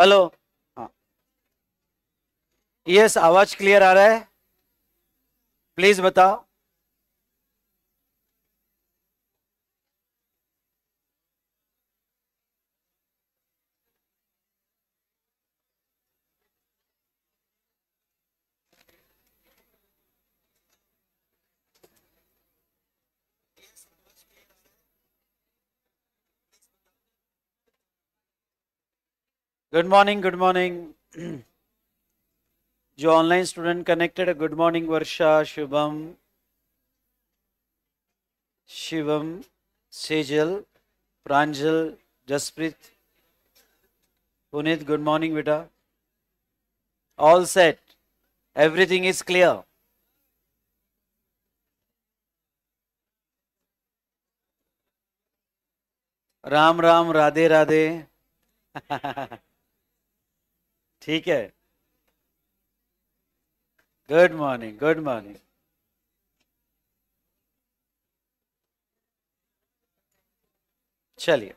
Hello हाँ yes आवाज clear आ रहा है प्लीज बताओ गुड मॉर्निंग गुड मॉर्निंग जो ऑनलाइन स्टूडेंट कनेक्टेड है good morning Varsha Shubham Shivam Sejal Pranjal Jaspreet Puneet good morning बेटा all set everything is clear Ram Ram Radhe Radhe ठीक है गुड मॉर्निंग गुड मॉर्निंग चलिए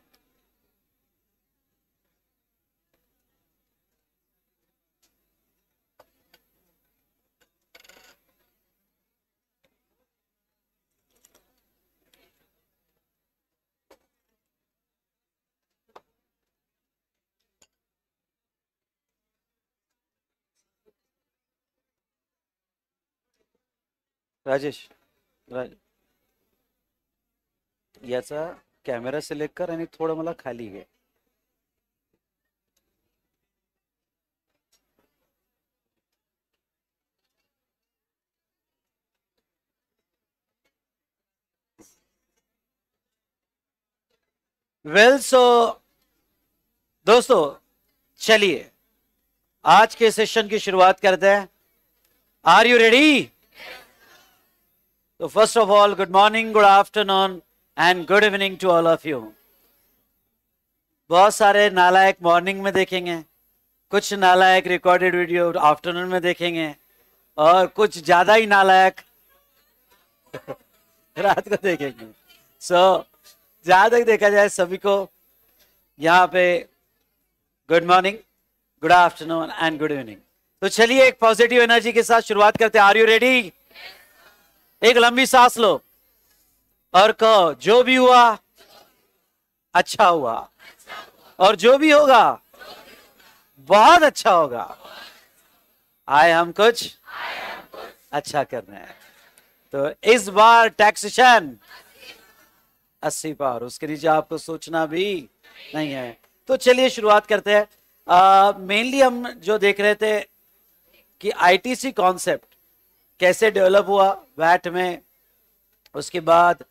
राजेश राज याचा कैमेरा सिलेक्ट कर थोड़ा मला खाली घे वेल सो दोस्तों चलिए आज के सेशन की शुरुआत करते हैं are you ready So, first of all, good morning, good afternoon, and good evening to all of you. बहुत सारे नालायक मॉर्निंग में देखेंगे कुछ नालायक रिकॉर्डेड वीडियो आफ्टरनून में देखेंगे और कुछ ज्यादा ही नालायक रात को देखेंगे सो so, ज्यादा तक देखा जाए सभी को यहाँ पे good morning good afternoon and good evening तो चलिए एक पॉजिटिव एनर्जी के साथ शुरुआत करते हैं आर यू रेडी एक लंबी सांस लो और कहो जो भी हुआ अच्छा हुआ और जो भी होगा बहुत अच्छा होगा आए हम कुछ अच्छा कर रहे हैं तो इस बार टैक्सेशन अस्सी पार उसके नीचे आपको सोचना भी नहीं है तो चलिए शुरुआत करते हैं मेनली हम जो देख रहे थे कि आईटीसी कॉन्सेप्ट कैसे डेवलप हुआ वैट में उसके बाद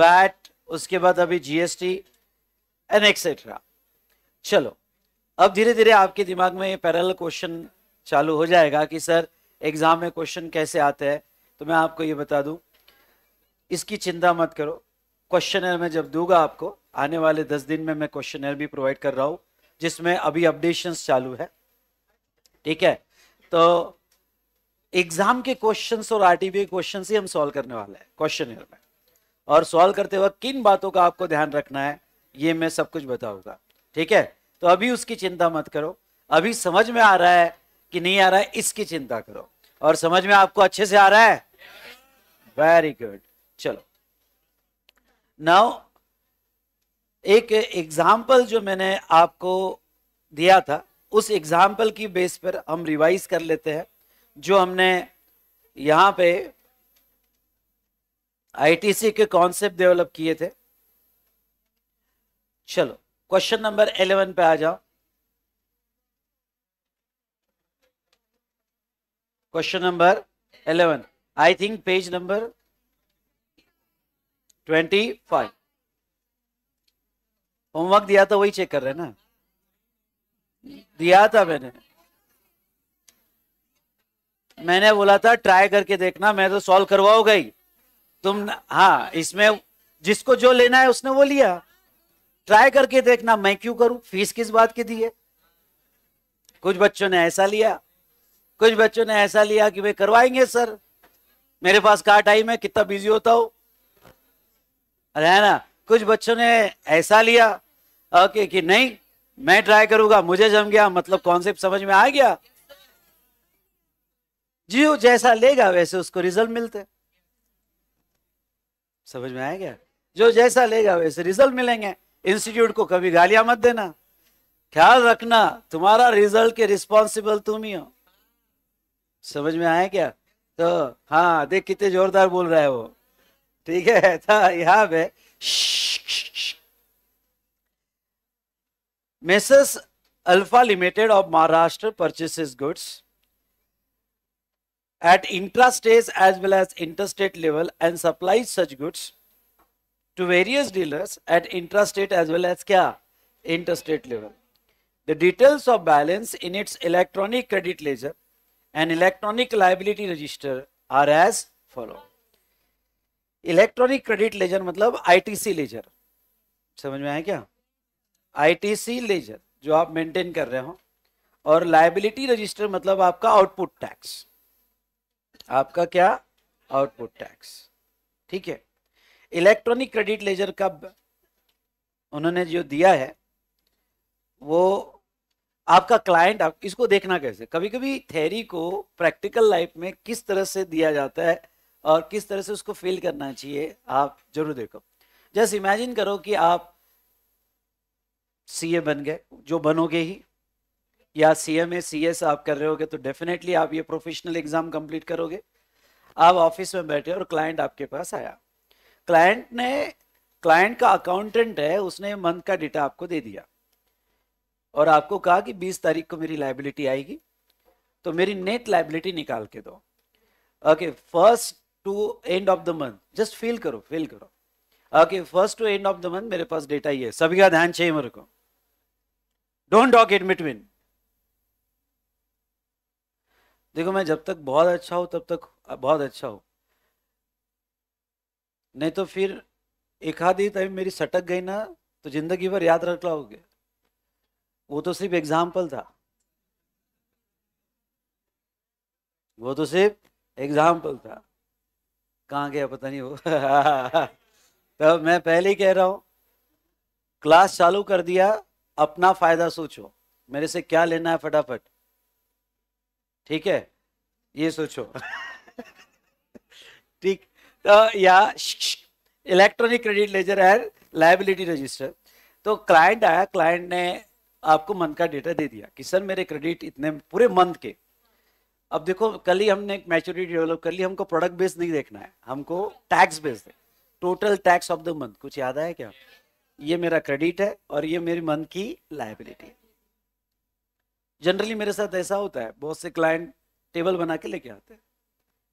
वैट उसके बाद अभी जीएसटी एंड एक्सेट्रा चलो अब धीरे धीरे आपके दिमाग में ये पैरल क्वेश्चन चालू हो जाएगा कि सर एग्जाम में क्वेश्चन कैसे आते हैं तो मैं आपको ये बता दूं इसकी चिंता मत करो क्वेश्चनर मैं जब दूंगा आपको आने वाले दस दिन में मैं क्वेश्चनर भी प्रोवाइड कर रहा हूँ जिसमें अभी अपडेशन चालू है ठीक है तो एग्जाम के क्वेश्चंस और आरटीबी क्वेश्चंस ही हम सॉल्व करने वाले हैं क्वेश्चन में और सॉल्व करते वक्त किन बातों का आपको ध्यान रखना है ये मैं सब कुछ बताऊंगा ठीक है तो अभी उसकी चिंता मत करो अभी समझ में आ रहा है कि नहीं आ रहा है इसकी चिंता करो और समझ में आपको अच्छे से आ रहा है वेरी गुड चलो नाउ एक एग्जाम्पल जो मैंने आपको दिया था उस एग्जाम्पल की बेस पर हम रिवाइज कर लेते हैं जो हमने यहाँ पे आईटीसी के कॉन्सेप्ट डेवलप किए थे चलो क्वेश्चन नंबर एलेवन पे आ जाओ question number eleven I think page number twenty five homework दिया था वही चेक कर रहे ना दिया था मैंने मैंने बोला था ट्राई करके देखना मैं तो सॉल्व करवाओगे गई तुम हाँ इसमें जिसको जो लेना है उसने वो लिया ट्राई करके देखना मैं क्यों करूं फीस किस बात की दी है कुछ बच्चों ने ऐसा लिया कुछ बच्चों ने ऐसा लिया कि भाई करवाएंगे सर मेरे पास कहा टाइम है कितना बिजी होता हो अरे है ना कुछ बच्चों ने ऐसा लिया ओके कि नहीं मैं ट्राई करूंगा मुझे जम गया मतलब कॉन्सेप्ट समझ में आ गया जो जैसा लेगा वैसे उसको रिजल्ट मिलते समझ में आया क्या जो जैसा लेगा वैसे रिजल्ट मिलेंगे इंस्टीट्यूट को कभी गालियां मत देना ख्याल रखना तुम्हारा रिजल्ट के रिस्पॉन्सिबल तुम ही हो समझ में आया क्या तो हाँ देख कितने जोरदार बोल रहा है वो ठीक है था तो यहाँ पे Messrs. Alpha Limited of Maharashtra purchases goods at intrastate as well as interstate level and supplies such goods to various dealers at intrastate as well as kya? interstate level. The details of balance in its electronic credit ledger and electronic liability register are as follows. Electronic credit ledger मतलब ITC ledger समझ में आया क्या ITC laser जो आप maintain कर रहे हो और लाइबिलिटी रजिस्टर मतलब आपका आउटपुट टैक्स आपका क्या आउटपुट टैक्स ठीक है इलेक्ट्रॉनिक क्रेडिट लेजर का उन्होंने जो दिया है वो आपका क्लाइंट आप इसको देखना कैसे कभी कभी थेरी को प्रैक्टिकल लाइफ में किस तरह से दिया जाता है और किस तरह से उसको फील करना चाहिए आप जरूर देखो जस्ट इमेजिन करो कि आप सीए बन गए जो बनोगे ही या सीए में सीएस आप कर रहे होगे तो डेफिनेटली आप ये प्रोफेशनल एग्जाम कंप्लीट करोगे आप ऑफिस में बैठे और क्लाइंट आपके पास आया क्लाइंट ने क्लाइंट का अकाउंटेंट है उसने मंथ का डेटा आपको दे दिया और आपको कहा कि 20 तारीख को मेरी लाइबिलिटी आएगी तो मेरी नेट लाइबिलिटी निकाल के दो okay first to end of the month just feel करो फील करो okay first to end of the month मेरे पास डेटा ये सभी का ध्यान चाहिए मेरे को डोंट टॉक इट बिटवीन देखो मैं जब तक बहुत अच्छा हूं तब तक बहुत अच्छा हूं नहीं तो फिर एक आधी तभी मेरी सटक गई ना तो जिंदगी भर याद रख लाओगे वो तो सिर्फ एग्जाम्पल था वो तो सिर्फ एग्जाम्पल था कहाँ गया पता नहीं वो तो मैं पहले ही कह रहा हूँ क्लास चालू कर दिया अपना फायदा सोचो मेरे से क्या लेना है फटाफट ठीक है ये सोचो ठीक तो या electronic credit ledger and liability register तो क्लाइंट आया क्लाइंट ने आपको मंथ का डेटा दे दिया कि सर मेरे क्रेडिट इतने पूरे मंथ के अब देखो कल ही हमने एक मैच्योरिटी डेवलप कर ली हमको प्रोडक्ट बेस्ड नहीं देखना है हमको टैक्स बेस्ड है total tax of the month कुछ याद आया क्या ये मेरा क्रेडिट है और ये मेरी मंथ की लाइबिलिटी है जनरली मेरे साथ ऐसा होता है बहुत से क्लाइंट टेबल बना के लेके आते हैं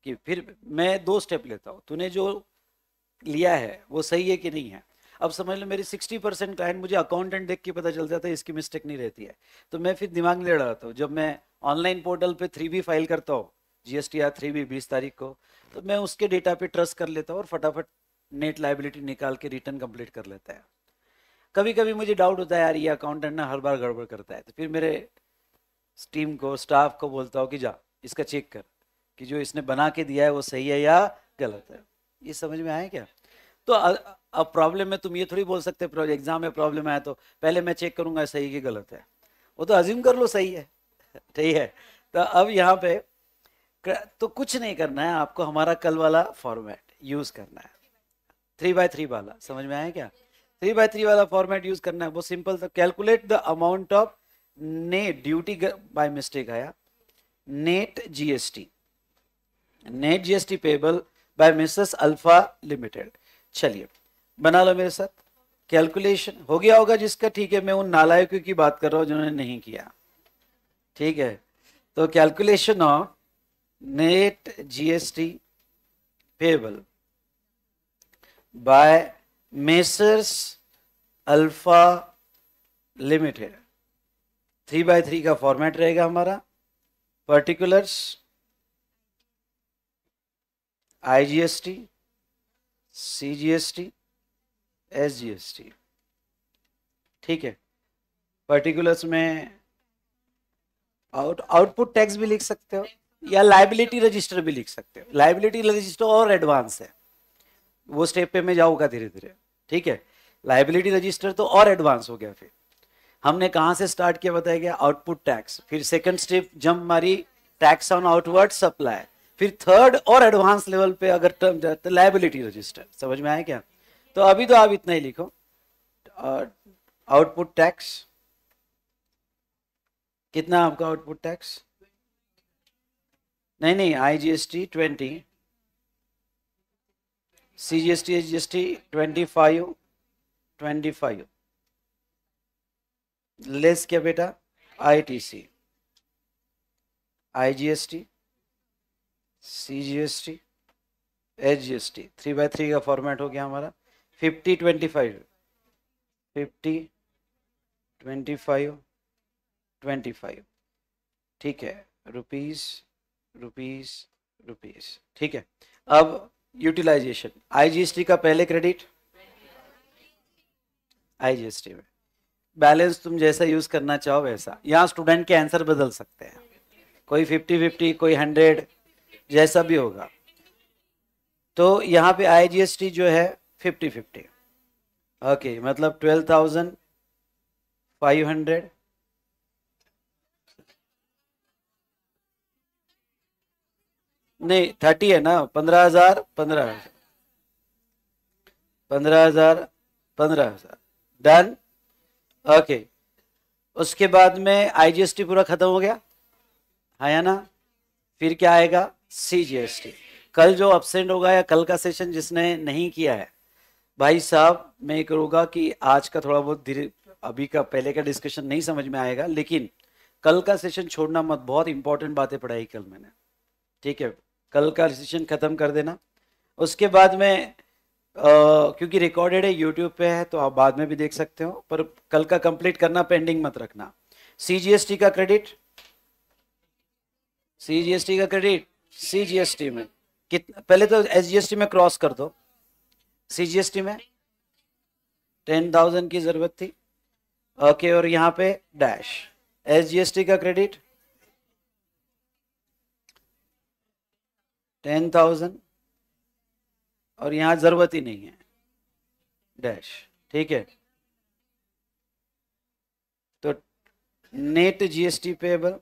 कि फिर मैं दो स्टेप लेता हूँ तूने जो लिया है वो सही है कि नहीं है अब समझ लो मेरी सिक्सटी परसेंट क्लाइंट मुझे अकाउंटेंट देख के पता चल जाता है इसकी मिस्टेक नहीं रहती है तो मैं फिर दिमाग ले रहा था जब मैं ऑनलाइन पोर्टल पर थ्री बी फाइल करता हूँ टी आर थ्री बी बीस तारीख को तो मैं उसके डेटा पे ट्रस्ट कर लेता हूँ और फटाफट नेट लाइबिलिटी निकाल के रिटर्न कम्प्लीट कर लेता है कभी कभी मुझे डाउट होता है यार ये अकाउंटेंट ना हर बार गड़बड़ करता है तो फिर मेरे टीम को स्टाफ को बोलता हूँ कि जा इसका चेक कर कि जो इसने बना के दिया है वो सही है या गलत है ये समझ में आए क्या तो अब प्रॉब्लम में तुम ये थोड़ी बोल सकते एग्जाम में प्रॉब्लम आया तो पहले मैं चेक करूंगा सही कि गलत है वो तो अज्यूम कर लो सही है ठीक है तो अब यहाँ पे तो कुछ नहीं करना है आपको हमारा कल वाला फॉर्मेट यूज करना है थ्री बाय थ्री वाला समझ में आया क्या थ्री बाय थ्री वाला फॉर्मेट यूज करना है वो सिंपल तो calculate the amount of net duty by mistake आया net GST net GST payable by Messrs Alpha Limited चलिए बना लो मेरे साथ कैलकुलेशन हो गया होगा जिसका ठीक है मैं उन नालायकों की बात कर रहा हूँ जिन्होंने नहीं किया ठीक है तो calculation of net GST payable by messrs alpha limited three by three का फॉर्मेट रहेगा हमारा particulars IGST C G S T S G S T ठीक है पर्टिकुलर्स में आउट आउटपुट टैक्स भी लिख सकते हो या लाइबिलिटी रजिस्टर भी लिख सकते हो लाइबिलिटी रजिस्टर और एडवांस है वो स्टेप पे मैं जाऊंगा धीरे धीरे ठीक है लाइबिलिटी रजिस्टर तो और एडवांस हो गया फिर हमने कहाँ से स्टार्ट किया बताया गया आउटपुट टैक्स फिर सेकंड स्टेप जंप मारी टैक्स ऑन आउटवर्ड सप्लाई फिर थर्ड और एडवांस लेवल पे अगर टर्म जाता लाइबिलिटी रजिस्टर समझ में आया क्या तो अभी तो आप इतना ही लिखो आउटपुट टैक्स कितना आपका आउटपुट टैक्स नहीं नहीं I G S T twenty C G S T H G S T twenty five twenty five less क्या बेटा ITC IGST C G S T H G S T three by three का format हो गया हमारा fifty twenty five fifty twenty five twenty five ठीक है rupees rupees rupees ठीक है अब यूटिलाइजेशन आईजीएसटी का पहले क्रेडिट आईजीएसटी में बैलेंस तुम जैसा यूज करना चाहो वैसा यहाँ स्टूडेंट के आंसर बदल सकते हैं कोई फिफ्टी फिफ्टी कोई हंड्रेड जैसा भी होगा तो यहाँ पे आईजीएसटी जो है फिफ्टी फिफ्टी ओके मतलब ट्वेल्व थाउजेंड फाइव हंड्रेड नहीं थर्टी है ना पंद्रह हजार पंद्रह हजार पंद्रह हजार पंद्रह हजार डन ओके उसके बाद में आईजीएसटी पूरा खत्म हो गया है हाँ ना फिर क्या आएगा सीजीएसटी कल जो अपसेंट होगा या कल का सेशन जिसने नहीं किया है भाई साहब मैं करूँगा कि आज का थोड़ा बहुत धीरे अभी का पहले का डिस्कशन नहीं समझ में आएगा लेकिन कल का सेशन छोड़ना मत बहुत इंपॉर्टेंट बातें पढ़ाई कल मैंने ठीक है कल का सेशन ख़त्म कर देना उसके बाद में आ, क्योंकि रिकॉर्डेड है यूट्यूब पे है तो आप बाद में भी देख सकते हो पर कल का कंप्लीट करना पेंडिंग मत रखना सी का क्रेडिट सी का क्रेडिट सीजीएसटी में कितना पहले तो एसजीएसटी में क्रॉस कर दो सीजीएसटी में टेन थाउजेंड की जरूरत थी ओके okay, और यहां पे डैश एसजीएसटी का क्रेडिट टेन थाउजेंड और यहां जरूरत ही नहीं है डैश ठीक है तो net GST payable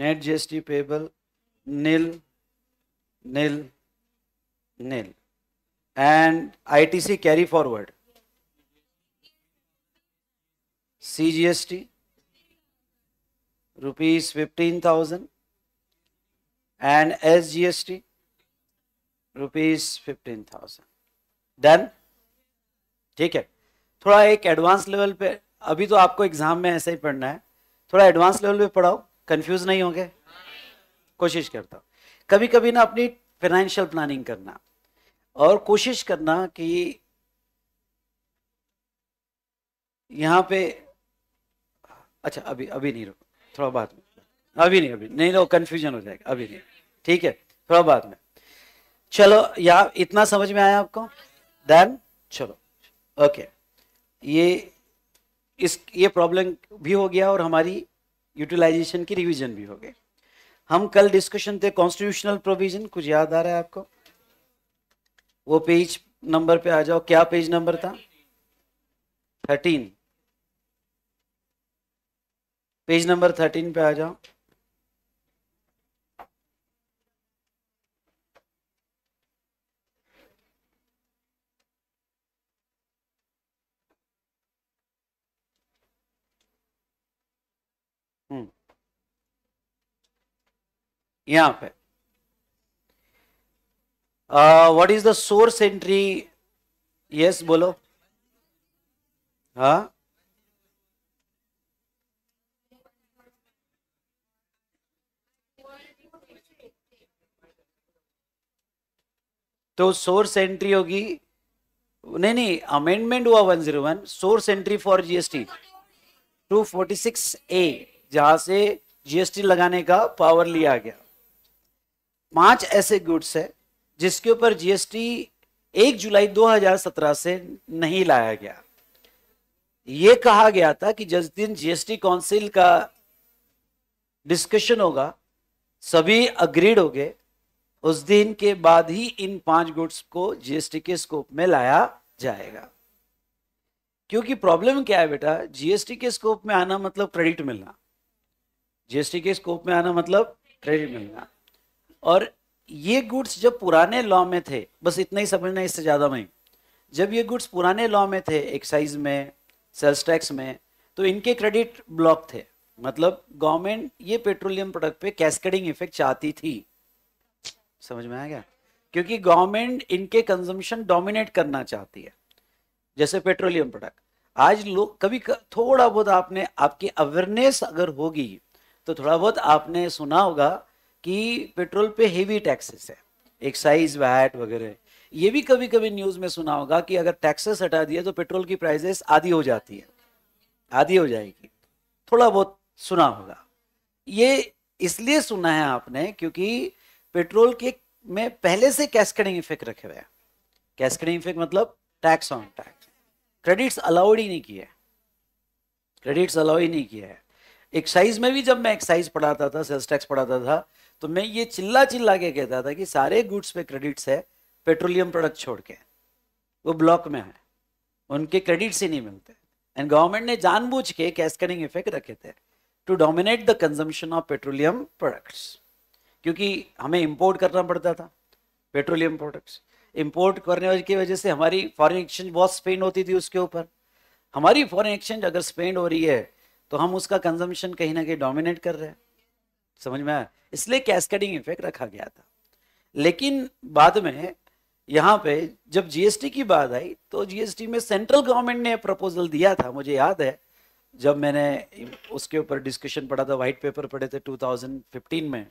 net T payable nil nil nil and itc carry forward cgst rupees 15000 and sgst rupees 15000 done ठीक है थोड़ा एक एडवांस लेवल पे अभी तो आपको एग्जाम में ऐसा ही पढ़ना है थोड़ा एडवांस लेवल पे पढ़ाओ कंफ्यूज नहीं होंगे कोशिश करता कभी कभी ना अपनी फाइनेंशियल प्लानिंग करना और कोशिश करना कि यहाँ पे अच्छा अभी अभी नहीं रुको थोड़ा बाद में अभी नहीं अभी नहीं रहो कंफ्यूजन हो जाएगा अभी नहीं ठीक है थोड़ा बाद में चलो या इतना समझ में आया आपको देन चलो ओके ये इस ये प्रॉब्लम भी हो गया और हमारी यूटिलाइजेशन की रिवीजन भी हो हम कल डिस्कशन थे कॉन्स्टिट्यूशनल प्रोविजन कुछ याद आ रहा है आपको वो पेज नंबर पे आ जाओ क्या पेज नंबर था थर्टीन पेज नंबर थर्टीन पे आ जाओ यहां पे what is the source entry yes बोलो हाँ तो सोर्स एंट्री होगी नहीं नहीं अमेंडमेंट हुआ one zero one source entry for GST two forty six A जहां से जीएसटी लगाने का पावर लिया गया पांच ऐसे गुड्स है जिसके ऊपर जीएसटी एक जुलाई 2017 से नहीं लाया गया ये कहा गया था कि जिस दिन जीएसटी काउंसिल का डिस्कशन होगा सभी अग्रीड हो गए उस दिन के बाद ही इन पांच गुड्स को जीएसटी के स्कोप में लाया जाएगा क्योंकि प्रॉब्लम क्या है बेटा जीएसटी के स्कोप में आना मतलब क्रेडिट मिलना जीएसटी के स्कोप में आना मतलब क्रेडिट मिलना और ये गुड्स जब पुराने लॉ में थे बस इतना ही समझना इससे ज़्यादा में जब ये गुड्स पुराने लॉ में थे एक्साइज में सेल्स टैक्स में तो इनके क्रेडिट ब्लॉक थे मतलब गवर्नमेंट ये पेट्रोलियम प्रोडक्ट पे कैस्केडिंग इफेक्ट चाहती थी समझ में आया क्या क्योंकि गवर्नमेंट इनके कंजम्पशन डोमिनेट करना चाहती है जैसे पेट्रोलियम प्रोडक्ट आज लोग कभी थोड़ा बहुत आपने आपकी अवेयरनेस अगर होगी तो थोड़ा बहुत आपने सुना होगा कि पेट्रोल पे हेवी टैक्सेस है एक्साइज वैट वगैरह ये भी कभी कभी न्यूज में सुना होगा कि अगर टैक्सेस हटा दिया तो पेट्रोल की प्राइसेस आधी हो जाती है आधी हो जाएगी थोड़ा बहुत सुना होगा ये इसलिए सुना है आपने क्योंकि पेट्रोल के में पहले से कैस्कडिंग इफेक्ट रखे हुए हैं कैस्केडिंग इफेक्ट मतलब tax on tax credits allowed ही नहीं किए क्रेडिट्स अलाउ ही नहीं किया है एक्साइज में भी जब मैं एक्साइज पढ़ाता था सेल्स टैक्स पढ़ाता था तो मैं ये चिल्ला चिल्ला के कहता था कि सारे गुड्स पे क्रेडिट्स है पेट्रोलियम प्रोडक्ट छोड़ के वो ब्लॉक में है उनके क्रेडिट्स ही नहीं मिलते एंड गवर्नमेंट ने जानबूझ के कैस्कनिंग इफेक्ट रखे थे to dominate the consumption of petroleum products क्योंकि हमें इम्पोर्ट करना पड़ता था पेट्रोलियम प्रोडक्ट्स इम्पोर्ट करने की वजह से हमारी फॉरन एक्सचेंज बहुत स्पेंड होती थी उसके ऊपर हमारी फॉरन एक्सचेंज अगर स्पेंड हो रही है तो हम उसका कंजम्पशन कहीं ना कहीं डोमिनेट कर रहे हैं समझ में आया इसलिए कैस्केडिंग इफेक्ट रखा गया था लेकिन बाद में यहाँ पे जब जीएसटी की बात आई तो जीएसटी में सेंट्रल गवर्नमेंट ने प्रपोजल दिया था मुझे याद है जब मैंने उसके ऊपर डिस्कशन पढ़ा था वाइट पेपर पढ़े थे 2015 में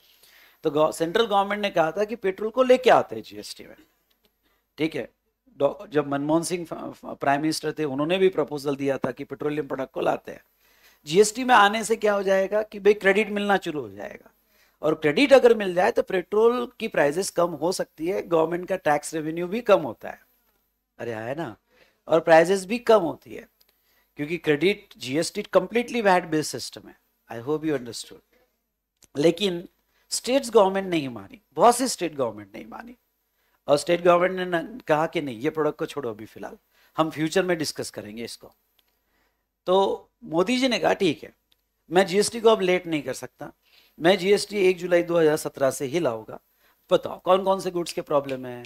तो सेंट्रल गवर्नमेंट ने कहा था कि पेट्रोल को लेके आते हैं जीएसटी में ठीक है जब मनमोहन सिंह प्राइम मिनिस्टर थे उन्होंने भी प्रपोजल दिया था कि पेट्रोलियम प्रोडक्ट को लाते हैं जीएसटी में आने से क्या हो जाएगा कि भाई क्रेडिट मिलना शुरू हो जाएगा और क्रेडिट अगर मिल जाए तो पेट्रोल की प्राइजेस कम हो सकती है गवर्नमेंट का टैक्स रेवेन्यू भी कम होता है अरे हाँ, है ना और प्राइजेस भी कम होती है क्योंकि credit GST completely VAT based system है आई होप यू अंडरस्टूड लेकिन स्टेट्स गवर्नमेंट नहीं मानी बहुत सी स्टेट गवर्नमेंट नहीं मानी और स्टेट गवर्नमेंट ने कहा कि नहीं ये प्रोडक्ट को छोड़ो अभी फिलहाल हम फ्यूचर में डिस्कस करेंगे इसको तो मोदी जी ने कहा ठीक है मैं जीएसटी को अब लेट नहीं कर सकता मैं जीएसटी एक जुलाई 2017 से ही लाऊंगा बताओ कौन कौन से गुड्स के प्रॉब्लम है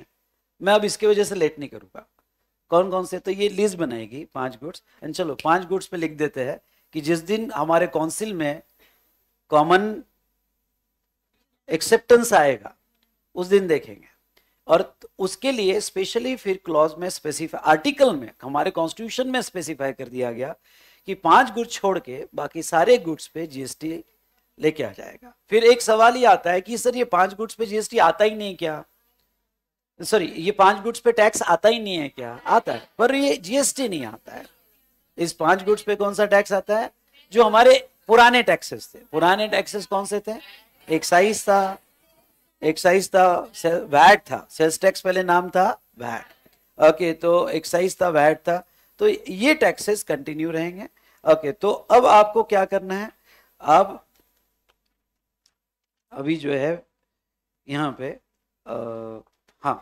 मैं अब इसके वजह से लेट नहीं करूंगा कौन कौन से तो ये लिस्ट बनाएगी पांच गुड्स एंड चलो पांच गुड्स पे लिख देते हैं कि जिस दिन हमारे काउंसिल में कॉमन एक्सेप्टेंस आएगा उस दिन देखेंगे और उसके लिए स्पेशली फिर क्लॉज में स्पेसिफाई आर्टिकल में हमारे कॉन्स्टिट्यूशन में स्पेसिफाई कर दिया गया कि पांच गुड्स छोड़ के बाकी सारे गुड्स पे जीएसटी लेके आ जाएगा फिर एक सवाल ये आता है कि सर ये पांच गुड्स पे जीएसटी आता ही नहीं क्या सॉरी ये पांच गुड्स पे टैक्स आता ही नहीं है क्या आता है पर ये जीएसटी नहीं आता है इस पांच गुड्स पे कौन सा टैक्स आता है जो हमारे पुराने टैक्सेस थे पुराने टैक्सेस कौन से थे एक्साइज था एक्साइज था वैट था सेल्स टैक्स पहले नाम था वैट ओके तो एक्साइज था वैट था तो ये टैक्सेस कंटिन्यू रहेंगे ओके तो अब आपको क्या करना है आप अभी जो है यहां पे आ, हाँ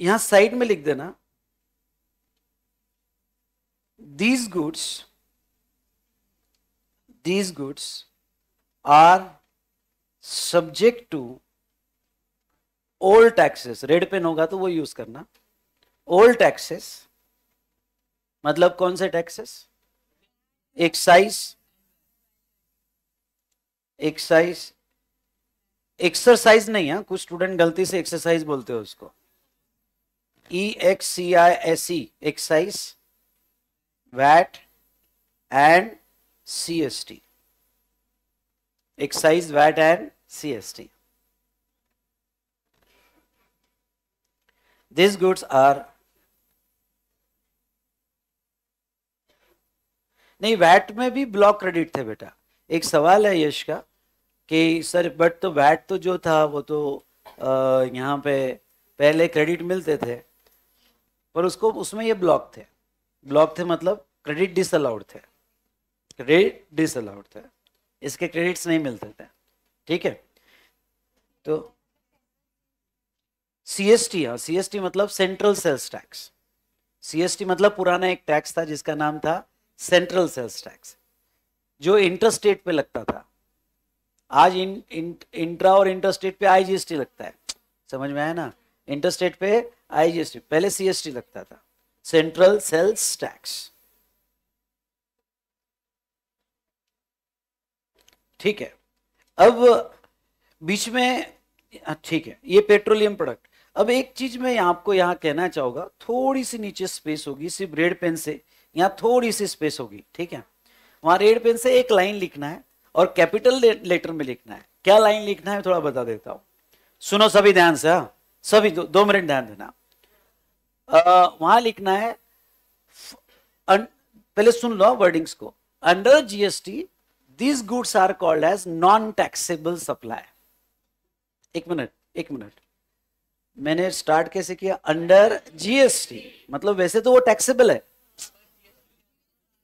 यहां साइड में लिख देना these goods these goods are subject to old taxes red pen होगा तो वो यूज करना ओल्ड टैक्सेस मतलब कौन से टैक्सेस एक्साइज एक्साइज एक्सरसाइज नहीं है कुछ स्टूडेंट गलती से एक्सरसाइज बोलते हो उसको E X C I S E excise VAT and C S T excise VAT and C S T These goods are नहीं वैट में भी ब्लॉक क्रेडिट थे बेटा एक सवाल है यश का कि सर बट तो वैट तो जो था वो तो यहाँ पे पहले क्रेडिट मिलते थे पर उसको उसमें ये ब्लॉक थे ब्लॉक थे मतलब क्रेडिट डिसअलाउड थे क्रेडिट डिसअलाउड थे इसके क्रेडिट्स नहीं मिलते थे ठीक है तो सीएसटी है सीएसटी मतलब सेंट्रल सेल्स टैक्स सीएसटी मतलब पुराना एक टैक्स था जिसका नाम था सेंट्रल सेल्स टैक्स जो इंटरस्टेट पे लगता था आज इन, इन इंट्रा और इंटरस्टेट पे आईजीएसटी लगता है समझ में आया ना इंटरस्टेट पे आईजीएसटी पहले सीएसटी लगता था सेंट्रल सेल्स टैक्स ठीक है अब बीच में हाँ, ठीक है ये पेट्रोलियम प्रोडक्ट अब एक चीज मैं आपको यहाँ कहना चाहूंगा थोड़ी सी नीचे स्पेस होगी सिर्फ रेड पेन से यहाँ थोड़ी सी स्पेस होगी ठीक है वहां रेड पेन से एक लाइन लिखना है और कैपिटल लेटर में लिखना है क्या लाइन लिखना है थोड़ा बता देता हूँ सुनो सभी ध्यान से हा? सभी दो, दो मिनट ध्यान देना वहां लिखना है अन, पहले सुन लो वर्डिंग्स को under GST these goods are called as non taxable supply एक मिनट एक मिनट मैंने स्टार्ट कैसे किया अंडर जीएसटी मतलब वैसे तो वो टैक्सेबल है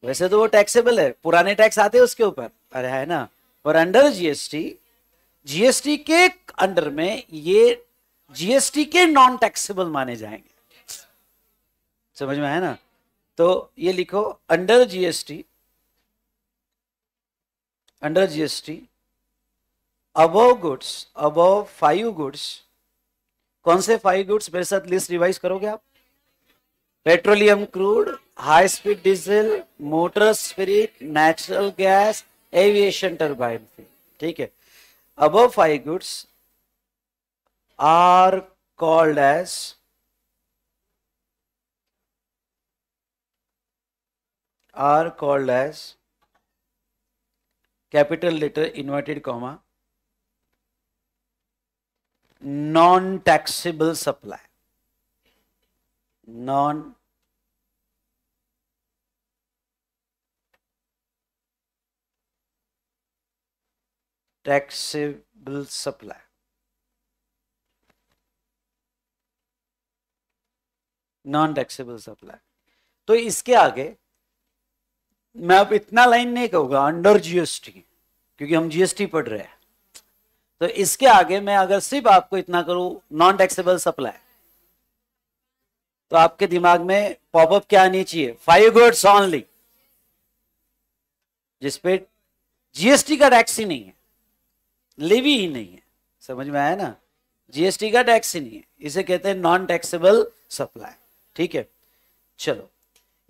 वैसे तो वो टैक्सेबल है पुराने टैक्स आते हैं उसके ऊपर अरे है ना पर अंडर जीएसटी जीएसटी के अंडर में ये जीएसटी के नॉन टैक्सेबल माने जाएंगे समझ में है ना तो ये लिखो under GST under GST above goods above five goods कौन से फाइव गुड्स मेरे साथ लिस्ट रिवाइज करोगे आप petroleum crude high speed diesel motor spirit natural gas aviation turbine ठीक है अब five goods are called as are called as capital letter inverted comma non taxable supply non taxable supply non taxable supply तो इसके आगे मैं अब इतना line नहीं कहूंगा अंडर जीएसटी क्योंकि हम जीएसटी पढ़ रहे हैं तो इसके आगे मैं अगर सिर्फ आपको इतना करूं नॉन टैक्सेबल सप्लाई तो आपके दिमाग में पॉपअप क्या आनी चाहिए फाइव गुड्स ऑनली जिसपे जीएसटी का टैक्स ही नहीं है लेवी ही नहीं है समझ में आया ना जीएसटी का टैक्स ही नहीं है इसे कहते हैं नॉन टैक्सेबल सप्लाई ठीक है चलो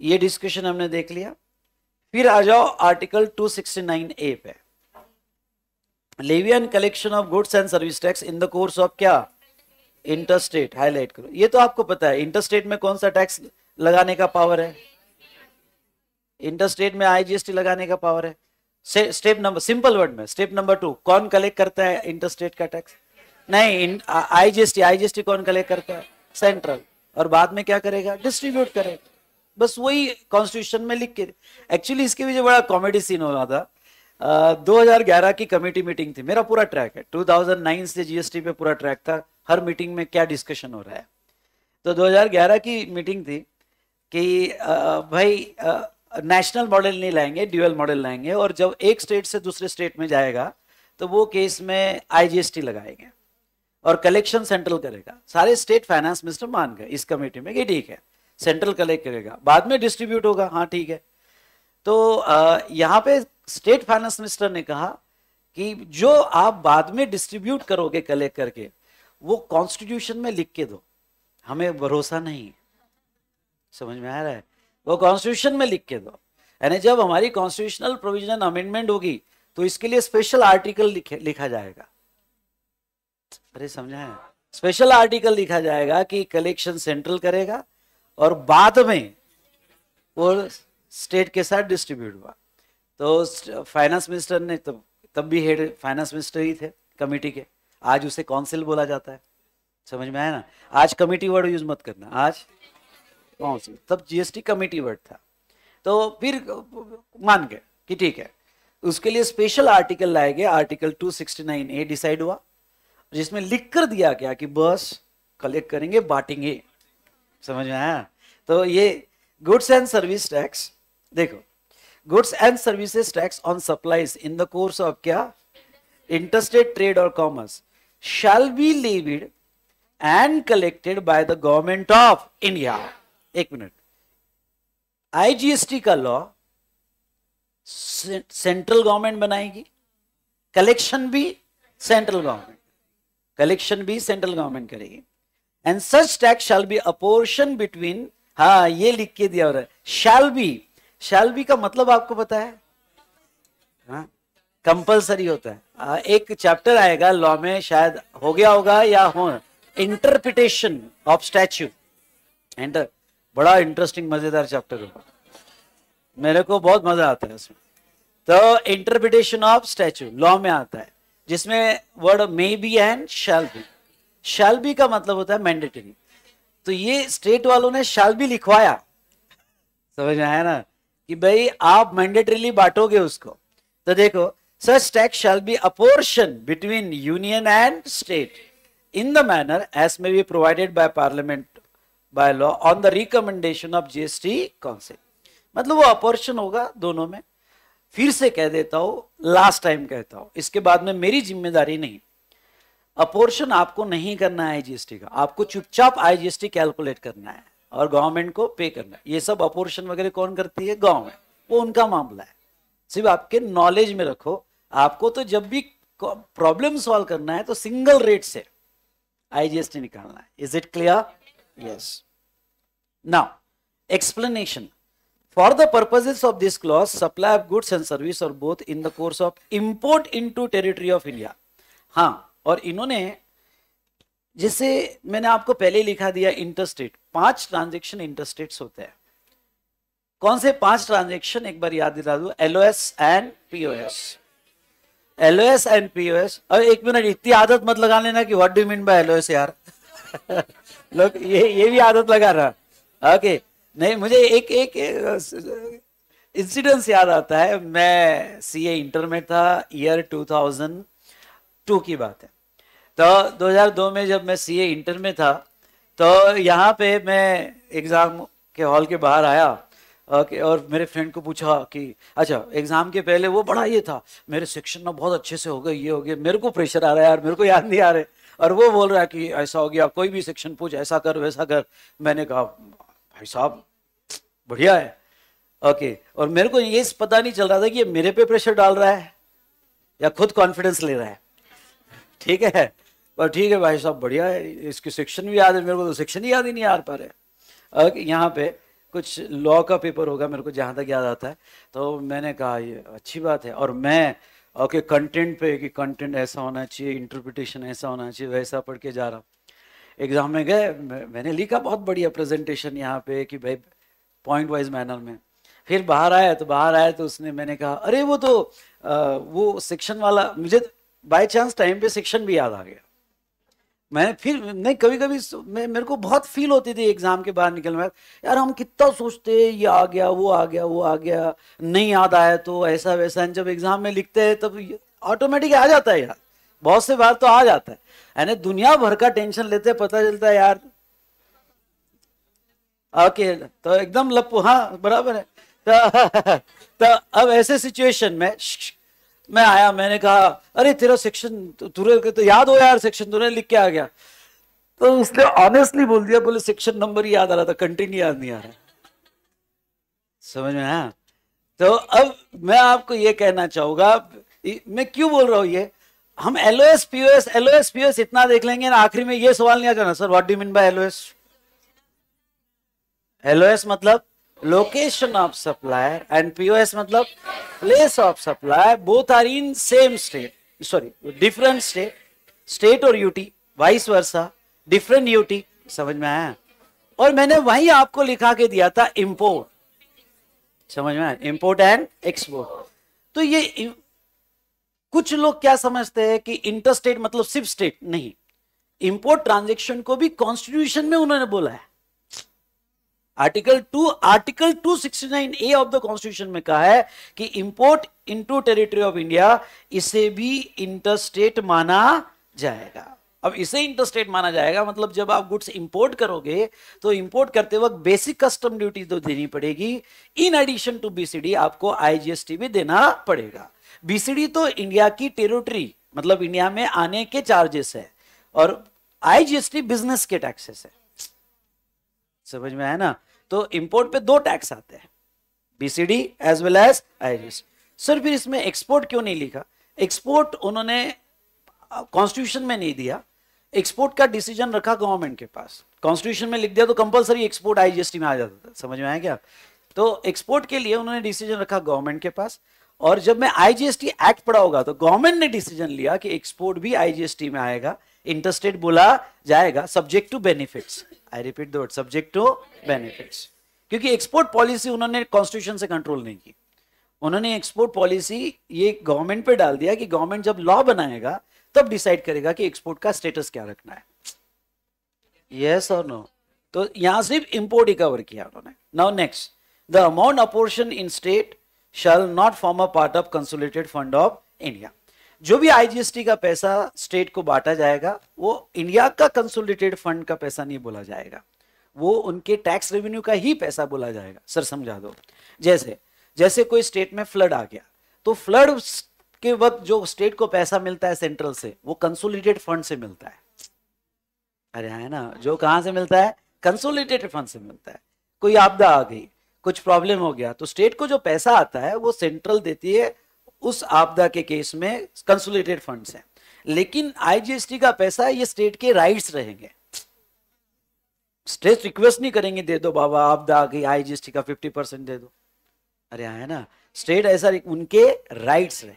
ये डिस्कशन हमने देख लिया फिर आ जाओ आर्टिकल 269 ए पे levy and collection of goods and service tax in the course of क्या इंटरस्टेट हाईलाइट करो ये तो आपको पता है इंटरस्टेट में कौन सा टैक्स लगाने का पावर है इंटरस्टेट में आईजीएसटी लगाने का पावर है स्टेप नंबर सिंपल वर्ड में स्टेप नंबर टू कौन कलेक्ट करता है इंटरस्टेट का टैक्स नहीं आईजीएसटी आईजीएसटी कौन कलेक्ट करता है सेंट्रल और बाद में क्या करेगा डिस्ट्रीब्यूट करेगा बस वही कॉन्स्टिट्यूशन में लिख के एक्चुअली इसके भी जो बड़ा कॉमेडी सीन हो रहा था 2011 की कमेटी मीटिंग थी मेरा पूरा ट्रैक है 2009 से जीएसटी पे पूरा ट्रैक था हर मीटिंग में क्या डिस्कशन हो रहा है तो 2011 की मीटिंग थी कि आ, भाई नेशनल मॉडल नहीं लाएंगे ड्यूअल मॉडल लाएंगे और जब एक स्टेट से दूसरे स्टेट में जाएगा तो वो केस में आईजीएसटी लगाएंगे और कलेक्शन सेंट्रल करेगा सारे स्टेट फाइनेंस मिनिस्टर मान गए इस कमेटी में कि ठीक है सेंट्रल कलेक्ट करेगा बाद में डिस्ट्रीब्यूट होगा हाँ ठीक है तो यहाँ पे स्टेट फाइनेंस मिनिस्टर ने कहा कि जो आप बाद में डिस्ट्रीब्यूट करोगे कलेक्ट करके वो कॉन्स्टिट्यूशन में लिख के दो हमें भरोसा नहीं समझ में आ रहा है वो कॉन्स्टिट्यूशन में लिख के दो यानी जब हमारी कॉन्स्टिट्यूशनल प्रोविजन अमेंडमेंट होगी तो इसके लिए स्पेशल आर्टिकल लिखा जाएगा अरे समझा है स्पेशल आर्टिकल लिखा जाएगा कि कलेक्शन सेंट्रल करेगा और बाद में वो स्टेट के साथ डिस्ट्रीब्यूट हुआ तो फाइनेंस मिनिस्टर ने तब तो, तब भी हेड फाइनेंस मिनिस्टर ही थे कमेटी के आज उसे काउंसिल बोला जाता है समझ में आया ना आज कमेटी वर्ड यूज मत करना आज काउंसिल तब जीएसटी कमेटी वर्ड था तो फिर मान गए कि ठीक है उसके लिए स्पेशल आर्टिकल लाए गए आर्टिकल 269 ए डिसाइड हुआ जिसमें लिख कर दिया गया कि बस कलेक्ट करेंगे बांटेंगे समझ में आया तो ये गुड्स एंड सर्विस टैक्स देखो goods and services tax on supplies in the course of क्या इंटरस्टेट ट्रेड और commerce shall be levied and collected by the government of India एक मिनट आईजीएसटी का लॉ सेंट्रल गवर्नमेंट बनाएगी collection भी central government collection भी central government करेगी and such tax shall be apportion between हाँ ये लिख के दिया और शैल बी शैल बी का मतलब आपको पता है कंपल्सरी हाँ? होता है एक चैप्टर आएगा लॉ में शायद हो गया होगा या हो इंटरप्रिटेशन ऑफ स्टैच्यू एंड बड़ा इंटरेस्टिंग मजेदार चैप्टर होगा मेरे को बहुत मजा आता है उसमें तो इंटरप्रिटेशन ऑफ स्टैच्यू लॉ में आता है जिसमें word may be and shall be shall be का मतलब होता है मैंडेटरी तो ये स्टेट वालों ने शैल बी लिखवाया समझ में आया ना कि भाई आप मैंडेटरीली बांटोगे उसको तो देखो such tax shall be apportion between union and state in the manner as may be provided by parliament by law on the recommendation of GST council मतलब वो अपोर्शन होगा दोनों में फिर से कह देता हूं लास्ट टाइम कहता हूं इसके बाद में मेरी जिम्मेदारी नहीं अपोर्शन आपको नहीं करना है आईजीएसटी का आपको चुपचाप आईजीएसटी कैलकुलेट करना है और गवर्नमेंट को पे करना ये सब अपोर्शन वगैरह कौन करती है गवर्नमेंट वो उनका मामला है सिर्फ आपके नॉलेज में रखो आपको तो जब भी प्रॉब्लम सॉल्व करना है तो सिंगल रेट से आईजीएसटी निकालना है is it clear yes now for the purposes of this clause supply of goods and service और both in the course of import into territory of India हाँ और इन्होंने जैसे मैंने आपको पहले लिखा दिया इंटरस्टेट पांच ट्रांजेक्शन इंटरस्टेट होते हैं कौन से पांच ट्रांजेक्शन एक बार याद दिला दू S and POS S and POS और एक मिनट इतनी आदत मत लगा लेना कि what do mean by S यार लोग ये ये भी आदत लगा रहा ओके okay. नहीं मुझे एक एक, एक इंसिडेंस याद आता है मैं सीए इंटर में था ईयर 2002 की बात है तो 2002 में जब मैं सीए इंटर में था तो यहाँ पे मैं एग्ज़ाम के हॉल के बाहर आया और मेरे फ्रेंड को पूछा कि अच्छा एग्ज़ाम के पहले वो बड़ा ये था मेरे सेक्शन में बहुत अच्छे से हो गए ये हो गए मेरे को प्रेशर आ रहा है यार मेरे को याद नहीं आ रहे और वो बोल रहा है कि ऐसा हो गया कोई भी सेक्शन पूछ ऐसा कर वैसा कर मैंने कहा भाई साहब बढ़िया है ओके और मेरे को ये पता नहीं चल रहा था कि ये मेरे पे प्रेशर डाल रहा है या खुद कॉन्फिडेंस ले रहा है ठीक है पर ठीक है भाई साहब बढ़िया है इसकी सेक्शन भी याद है मेरे को तो सेक्शन ही याद ही नहीं आ पा रहे यहाँ पे कुछ लॉ का पेपर होगा मेरे को जहाँ तक याद आता है तो मैंने कहा ये अच्छी बात है और मैं ओके okay, कंटेंट पे कि कंटेंट ऐसा होना चाहिए इंटरप्रिटेशन ऐसा होना चाहिए वैसा पढ़ के जा रहा हूँ एग्ज़ाम में गए मैंने लिखा बहुत बढ़िया प्रेजेंटेशन यहाँ पे कि भाई पॉइंट वाइज मैनर में फिर बाहर आया तो बाहर आया तो उसने मैंने कहा अरे वो तो आ, वो सेक्शन वाला मुझे बाय चांस टाइम पे सेक्शन भी याद आ गया मैं फिर नहीं कभी कभी मैं मेरे को बहुत फील होती थी एग्जाम के बाहर निकलने में यार हम कितना सोचते ये आ गया वो आ गया वो आ गया नहीं याद आया तो ऐसा वैसा जब एग्जाम में लिखते हैं तब ऑटोमेटिक आ जाता है यार बहुत से बार तो आ जाता है यानी दुनिया भर का टेंशन लेते पता चलता है यार ओके तो एकदम लपू हाँ बराबर है तो, तो अब ऐसे सिचुएशन में मैं आया मैंने कहा अरे तेरा सेक्शन तुरंत तो याद हो यार सेक्शन तुरे लिख के आ गया तो उसने ऑनेस्टली बोल दिया बोले सेक्शन नंबर ही याद आ रहा था कंटिन्यू याद नहीं आ रहा समझ में आया तो अब मैं आपको ये कहना चाहूंगा मैं क्यों बोल रहा हूं ये हम L O S P O S L O S P O S इतना देख लेंगे ना आखिरी में ये सवाल नहीं आ जाना sir what do mean by L O S L O S मतलब location of supplier and POS मतलब place of supplier both are in same state sorry different state state और UT vice versa different UT समझ में आया और मैंने वहीं आपको लिखा के दिया था इंपोर्ट समझ में इंपोर्ट एंड एक्सपोर्ट तो ये कुछ लोग क्या समझते हैं कि इंटर स्टेट मतलब सिर्फ स्टेट नहीं इंपोर्ट ट्रांजेक्शन को भी कॉन्स्टिट्यूशन में उन्होंने बोला है article two article nine A of the constitution में कहा है कि import into territory of India इसे भी इंटरस्टेट माना जाएगा अब इसे इंटरस्टेट माना जाएगा मतलब जब आप गुड्स इंपोर्ट करोगे तो इंपोर्ट करते वक्त बेसिक कस्टम ड्यूटी तो देनी पड़ेगी इन एडिशन टू बीसीडी आपको आईजीएसटी भी देना पड़ेगा बीसीडी तो इंडिया की टेरिटरी मतलब इंडिया में आने के चार्जेस है और आईजीएसटी बिजनेस के टैक्सेस है समझ में आया ना तो इम्पोर्ट पे दो टैक्स आते हैं BCD as well as I sir फिर इसमें एक्सपोर्ट क्यों नहीं लिखा एक्सपोर्ट उन्होंने कॉन्स्टिट्यूशन में नहीं दिया एक्सपोर्ट का डिसीजन रखा गवर्नमेंट के पास कॉन्स्टिट्यूशन में लिख दिया तो कंपलसरी एक्सपोर्ट आईजीएसटी में आ जाता था समझ में आया क्या तो एक्सपोर्ट के लिए उन्होंने डिसीजन रखा गवर्नमेंट के पास और जब मैं आईजीएसटी एक्ट पड़ा होगा तो गवर्नमेंट ने डिसीजन लिया कि एक्सपोर्ट भी आईजीएसटी में आएगा इंटरस्टेट बोला जाएगा subject to benefits I repeat third subject to benefit क्योंकि एक्सपोर्ट पॉलिसी उन्होंने कॉन्स्टिट्यूशन से कंट्रोल नहीं की उन्होंने एक्सपोर्ट पॉलिसी ये गवर्नमेंट पे डाल दिया कि गवर्नमेंट जब लॉ बनाएगा तब डिसाइड करेगा कि एक्सपोर्ट का स्टेटस क्या रखना है यस और नो तो यहां सिर्फ इंपोर्ट ही कवर किया उन्होंने now next the amount apportion in state shall not form a part of consolidated fund of India जो भी आईजीएसटी का पैसा स्टेट को बांटा जाएगा वो इंडिया का कंसोलिडेटेड फंड का पैसा नहीं बोला जाएगा वो उनके टैक्स रेवेन्यू का ही पैसा बोला जाएगा सर समझा दो जैसे जैसे कोई स्टेट में फ्लड आ गया तो फ्लड के वक्त जो स्टेट को पैसा मिलता है सेंट्रल से वो कंसोलिडेटेड फंड से मिलता है अरे हाँ, है ना जो कहां से मिलता है कंसोलिडेटेड फंड से मिलता है कोई आपदा आ गई कुछ प्रॉब्लम हो गया तो स्टेट को जो पैसा आता है वो सेंट्रल देती है उस आपदा के केस में कंसुलेटेड फंड्स हैं लेकिन आईजीएसटी का पैसा ये स्टेट के राइट्स रहेंगे स्टेट रिक्वेस्ट नहीं करेंगे दे दो बाबा आपदा आ गई आईजीएसटी का फिफ्टी परसेंट दे दो अरे हाँ, है ना स्टेट ऐसा उनके राइट्स रहे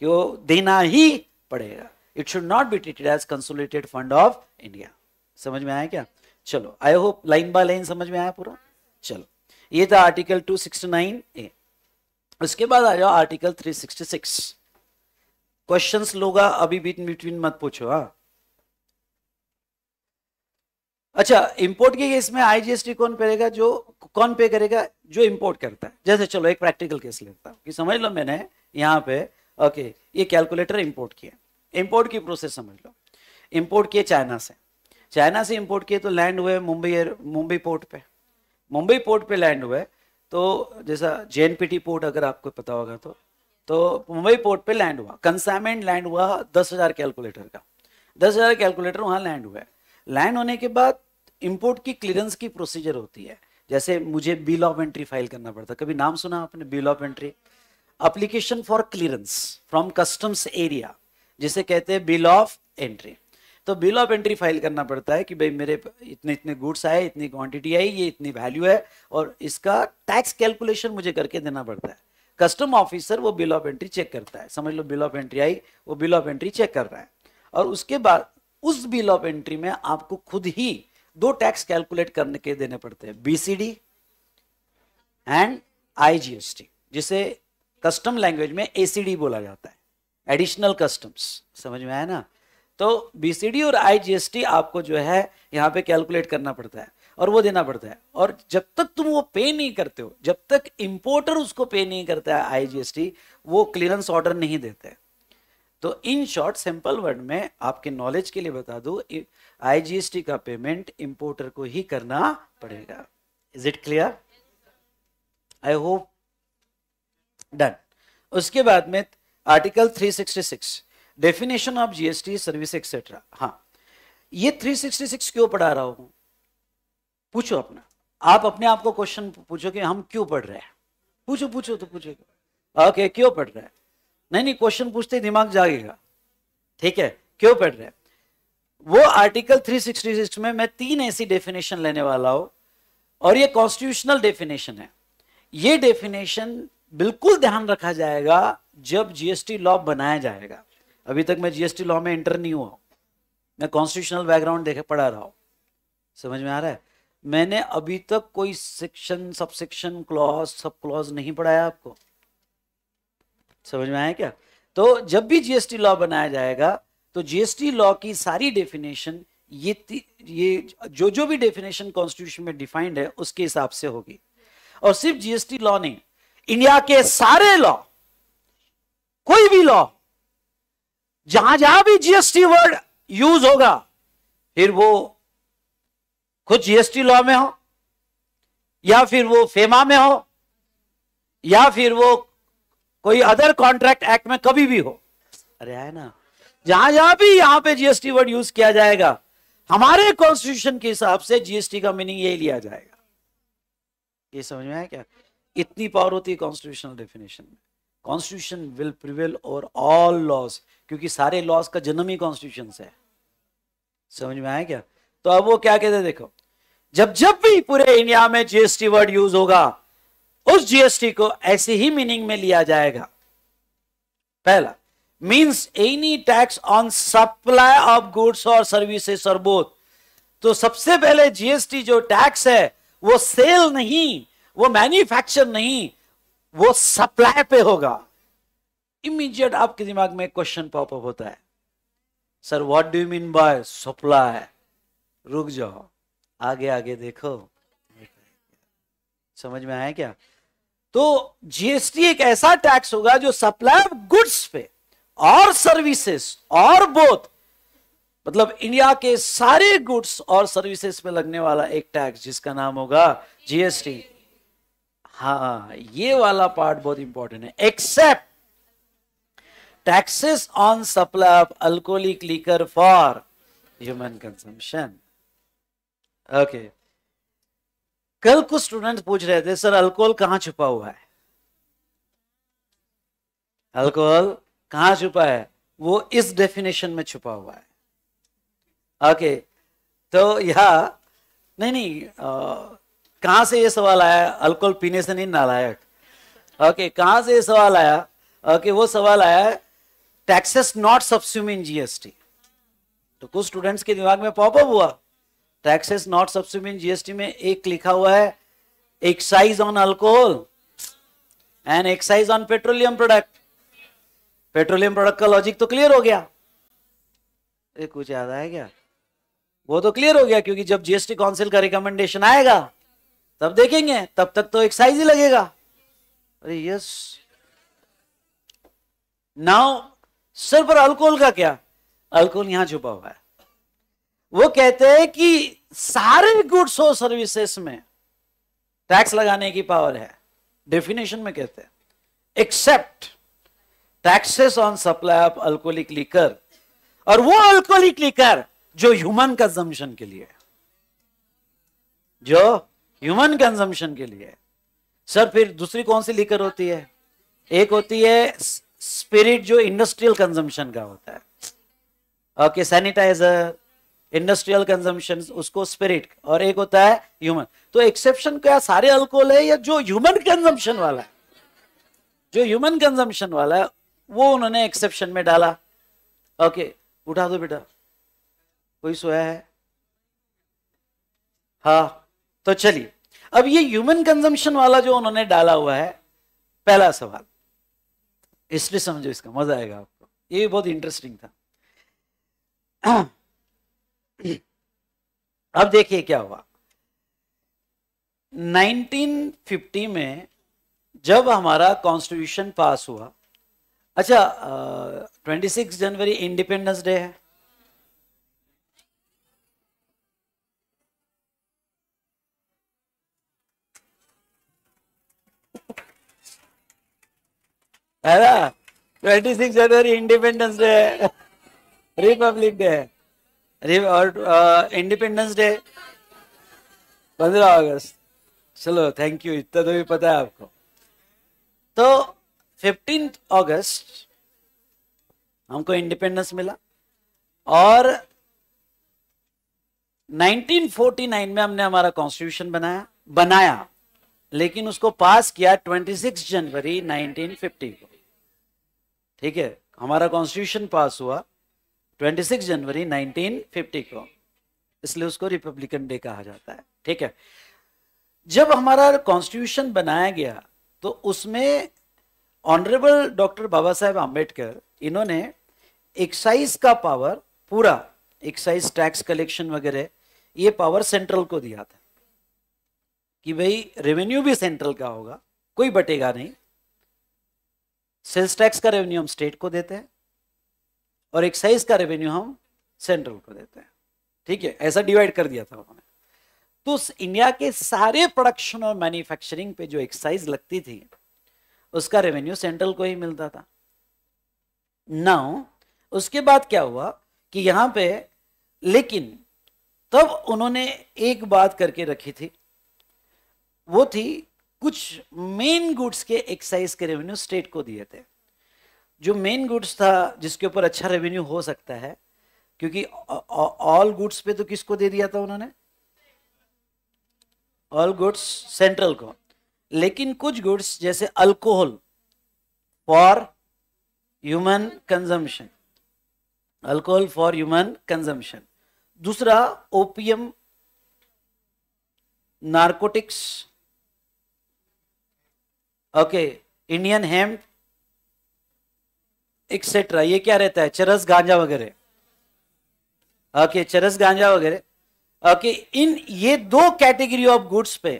कि वो देना ही पड़ेगा it should not be treated as consolidated fund of India समझ में आया क्या चलो I hope line by line समझ में आया पूरा चलो ये था आर्टिकल 269 ए उसके बाद आ जाओ आर्टिकल 366 क्वेश्चंस लोग अभी बीट बिटवीन मत पूछो हाँ अच्छा इंपोर्ट के केस में आईजीएसटी कौन करेगा जो कौन पे करेगा जो इंपोर्ट करता है जैसे चलो एक प्रैक्टिकल केस लेता हूँ कि समझ लो मैंने यहाँ पे ओके ये कैलकुलेटर इंपोर्ट किया इंपोर्ट की प्रोसेस समझ लो इंपोर्ट किए चाइना से चाइना से इंपोर्ट किए तो लैंड हुए मुंबई मुंबई पोर्ट पे मुंबई पोर्ट पे लैंड हुए तो जैसा जे पोर्ट अगर आपको पता होगा तो तो मुंबई पोर्ट पे लैंड हुआ कंसाइनमेंट लैंड हुआ दस हज़ार कैलकुलेटर का दस हज़ार कैलकुलेटर वहाँ लैंड हुआ है लैंड होने के बाद इम्पोर्ट की क्लियरेंस की प्रोसीजर होती है जैसे मुझे बिल ऑफ एंट्री फाइल करना पड़ता कभी नाम सुना आपने bill of entry application for clearance from customs area जिसे कहते हैं बिल ऑफ एंट्री तो बिल ऑफ एंट्री फाइल करना पड़ता है कि भाई मेरे इतने इतने गुड्स आए इतनी क्वांटिटी आई ये इतनी वैल्यू है और इसका टैक्स कैलकुलेशन मुझे करके देना पड़ता है कस्टम ऑफिसर वो बिल ऑफ एंट्री चेक करता है समझ लो बिल ऑफ एंट्री आई वो बिल ऑफ एंट्री चेक कर रहा है और उसके बाद उस बिल ऑफ एंट्री में आपको खुद ही दो टैक्स कैलकुलेट करने के देने पड़ते हैं बीसीडी एंड आईजीएसटी जिसे कस्टम लैंग्वेज में एसीडी बोला जाता है एडिशनल कस्टम्स समझ में आया ना तो बीसीडी और आईजीएसटी आपको जो है यहाँ पे कैलकुलेट करना पड़ता है और वो देना पड़ता है और जब तक तुम वो पे नहीं करते हो जब तक इंपोर्टर उसको पे नहीं करता है आईजीएसटी वो क्लियरेंस ऑर्डर नहीं देते तो इन शॉर्ट सिंपल वर्ड में आपके नॉलेज के लिए बता दू आईजीएसटी का पेमेंट इंपोर्टर को ही करना पड़ेगा is it clear I hope done उसके बाद में article three sixty six definition of GST service etcetera हाँ ये 366 क्यों पढ़ा रहा हूं पूछो अपना आप अपने आप को क्वेश्चन पूछो कि हम क्यों पढ़ रहे हैं पूछो पूछो तो पूछो ओके क्यों पढ़ रहे हैं नहीं नहीं क्वेश्चन पूछते दिमाग जागेगा ठीक है क्यों पढ़ रहे हैं वो आर्टिकल 366 में मैं तीन ऐसी डेफिनेशन लेने वाला हूं और ये कॉन्स्टिट्यूशनल डेफिनेशन है ये डेफिनेशन बिल्कुल ध्यान रखा जाएगा जब जीएसटी लॉ बनाया जाएगा अभी तक मैं जीएसटी लॉ में इंटर नहीं हुआ मैं कॉन्स्टिट्यूशनल बैकग्राउंड देखे पढ़ा रहा हूँ समझ में आ रहा है मैंने अभी तक कोई section sub section clause sub clause नहीं पढ़ाया आपको समझ में आया क्या तो जब भी जीएसटी लॉ बनाया जाएगा तो जीएसटी लॉ की सारी डेफिनेशन ये ये जो जो भी डेफिनेशन कॉन्स्टिट्यूशन में डिफाइंड है उसके हिसाब से होगी और सिर्फ जीएसटी लॉ नहीं इंडिया के सारे लॉ कोई भी लॉ जहां जहां भी जीएसटी वर्ड यूज होगा फिर वो खुद जीएसटी लॉ में हो या फिर वो फेमा में हो या फिर वो कोई अदर कॉन्ट्रैक्ट एक्ट में कभी भी हो अरे है ना जहां जहां भी यहां पे जीएसटी वर्ड यूज किया जाएगा हमारे कॉन्स्टिट्यूशन के हिसाब से जीएसटी का मीनिंग यही लिया जाएगा ये समझ में आया क्या इतनी पावर होती है कॉन्स्टिट्यूशनल डेफिनेशन में constitution will prevail over all laws क्योंकि सारे लॉस का जन्म ही कॉन्स्टिट्यूशन से है समझ में आया क्या तो अब वो क्या कहते देखो जब जब भी पूरे इंडिया में जीएसटी वर्ड यूज होगा उस जीएसटी को ऐसे ही मीनिंग में लिया जाएगा पहला means any tax on supply of goods और सर्विसेस और बोथ तो सबसे पहले जीएसटी जो टैक्स है वो सेल नहीं वो मैन्युफैक्चर नहीं वो सप्लाई पे होगा इमीडिएट आपके दिमाग में क्वेश्चन पॉपअप होता है sir what do you mean by supply रुक जाओ आगे आगे देखो समझ में आया क्या तो जीएसटी एक ऐसा टैक्स होगा जो सप्लाई ऑफ गुड्स पे और सर्विसेज और बोथ मतलब इंडिया के सारे गुड्स और सर्विसेज पे लगने वाला एक टैक्स जिसका नाम होगा जीएसटी हाँ ये वाला पार्ट बहुत इंपॉर्टेंट है except taxes on supply of alcoholic liquor for human consumption. Okay. कल कुछ स्टूडेंट पूछ रहे थे सर अल्कोहल कहां छुपा हुआ है अल्कोहल कहां छुपा है वो इस डेफिनेशन में छुपा हुआ है ओके okay. तो यह नहीं नहीं कहां से ये सवाल आया अल्कोहल पीने से नहीं नालायक ओके okay, से ये सवाल आया ओके okay, वो सवाल आया taxes not subsume in GST तो कुछ स्टूडेंट्स के दिमाग में पॉपअप हुआ taxes not subsume in GST में एक लिखा हुआ है excise on alcohol and excise on petroleum product petroleum product का लॉजिक तो क्लियर हो गया एक कुछ याद आया क्या वो तो क्लियर हो गया क्योंकि जब जीएसटी काउंसिल का रिकमेंडेशन आएगा तब देखेंगे तब तक तो एक्साइज ही लगेगा अरे यस नाउ सिर्फ और अल्कोहल का क्या अल्कोहल यहां छुपा हुआ है वो कहते हैं कि सारे गुड्स और सर्विसेस में टैक्स लगाने की पावर है डेफिनेशन में कहते हैं except taxes on supply of alcoholic liquor और वो अल्कोहलिक लीकर जो ह्यूमन कंजम्पशन के लिए जो ह्यूमन कंजम्पशन के लिए सर फिर दूसरी कौन सी लीकर होती है एक होती है स्पिरिट जो इंडस्ट्रियल कंजम्पशन का होता है ओके सैनिटाइजर इंडस्ट्रियल कंजम्पशन उसको स्पिरिट और एक होता है ह्यूमन तो एक्सेप्शन क्या सारे अल्कोहल है या जो ह्यूमन कंजम्पशन वाला है जो ह्यूमन कंजम्पशन वाला है वो उन्होंने एक्सेप्शन में डाला ओके उठा दो बेटा कोई सोया है हा तो चलिए अब ये ह्यूमन कंजम्पशन वाला जो उन्होंने डाला हुआ है पहला सवाल हिस्ट्री समझो इसका मजा आएगा आपको ये बहुत इंटरेस्टिंग था अब देखिए क्या हुआ 1950 में जब हमारा कॉन्स्टिट्यूशन पास हुआ अच्छा आ, 26 जनवरी इंडिपेंडेंस डे है है ना ट्वेंटी सिक्स जनवरी इंडिपेंडेंस डे रिपब्लिक डे और इंडिपेंडेंस डे पंद्रह अगस्त चलो थैंक यू इतना तो भी पता है आपको तो फिफ्टीन अगस्त हमको इंडिपेंडेंस मिला और 1949 में हमने हमारा कॉन्स्टिट्यूशन बनाया बनाया लेकिन उसको पास किया 26 जनवरी 1950 को ठीक है हमारा कॉन्स्टिट्यूशन पास हुआ 26 जनवरी 1950 को इसलिए उसको रिपब्लिकन डे कहा जाता है ठीक है जब हमारा कॉन्स्टिट्यूशन बनाया गया तो उसमें ऑनरेबल डॉक्टर बाबा साहेब आम्बेडकर इन्होंने एक्साइज का पावर पूरा एक्साइज टैक्स कलेक्शन वगैरह ये पावर सेंट्रल को दिया था कि भाई रेवेन्यू भी सेंट्रल का होगा कोई बटेगा नहीं सेल्स टैक्स का रेवेन्यू हम स्टेट को देते हैं और एक्साइज का रेवेन्यू हम सेंट्रल को देते हैं ठीक है ऐसा डिवाइड कर दिया था उन्होंने तो इंडिया के सारे प्रोडक्शन और मैन्युफैक्चरिंग पे जो एक्साइज लगती थी उसका रेवेन्यू सेंट्रल को ही मिलता था नाउ उसके बाद क्या हुआ कि यहां पे लेकिन तब उन्होंने एक बात करके रखी थी वो थी कुछ मेन गुड्स के एक्साइज के रेवेन्यू स्टेट को दिए थे जो मेन गुड्स था जिसके ऊपर अच्छा रेवेन्यू हो सकता है क्योंकि ऑल गुड्स पे तो किसको दे दिया था उन्होंने ऑल गुड्स सेंट्रल को लेकिन कुछ गुड्स जैसे alcohol for human consumption alcohol for human consumption दूसरा opium narcotics okay Indian hemp etcetera ये क्या रहता है चरस गांजा वगैरह ओके चरस गांजा वगैरह ओके इन ये दो कैटेगरी ऑफ गुड्स पे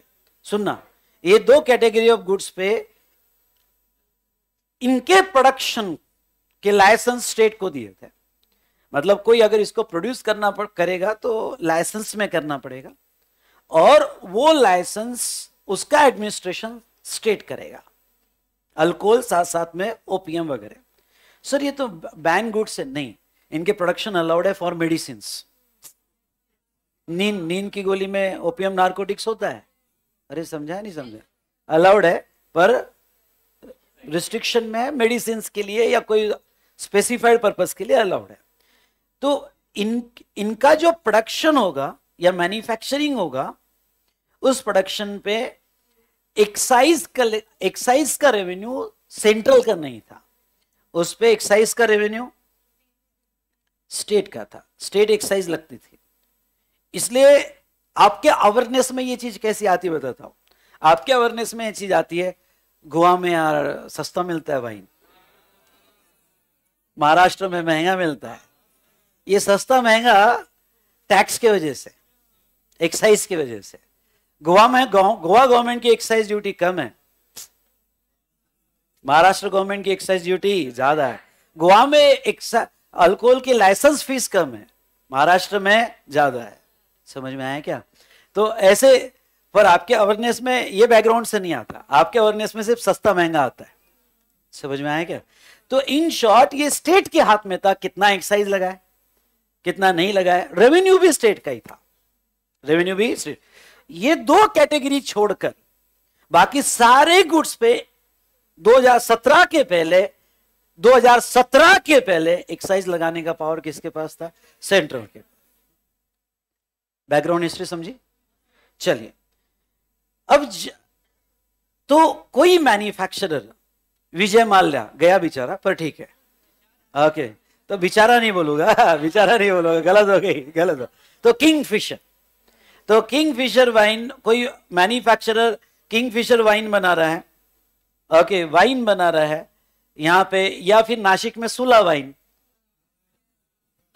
सुनना ये दो कैटेगरी ऑफ गुड्स पे इनके प्रोडक्शन के लाइसेंस स्टेट को दिए थे मतलब कोई अगर इसको प्रोड्यूस करना पड़, करेगा तो लाइसेंस में करना पड़ेगा और वो लाइसेंस उसका एडमिनिस्ट्रेशन स्टेट करेगा अल्कोहल साथ साथ में ओपीएम वगैरह सर ये तो बैन गुड्स है नहीं इनके प्रोडक्शन अलाउड है फॉर मेडिसिन नींद नींद की गोली में ओपीएम नार्कोटिक्स होता है अरे समझा नहीं समझा अलाउड है पर रिस्ट्रिक्शन में है मेडिसिन के लिए या कोई स्पेसिफाइड पर्पज के लिए अलाउड है तो इन इनका जो प्रोडक्शन होगा या मैन्युफैक्चरिंग होगा उस प्रोडक्शन पे एक्साइज का एक्साइज का रेवेन्यू सेंट्रल का नहीं था उस पर एक्साइज का रेवेन्यू स्टेट का था स्टेट एक्साइज लगती थी इसलिए आपके अवेयरनेस में ये चीज कैसी आती है बताता हूं आपके अवेयरनेस में ये चीज आती है गोवा में यार सस्ता मिलता है वाइन महाराष्ट्र में महंगा मिलता है ये सस्ता महंगा टैक्स की वजह से एक्साइज की वजह से गोवा में गोवा गवर्नमेंट की एक्साइज ड्यूटी कम है महाराष्ट्र गवर्नमेंट की एक्साइज ड्यूटी ज्यादा है गोवा में अल्कोहल की लाइसेंस फीस कम है महाराष्ट्र में ज्यादा है समझ में आया क्या तो ऐसे पर आपके अवेयरनेस में ये बैकग्राउंड से नहीं आता आपके अवेयरनेस में सिर्फ सस्ता महंगा आता है समझ में आया क्या तो इन शॉर्ट ये स्टेट के हाथ में था कितना एक्साइज लगाए कितना नहीं लगाए रेवेन्यू भी स्टेट का ही था रेवेन्यू भी स्टेट ये दो कैटेगरी छोड़कर बाकी सारे गुड्स पे 2017 के पहले 2017 के पहले एक्साइज लगाने का पावर किसके पास था सेंट्रल के बैकग्राउंड हिस्ट्री समझी चलिए अब ज... तो कोई मैन्युफैक्चरर विजय माल्या गया बेचारा पर ठीक है ओके तो बेचारा नहीं बोलूंगा बेचारा नहीं बोलूंगा गलत हो गई गलत हो तो किंग फिशर तो किंग फिशर वाइन कोई मैन्युफैक्चरर किंग फिशर वाइन बना रहा है ओके okay, वाइन बना रहा है यहाँ पे या फिर नासिक में सुला वाइन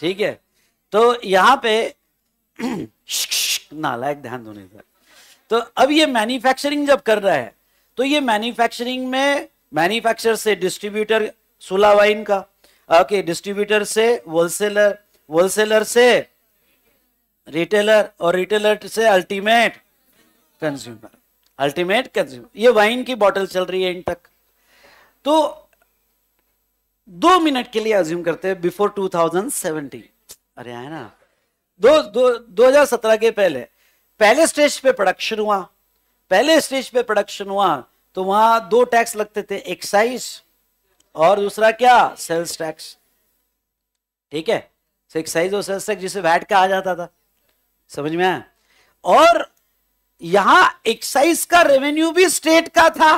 ठीक है तो यहाँ पे नालायक ध्यान देने सर तो अब ये मैन्युफैक्चरिंग जब कर रहा है तो ये मैन्युफैक्चरिंग में मैन्युफैक्चर से डिस्ट्रीब्यूटर सुला वाइन का ओके okay, डिस्ट्रीब्यूटर से होलसेलर होलसेलर से रिटेलर और रिटेलर से अल्टीमेट कंज्यूमर अल्टीमेट कंज्यूमर ये वाइन की बॉटल चल रही है इन तक तो दो मिनट के लिए अज्यूम करते हैं बिफोर 2017 अरे है ना दो दो हजार सत्रह के पहले पहले स्टेज पे प्रोडक्शन हुआ पहले स्टेज पे प्रोडक्शन हुआ तो वहां दो टैक्स लगते थे एक्साइज और दूसरा क्या सेल्स टैक्स ठीक है तो एक्साइज और सेल्स टैक्स जिसे वैट कहा जाता था समझ में आया और यहां एक्साइज का रेवेन्यू भी स्टेट का था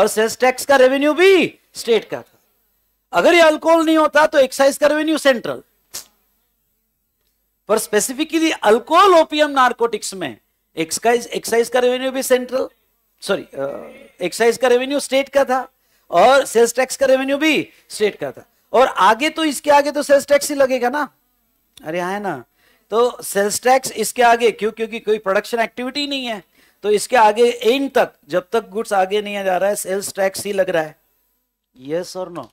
और सेल्स टैक्स का रेवेन्यू भी स्टेट का था अगर ये अल्कोहल नहीं होता तो एक्साइज का रेवेन्यू सेंट्रल पर स्पेसिफिकली अल्कोहल ओपीएम नार्कोटिक्स में एक्साइज एक्साइज का रेवेन्यू भी सेंट्रल सॉरी एक्साइज का रेवेन्यू स्टेट का था और सेल्स टैक्स का रेवेन्यू भी स्टेट का था और आगे तो इसके आगे तो सेल्स टैक्स ही लगेगा ना अरे आए ना तो सेल्स टैक्स इसके आगे क्यों क्योंकि कोई प्रोडक्शन एक्टिविटी नहीं है तो इसके आगे एंड तक जब तक गुड्स आगे नहीं आ जा रहा है सेल्स टैक्स ही लग रहा है यस और नो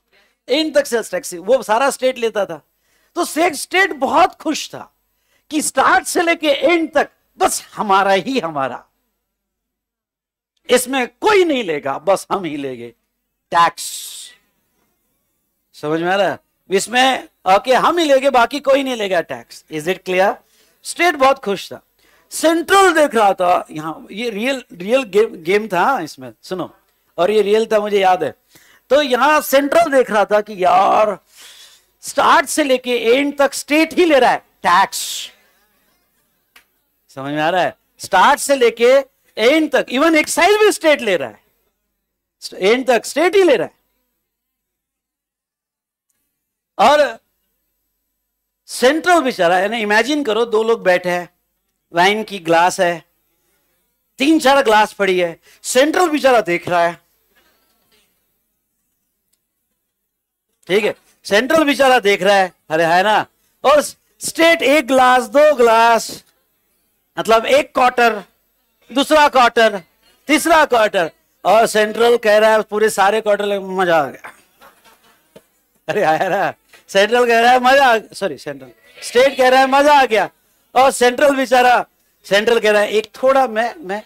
एंड तक सेल्स टैक्स वो सारा स्टेट लेता था तो स्टेट बहुत खुश था कि स्टार्ट से लेके एंड तक बस हमारा ही हमारा इसमें कोई नहीं लेगा बस हम ही लेंगे टैक्स समझ में आ रहा है इसमें ओके हम ही लेंगे बाकी कोई नहीं लेगा tax is it clear state बहुत खुश था सेंट्रल देख रहा था यहाँ ये रियल रियल गेम गेम था हाँ, इसमें सुनो और ये रियल था मुझे याद है तो यहाँ सेंट्रल देख रहा था कि यार स्टार्ट से लेके एंड तक स्टेट ही ले रहा है टैक्स समझ में आ रहा है स्टार्ट से लेके एंड तक इवन एक्साइज भी स्टेट ले रहा है एंड तक स्टेट ही ले रहा है और सेंट्रल बेचारा है ना इमेजिन करो दो लोग बैठे हैं वाइन की ग्लास है तीन चार ग्लास पड़ी है सेंट्रल बेचारा देख रहा है ठीक है सेंट्रल बेचारा देख रहा है अरे है ना और स्टेट एक ग्लास दो ग्लास मतलब एक क्वार्टर दूसरा क्वार्टर तीसरा क्वार्टर और सेंट्रल कह रहा है पूरे सारे क्वार्टर मजा आ गया अरे आया सेंट्रल कह रहा है मजा सॉरी सेंट्रल स्टेट कह रहा है मजा आ गया और सेंट्रल बेचारा सेंट्रल कह रहा है एक थोड़ा मैं मैं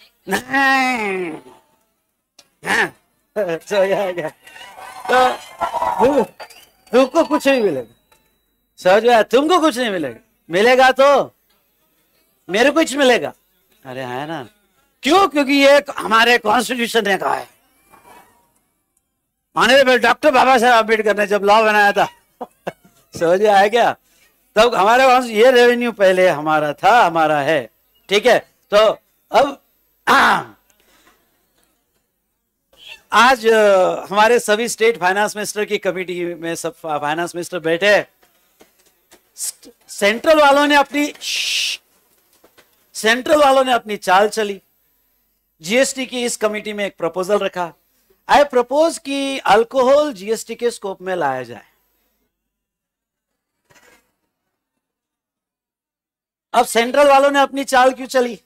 हाँ। तो, तो तुमको कुछ नहीं मिलेगा समझ गया तुमको कुछ नहीं मिलेगा मिलेगा तो मेरे को कुछ मिलेगा अरे है ना क्यों क्योंकि ये हमारे कॉन्स्टिट्यूशन ने कहा है माने डॉक्टर बाबा साहब अम्बेडकर ने जब लॉ बनाया था समझ आया क्या तब तो हमारे वहां ये रेवेन्यू पहले हमारा था हमारा है ठीक है तो अब आज हमारे सभी स्टेट फाइनेंस मिनिस्टर की कमेटी में सब फाइनेंस मिनिस्टर बैठे सेंट्रल वालों ने अपनी सेंट्रल वालों ने अपनी चाल चली जीएसटी की इस कमेटी में एक प्रपोजल रखा आई प्रपोज कि अल्कोहल जीएसटी के स्कोप में लाया जाए अब सेंट्रल वालों ने अपनी चाल क्यों चली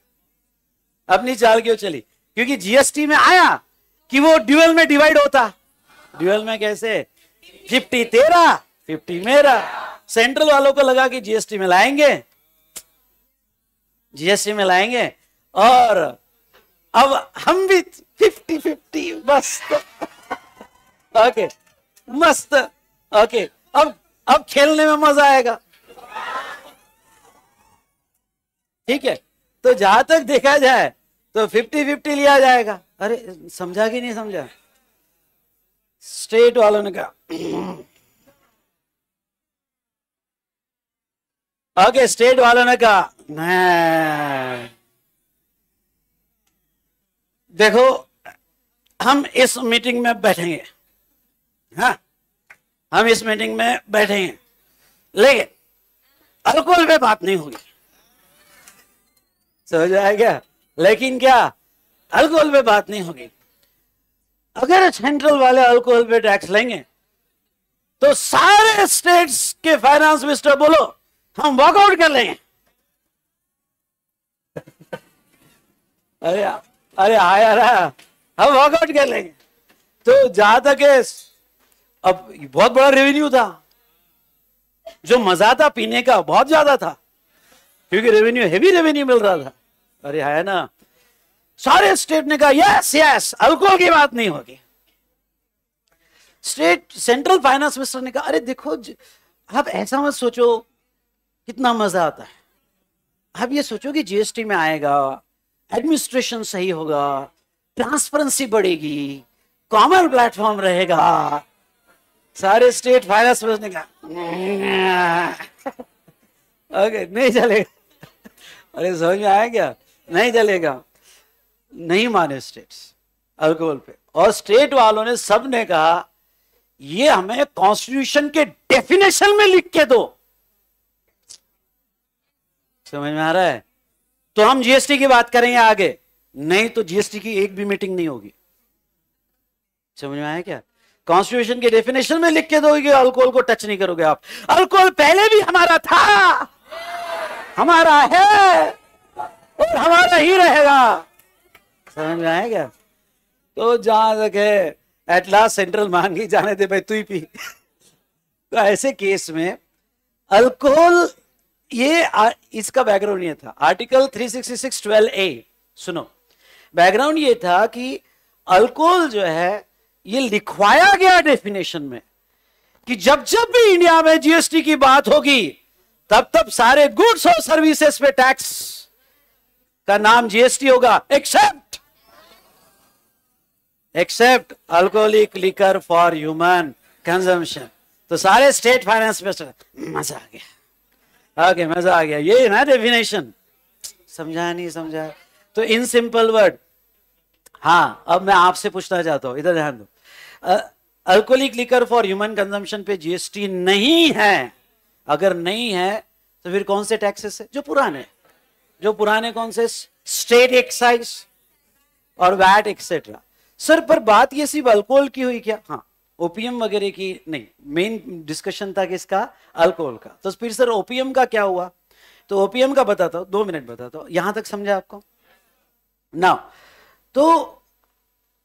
अपनी चाल क्यों चली क्योंकि जीएसटी में आया कि वो ड्यूएल में डिवाइड होता ड्यूएल में कैसे फिफ्टी तेरा फिफ्टी मेरा सेंट्रल वालों को लगा कि जीएसटी में लाएंगे जीएसटी में लाएंगे और अब हम भी फिफ्टी फिफ्टी मस्त ओके मस्त ओके अब अब खेलने में मजा आएगा ठीक है तो जहां तक देखा जाए तो फिफ्टी फिफ्टी लिया जाएगा अरे समझा कि नहीं समझा स्टेट वालों ने कहा ओके स्टेट वालों ने कहा देखो हम इस मीटिंग में बैठेंगे हा? हम इस मीटिंग में बैठेंगे लेकिन अल्कोहल पे बात नहीं होगी समझ जाएगा लेकिन क्या अल्कोहल पे बात नहीं होगी अगर सेंट्रल वाले अल्कोहल पे टैक्स लेंगे तो सारे स्टेट्स के फाइनेंस मिनिस्टर बोलो हम वॉकआउट कर लेंगे अरे अरे आया रहा हम वॉकआउट कर लेंगे तो जहां तक अब बहुत बड़ा रेवेन्यू था जो मजा था पीने का बहुत ज्यादा था क्योंकि रेवेन्यू हेवी रेवेन्यू मिल रहा था अरे है ना सारे स्टेट ने कहा यस यस अल्कोहल की बात नहीं होगी स्टेट सेंट्रल फाइनेंस मिनिस्टर ने कहा अरे देखो आप ऐसा मत सोचो कितना मजा आता है आप ये सोचो कि जीएसटी में आएगा एडमिनिस्ट्रेशन सही होगा ट्रांसपेरेंसी बढ़ेगी कॉमन प्लेटफॉर्म रहेगा सारे स्टेट फाइनेंस मिनिस्टर ने कहा ओके नहीं चलेगा अरे समझ में आया क्या नहीं चलेगा नहीं माने स्टेट्स अल्कोहल पे और स्टेट वालों ने सब ने कहा ये हमें कॉन्स्टिट्यूशन के डेफिनेशन में लिख के दो समझ में आ रहा है तो हम जीएसटी की बात करेंगे आगे नहीं तो जीएसटी की एक भी मीटिंग नहीं होगी समझ में आया क्या कॉन्स्टिट्यूशन के डेफिनेशन में लिख के दोगे अल्कोहल को टच नहीं करोगे आप अल्कोहल पहले भी हमारा था हमारा है और हमारा ही रहेगा समझ में आए क्या तो जहां तक है एट लास्ट सेंट्रल मान गई जाने दे भाई तू ही पी तो ऐसे केस में अल्कोहल ये आ, इसका बैकग्राउंड ये था आर्टिकल 366 ट्वेल्व ए सुनो बैकग्राउंड ये था कि अल्कोहल जो है ये लिखवाया गया डेफिनेशन में कि जब जब भी इंडिया में जीएसटी की बात होगी तब तब सारे गुड्स और सर्विसेज पे टैक्स का नाम जीएसटी होगा except except alcoholic liquor for human consumption तो सारे स्टेट फाइनेंस में मजा आ गया ओके मजा आ गया ये ना डेफिनेशन समझा नहीं समझा तो इन सिंपल वर्ड हाँ अब मैं आपसे पूछना चाहता हूं इधर ध्यान दो alcoholic liquor for human consumption पे जीएसटी नहीं है अगर नहीं है तो फिर कौन से टैक्सेस है जो पुराने जो पुराने कौन से स्टेट एक्साइज और वैट एक्सेट्रा सर पर बात ये सिर्फ अल्कोहल की हुई क्या हाँ ओपीएम वगैरह की नहीं मेन डिस्कशन था किसका अल्कोहल का तो फिर सर ओपीएम का क्या हुआ तो ओपीएम का बताता हूं दो मिनट बताता हूँ यहां तक समझा आपको ना तो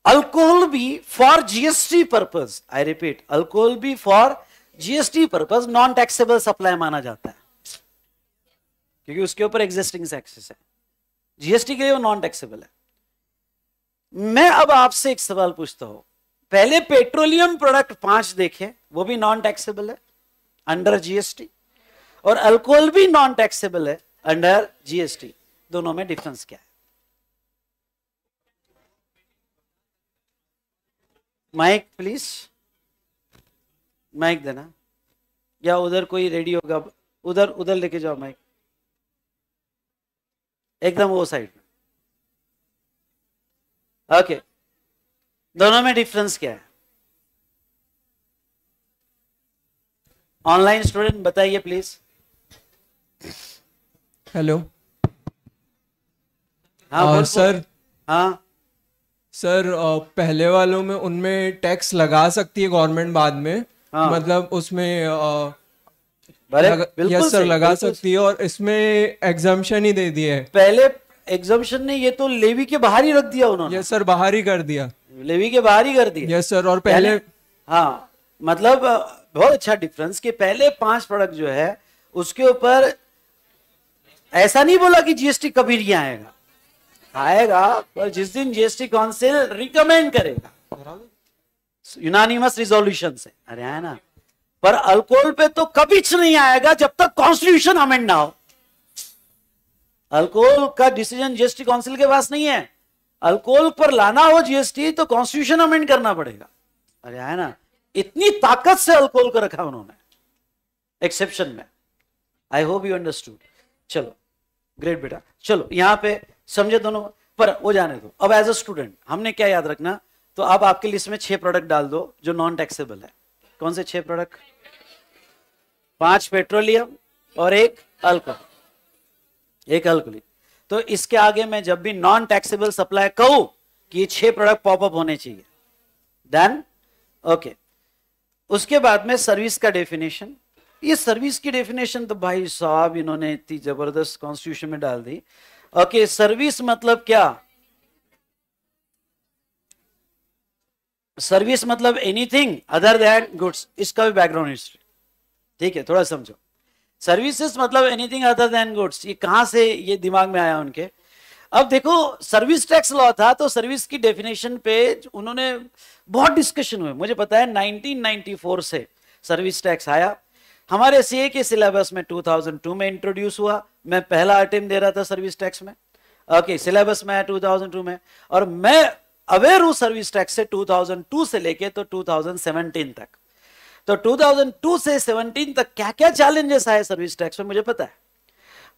अल्कोहल भी for GST purpose I repeat alcohol भी for GST purpose non taxable supply माना जाता है क्योंकि उसके ऊपर एग्जिस्टिंग टैक्सेस है जीएसटी के लिए वो नॉन टैक्सेबल है मैं अब आपसे एक सवाल पूछता हूं पहले पेट्रोलियम प्रोडक्ट पांच देखे वो भी नॉन टैक्सेबल है अंडर जीएसटी और अल्कोहल भी नॉन टैक्सेबल है अंडर जीएसटी दोनों में डिफरेंस क्या है माइक प्लीज माइक देना या उधर कोई रेडी होगा उधर उधर लेके जाओ माइक एकदम वो साइड में ओके दोनों में डिफरेंस क्या है ऑनलाइन स्टूडेंट बताइए प्लीज हेलो हाँ आ, uh, सर हाँ सर uh, पहले वालों में उनमें टैक्स लगा सकती है गवर्नमेंट बाद में हाँ. मतलब उसमें आ, uh, यस सर लगा सकती है और इसमें ही दे दिए पहले ने ये तो लेवी के बाहर ही रख दिया उन्होंने यस सर बाहर ही कर दिया लेवी के बाहर ही कर दिया यस सर और पहले हाँ मतलब बहुत अच्छा डिफरेंस कि पहले पांच प्रोडक्ट जो है उसके ऊपर ऐसा नहीं बोला कि जीएसटी कभी नहीं आएगा आएगा पर जिस दिन जीएसटी काउंसिल रिकमेंड करेगा यूनानिमस रिजोल्यूशन से अरे है ना पर अल्कोहल पे तो कभी नहीं आएगा जब तक कॉन्स्टिट्यूशन अमेंड ना हो अल्कोहल का डिसीजन जीएसटी काउंसिल के पास नहीं है अल्कोहल पर लाना हो जीएसटी तो कॉन्स्टिट्यूशन अमेंड करना पड़ेगा अरे है ना इतनी ताकत से अल्कोहल को रखा उन्होंने एक्सेप्शन में आई होप यू अंडरस्टूड चलो ग्रेट बेटा चलो यहां पे समझे दोनों पर वो जाने दो अब एज अ स्टूडेंट हमने क्या याद रखना तो आप आपके लिस्ट में छह प्रोडक्ट डाल दो जो नॉन टैक्सेबल है कौन से छह प्रोडक्ट पांच पेट्रोलियम और एक अल्कोहल एक अल्कोहल तो इसके आगे मैं जब भी नॉन टैक्सेबल सप्लाई कहूं कि ये छह प्रोडक्ट पॉपअप होने चाहिए देन ओके उसके बाद में सर्विस का डेफिनेशन ये सर्विस की डेफिनेशन तो भाई साहब इन्होंने इतनी जबरदस्त कॉन्स्टिट्यूशन में डाल दी ओके सर्विस मतलब क्या सर्विस मतलब एनीथिंग अदर देन गुड्स इसका भी बैकग्राउंड हिस्ट्री ठीक है थोड़ा समझो सर्विसेज मतलब एनीथिंग अदर देन गुड्स ये कहां से ये दिमाग में आया उनके अब देखो सर्विस टैक्स लॉ था तो सर्विस की डेफिनेशन पे उन्होंने बहुत डिस्कशन हुए मुझे पता है 1994 से सर्विस टैक्स आया हमारे सीए के सिलेबस में 2002 में इंट्रोड्यूस हुआ मैं पहला अटेम्प दे रहा था सर्विस टैक्स में ओके सिलेबस में है टू में और मैं अवेयर हूं सर्विस टैक्स से टू से लेके तो टू तक तो 2002 से 17 तक क्या क्या चैलेंजेस आए सर्विस टैक्स में मुझे पता है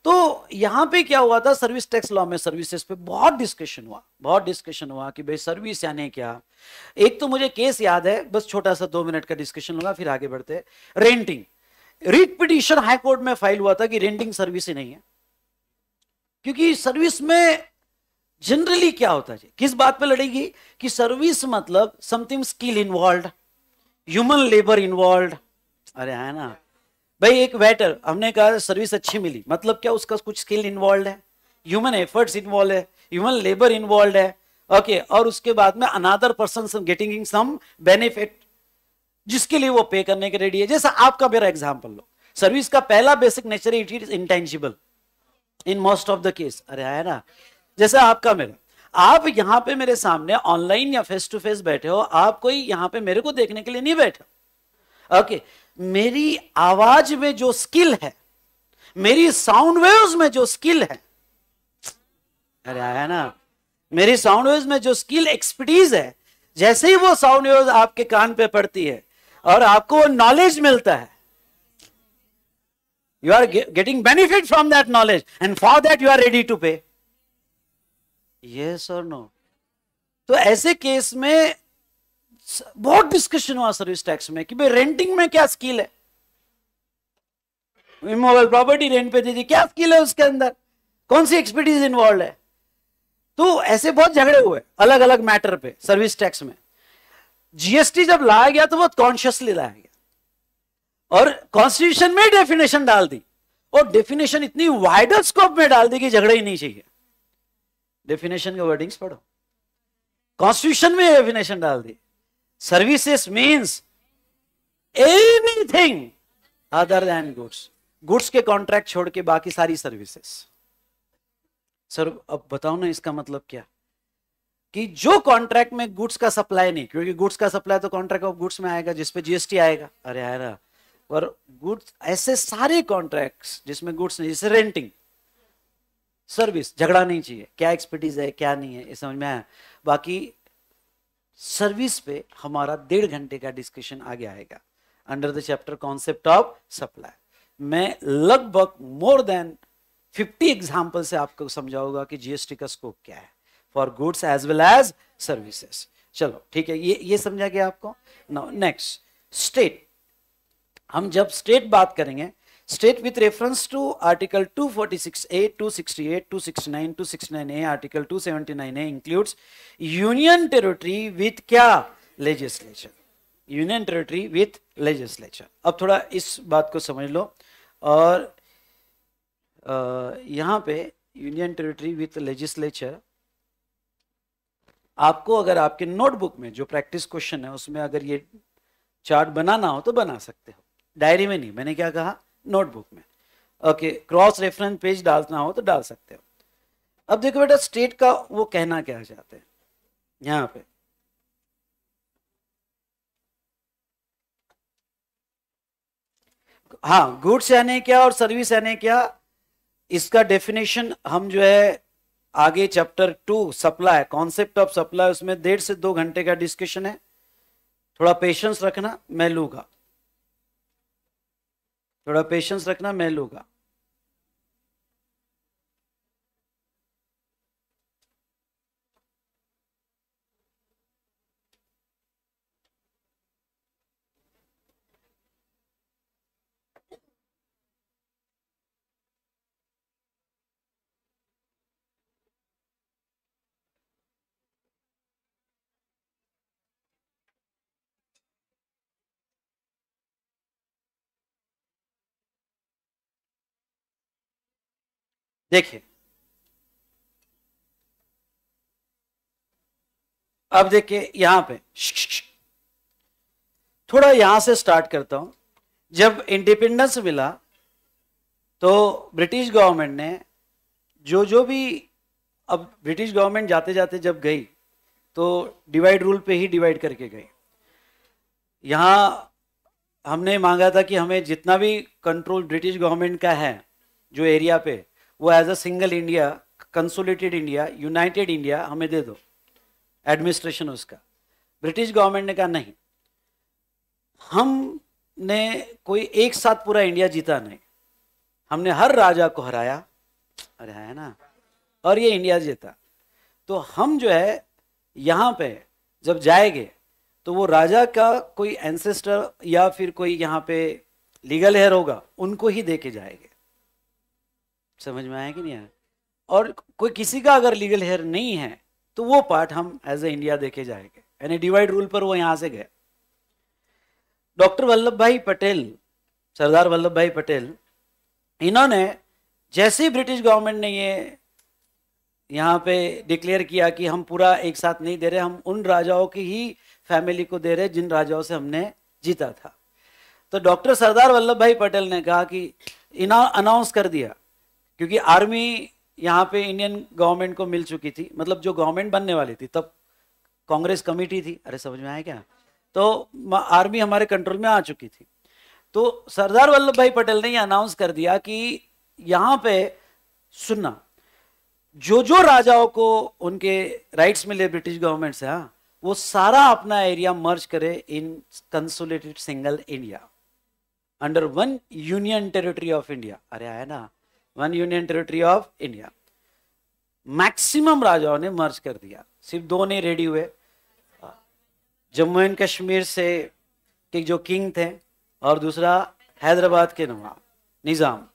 तो यहां पे क्या हुआ था सर्विस टैक्स लॉ में सर्विसेज पे बहुत डिस्कशन हुआ बहुत डिस्कशन हुआ कि भाई सर्विस यानी क्या एक तो मुझे केस याद है बस छोटा सा दो मिनट का डिस्कशन होगा फिर आगे बढ़ते रेंटिंग रीट पिटिशन हाईकोर्ट में फाइल हुआ था कि रेंटिंग सर्विस ही नहीं है क्योंकि सर्विस में जनरली क्या होता है किस बात पे लड़ेगी कि सर्विस मतलब something skill involve human labour involve अरे है हाँ ना भाई एक वेटर हमने कहा सर्विस अच्छी मिली मतलब क्या उसका कुछ स्किल इन्वॉल्व है ह्यूमन एफर्ट्स इन्वॉल्व है ह्यूमन लेबर इन्वॉल्व है ओके okay, और उसके बाद में another person getting in some benefit जिसके लिए वो पे करने के रेडी है जैसा आपका मेरा एग्जाम्पल लो सर्विस का पहला basic nature it is intangible in most of the case अरे है हाँ ना जैसा आपका मेरा आप यहां पे मेरे सामने ऑनलाइन या फेस टू फेस बैठे हो आप कोई यहां पे मेरे को देखने के लिए नहीं बैठे ओके okay, मेरी आवाज में जो स्किल है मेरी साउंड वेव्स में जो स्किल है अरे आया ना मेरी साउंड वेव्स में जो स्किल एक्सपर्टीज है जैसे ही वो साउंड वेव्स आपके कान पे पड़ती है और आपको वो नॉलेज मिलता है you are getting benefit from that knowledge and for that you are ready to pay yes और नो तो ऐसे केस में बहुत डिस्कशन हुआ सर्विस टैक्स में कि भाई रेंटिंग में क्या स्किल है इमोबल प्रॉपर्टी रेंट पे दीजिए क्या स्किल है उसके अंदर कौन सी एक्सपर्टीज इन्वॉल्व है तो ऐसे बहुत झगड़े हुए अलग अलग मैटर पे सर्विस टैक्स में जीएसटी जब लाया गया तो बहुत कॉन्शियसली लाया गया और कॉन्स्टिट्यूशन में डेफिनेशन डाल दी और डेफिनेशन इतनी वाइडर स्कोप में डाल दी कि झगड़े ही नहीं चाहिए डेफिनेशन के वर्डिंग्स पढ़ो कॉन्स्टिट्यूशन में डेफिनेशन डाल दी services means anything other than goods goods के कॉन्ट्रैक्ट छोड़ के बाकी सारी सर्विसेस सर अब बताओ ना इसका मतलब क्या कि जो कॉन्ट्रैक्ट में गुड्स का सप्लाई नहीं क्योंकि गुड्स का सप्लाई तो कॉन्ट्रैक्ट ऑफ गुड्स में आएगा जिसपे जीएसटी आएगा अरे आयरा और गुड्स ऐसे सारे कॉन्ट्रैक्ट्स जिसमें गुड्स नहीं जैसे रेंटिंग सर्विस झगड़ा नहीं चाहिए क्या एक्सपर्टीज है क्या नहीं है ये समझ में आया बाकी सर्विस पे हमारा डेढ़ घंटे का डिस्कशन आगे आएगा under the chapter concept of supply मैं लगभग मोर देन 50 एग्जाम्पल से आपको समझाऊंगा कि जीएसटी का स्कोप क्या है for goods as well as services चलो ठीक है ये ये समझा गया आपको नेक्स्ट स्टेट हम जब स्टेट बात करेंगे state with reference to article 246a 268 269 269a article 279a includes union territory with क्या legislation union territory with legislation अब थोड़ा इस बात को समझ लो और यहाँ पे यूनियन टेरिटरी विथ लेजिस्लेचर आपको अगर आपके नोटबुक में जो प्रैक्टिस क्वेश्चन है उसमें अगर ये चार्ट बनाना हो तो बना सकते हो डायरी में नहीं मैंने क्या कहा नोटबुक में ओके क्रॉस रेफरेंस पेज डालना हो तो डाल सकते हो अब देखो बेटा स्टेट का वो कहना क्या चाहते हैं यहाँ पे हाँ गुड्स यानी क्या और सर्विस यानी क्या इसका डेफिनेशन हम जो है आगे chapter two supply concept of supply उसमें डेढ़ से दो घंटे का डिस्कशन है थोड़ा पेशेंस रखना मैं लूंगा थोड़ा पेशेंस रखना मैं लूँगा देखिए अब देखिए यहां पे थोड़ा यहां से स्टार्ट करता हूं जब इंडिपेंडेंस मिला तो ब्रिटिश गवर्नमेंट ने जो जो भी अब ब्रिटिश गवर्नमेंट जाते जाते जब गई तो डिवाइड रूल पे ही डिवाइड करके गई यहां हमने मांगा था कि हमें जितना भी कंट्रोल ब्रिटिश गवर्नमेंट का है जो एरिया पे वो as a single India consolidated India united India हमें दे दो एडमिनिस्ट्रेशन उसका ब्रिटिश गवर्नमेंट ने कहा नहीं हमने कोई एक साथ पूरा इंडिया जीता नहीं हमने हर राजा को हराया अरे है ना और ये इंडिया जीता तो हम जो है यहाँ पे जब जाएंगे तो वो राजा का कोई एंसेस्टर या फिर कोई यहाँ पे लीगल हेयर होगा उनको ही दे के जाएंगे समझ में आया कि नहीं आया और कोई किसी का अगर लीगल हेयर नहीं है तो वो पार्ट हम एज ए इंडिया देखे जाएंगे यानी डिवाइड रूल पर वो यहां से गए डॉक्टर वल्लभ भाई पटेल सरदार वल्लभ भाई पटेल इन्होंने जैसे ही ब्रिटिश गवर्नमेंट ने ये यहाँ पे डिक्लेयर किया कि हम पूरा एक साथ नहीं दे रहे हम उन राजाओं की ही फैमिली को दे रहे जिन राजाओं से हमने जीता था तो डॉक्टर सरदार वल्लभ भाई पटेल ने कहा कि इना अनाउंस कर दिया क्योंकि आर्मी यहाँ पे इंडियन गवर्नमेंट को मिल चुकी थी मतलब जो गवर्नमेंट बनने वाली थी तब कांग्रेस कमेटी थी अरे समझ में आया क्या तो आर्मी हमारे कंट्रोल में आ चुकी थी तो सरदार वल्लभ भाई पटेल ने ये अनाउंस कर दिया कि यहाँ पे सुनना जो जो राजाओं को उनके राइट्स मिले ब्रिटिश गवर्नमेंट से हाँ वो सारा अपना एरिया मर्ज करे in consolidated single India under one union territory of India अरे आया ना one union territory of India maximum राजाओं ने मर्ज कर दिया सिर्फ दो नहीं रेडी हुए हाँ। जम्मू एंड कश्मीर से के जो किंग थे और दूसरा हैदराबाद के नवाब निज़ाम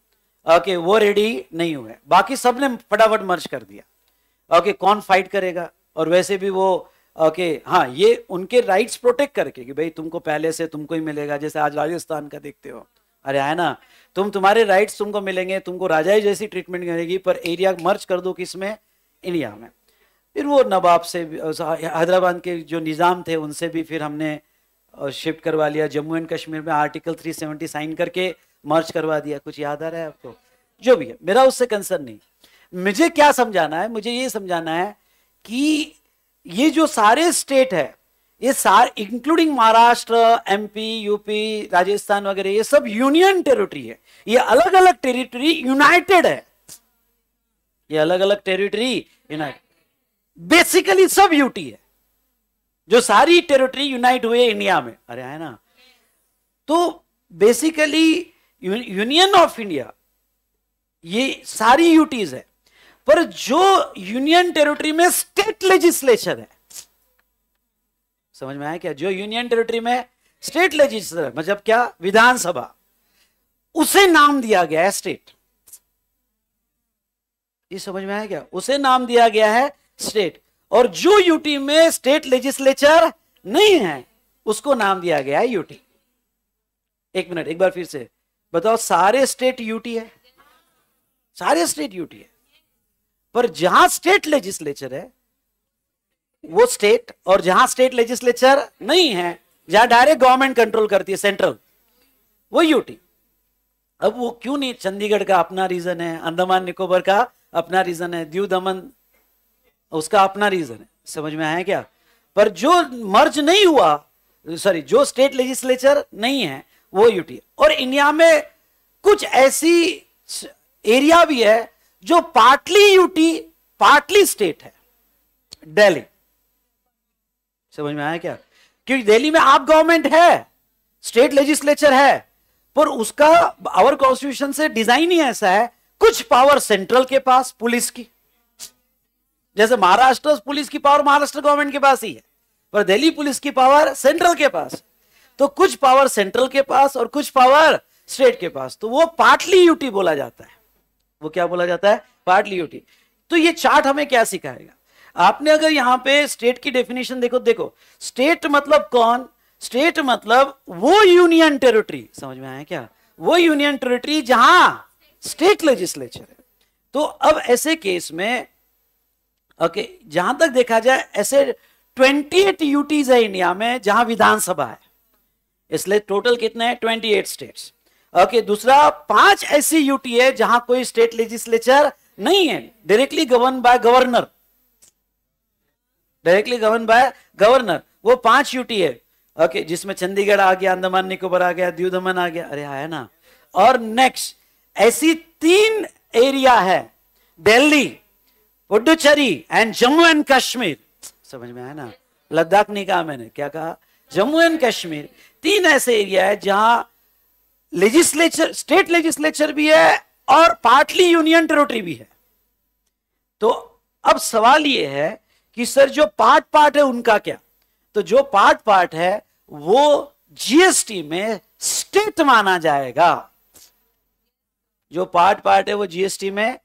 ओके वो रेडी नहीं हुए बाकी सब ने फटाफट मर्ज कर दिया ओके कौन फाइट करेगा और वैसे भी वो ओके हाँ ये उनके राइट्स प्रोटेक्ट करके कि भाई तुमको पहले से तुमको ही मिलेगा जैसे आज राजस्थान का देखते हो अरे है ना तुम तुम्हारे राइट्स तुमको मिलेंगे तुमको राजा ही जैसी ट्रीटमेंट मिलेगी पर एरिया मर्ज कर दो किसमें इंडिया में फिर वो नवाब से हैदराबाद के जो निज़ाम थे उनसे भी फिर हमने शिफ्ट करवा लिया जम्मू एंड कश्मीर में आर्टिकल 370 साइन करके मर्ज करवा दिया कुछ याद आ रहा है आपको जो भी है मेरा उससे कंसर्न नहीं मुझे क्या समझाना है मुझे ये समझाना है कि ये जो सारे स्टेट है ये सार including Maharashtra MP UP Rajasthan वगैरह ये सब यूनियन टेरिटरी है ये अलग अलग टेरिटरी यूनाइटेड है ये अलग अलग टेरिटरी यूनाइटेड बेसिकली सब यूटी है जो सारी टेरिटरी यूनाइट हुए इंडिया में अरे है ना तो बेसिकली यूनियन ऑफ इंडिया ये सारी यूटीज है पर जो यूनियन टेरिटरी में स्टेट लेजिस्लेशन है समझ में आया क्या जो यूनियन टेरिटरी में स्टेट लेजिस्लेचर मतलब क्या विधानसभा उसे नाम दिया गया है स्टेट ये समझ में आया क्या उसे नाम दिया गया है स्टेट और जो यूटी में स्टेट लेजिस्लेचर नहीं है उसको नाम दिया गया है यूटी एक मिनट एक बार फिर से बताओ सारे स्टेट यूटी है सारे स्टेट यूटी है पर जहां स्टेट लेजिस्लेचर है वो स्टेट और जहां स्टेट लेजिस्लेचर नहीं है जहां डायरेक्ट गवर्नमेंट कंट्रोल करती है सेंट्रल वो यूटी अब वो क्यों नहीं चंडीगढ़ का अपना रीजन है अंडमान निकोबर का अपना रीजन है दीव दमन उसका अपना रीजन है समझ में आया क्या पर जो मर्ज नहीं हुआ सॉरी जो स्टेट लेजिस्लेचर नहीं है वो यूटी और इंडिया में कुछ ऐसी एरिया भी है जो पार्टली यूटी पार्टली स्टेट है दिल्ली समझ में आया क्या क्योंकि दिल्ली में आप गवर्नमेंट है स्टेट लेजिस्लेचर है पर उसका आवर कॉन्स्टिट्यूशन से डिजाइन ही ऐसा है कुछ पावर सेंट्रल के पास पुलिस की जैसे महाराष्ट्र पुलिस की पावर महाराष्ट्र गवर्नमेंट के पास ही है पर दिल्ली पुलिस की पावर सेंट्रल के पास तो कुछ पावर सेंट्रल के पास और कुछ पावर स्टेट के पास तो वो पार्टली यूटी बोला जाता है वो क्या बोला जाता है पार्टली यूटी तो ये चार्ट हमें क्या सिखाएगा आपने अगर यहां पे स्टेट की डेफिनेशन देखो देखो स्टेट मतलब कौन स्टेट मतलब वो यूनियन टेरिटरी समझ में आया क्या वो यूनियन टेरिटरी जहां स्टेट लेजिस्लेचर है तो अब ऐसे केस में ओके जहां तक देखा जाए ऐसे 28 यूटीज है इंडिया में जहां विधानसभा है इसलिए टोटल कितने हैं 28 स्टेट्स ओके दूसरा पांच ऐसी यूटी है जहां कोई स्टेट लेजिस्लेचर नहीं है directly govern by governor directly govern by governor वो पांच यूटी है ओके okay, जिसमें चंडीगढ़ आ गया अंदमान निकोबर आ गया दीव दमन आ गया अरे आया ना और नेक्स्ट ऐसी तीन एरिया है दिल्ली पुडुचेरी एंड जम्मू एंड कश्मीर समझ में आया ना लद्दाख नहीं कहा मैंने क्या कहा जम्मू एंड कश्मीर तीन ऐसे एरिया है जहां लेजिस्लेचर स्टेट लेजिस्लेचर भी है और पार्टली यूनियन टेरिटरी भी है तो अब सवाल यह है कि सर जो पार्ट पार्ट है उनका क्या तो जो पार्ट पार्ट है वो जीएसटी में स्टेट माना जाएगा जो पार्ट पार्ट है वो जीएसटी में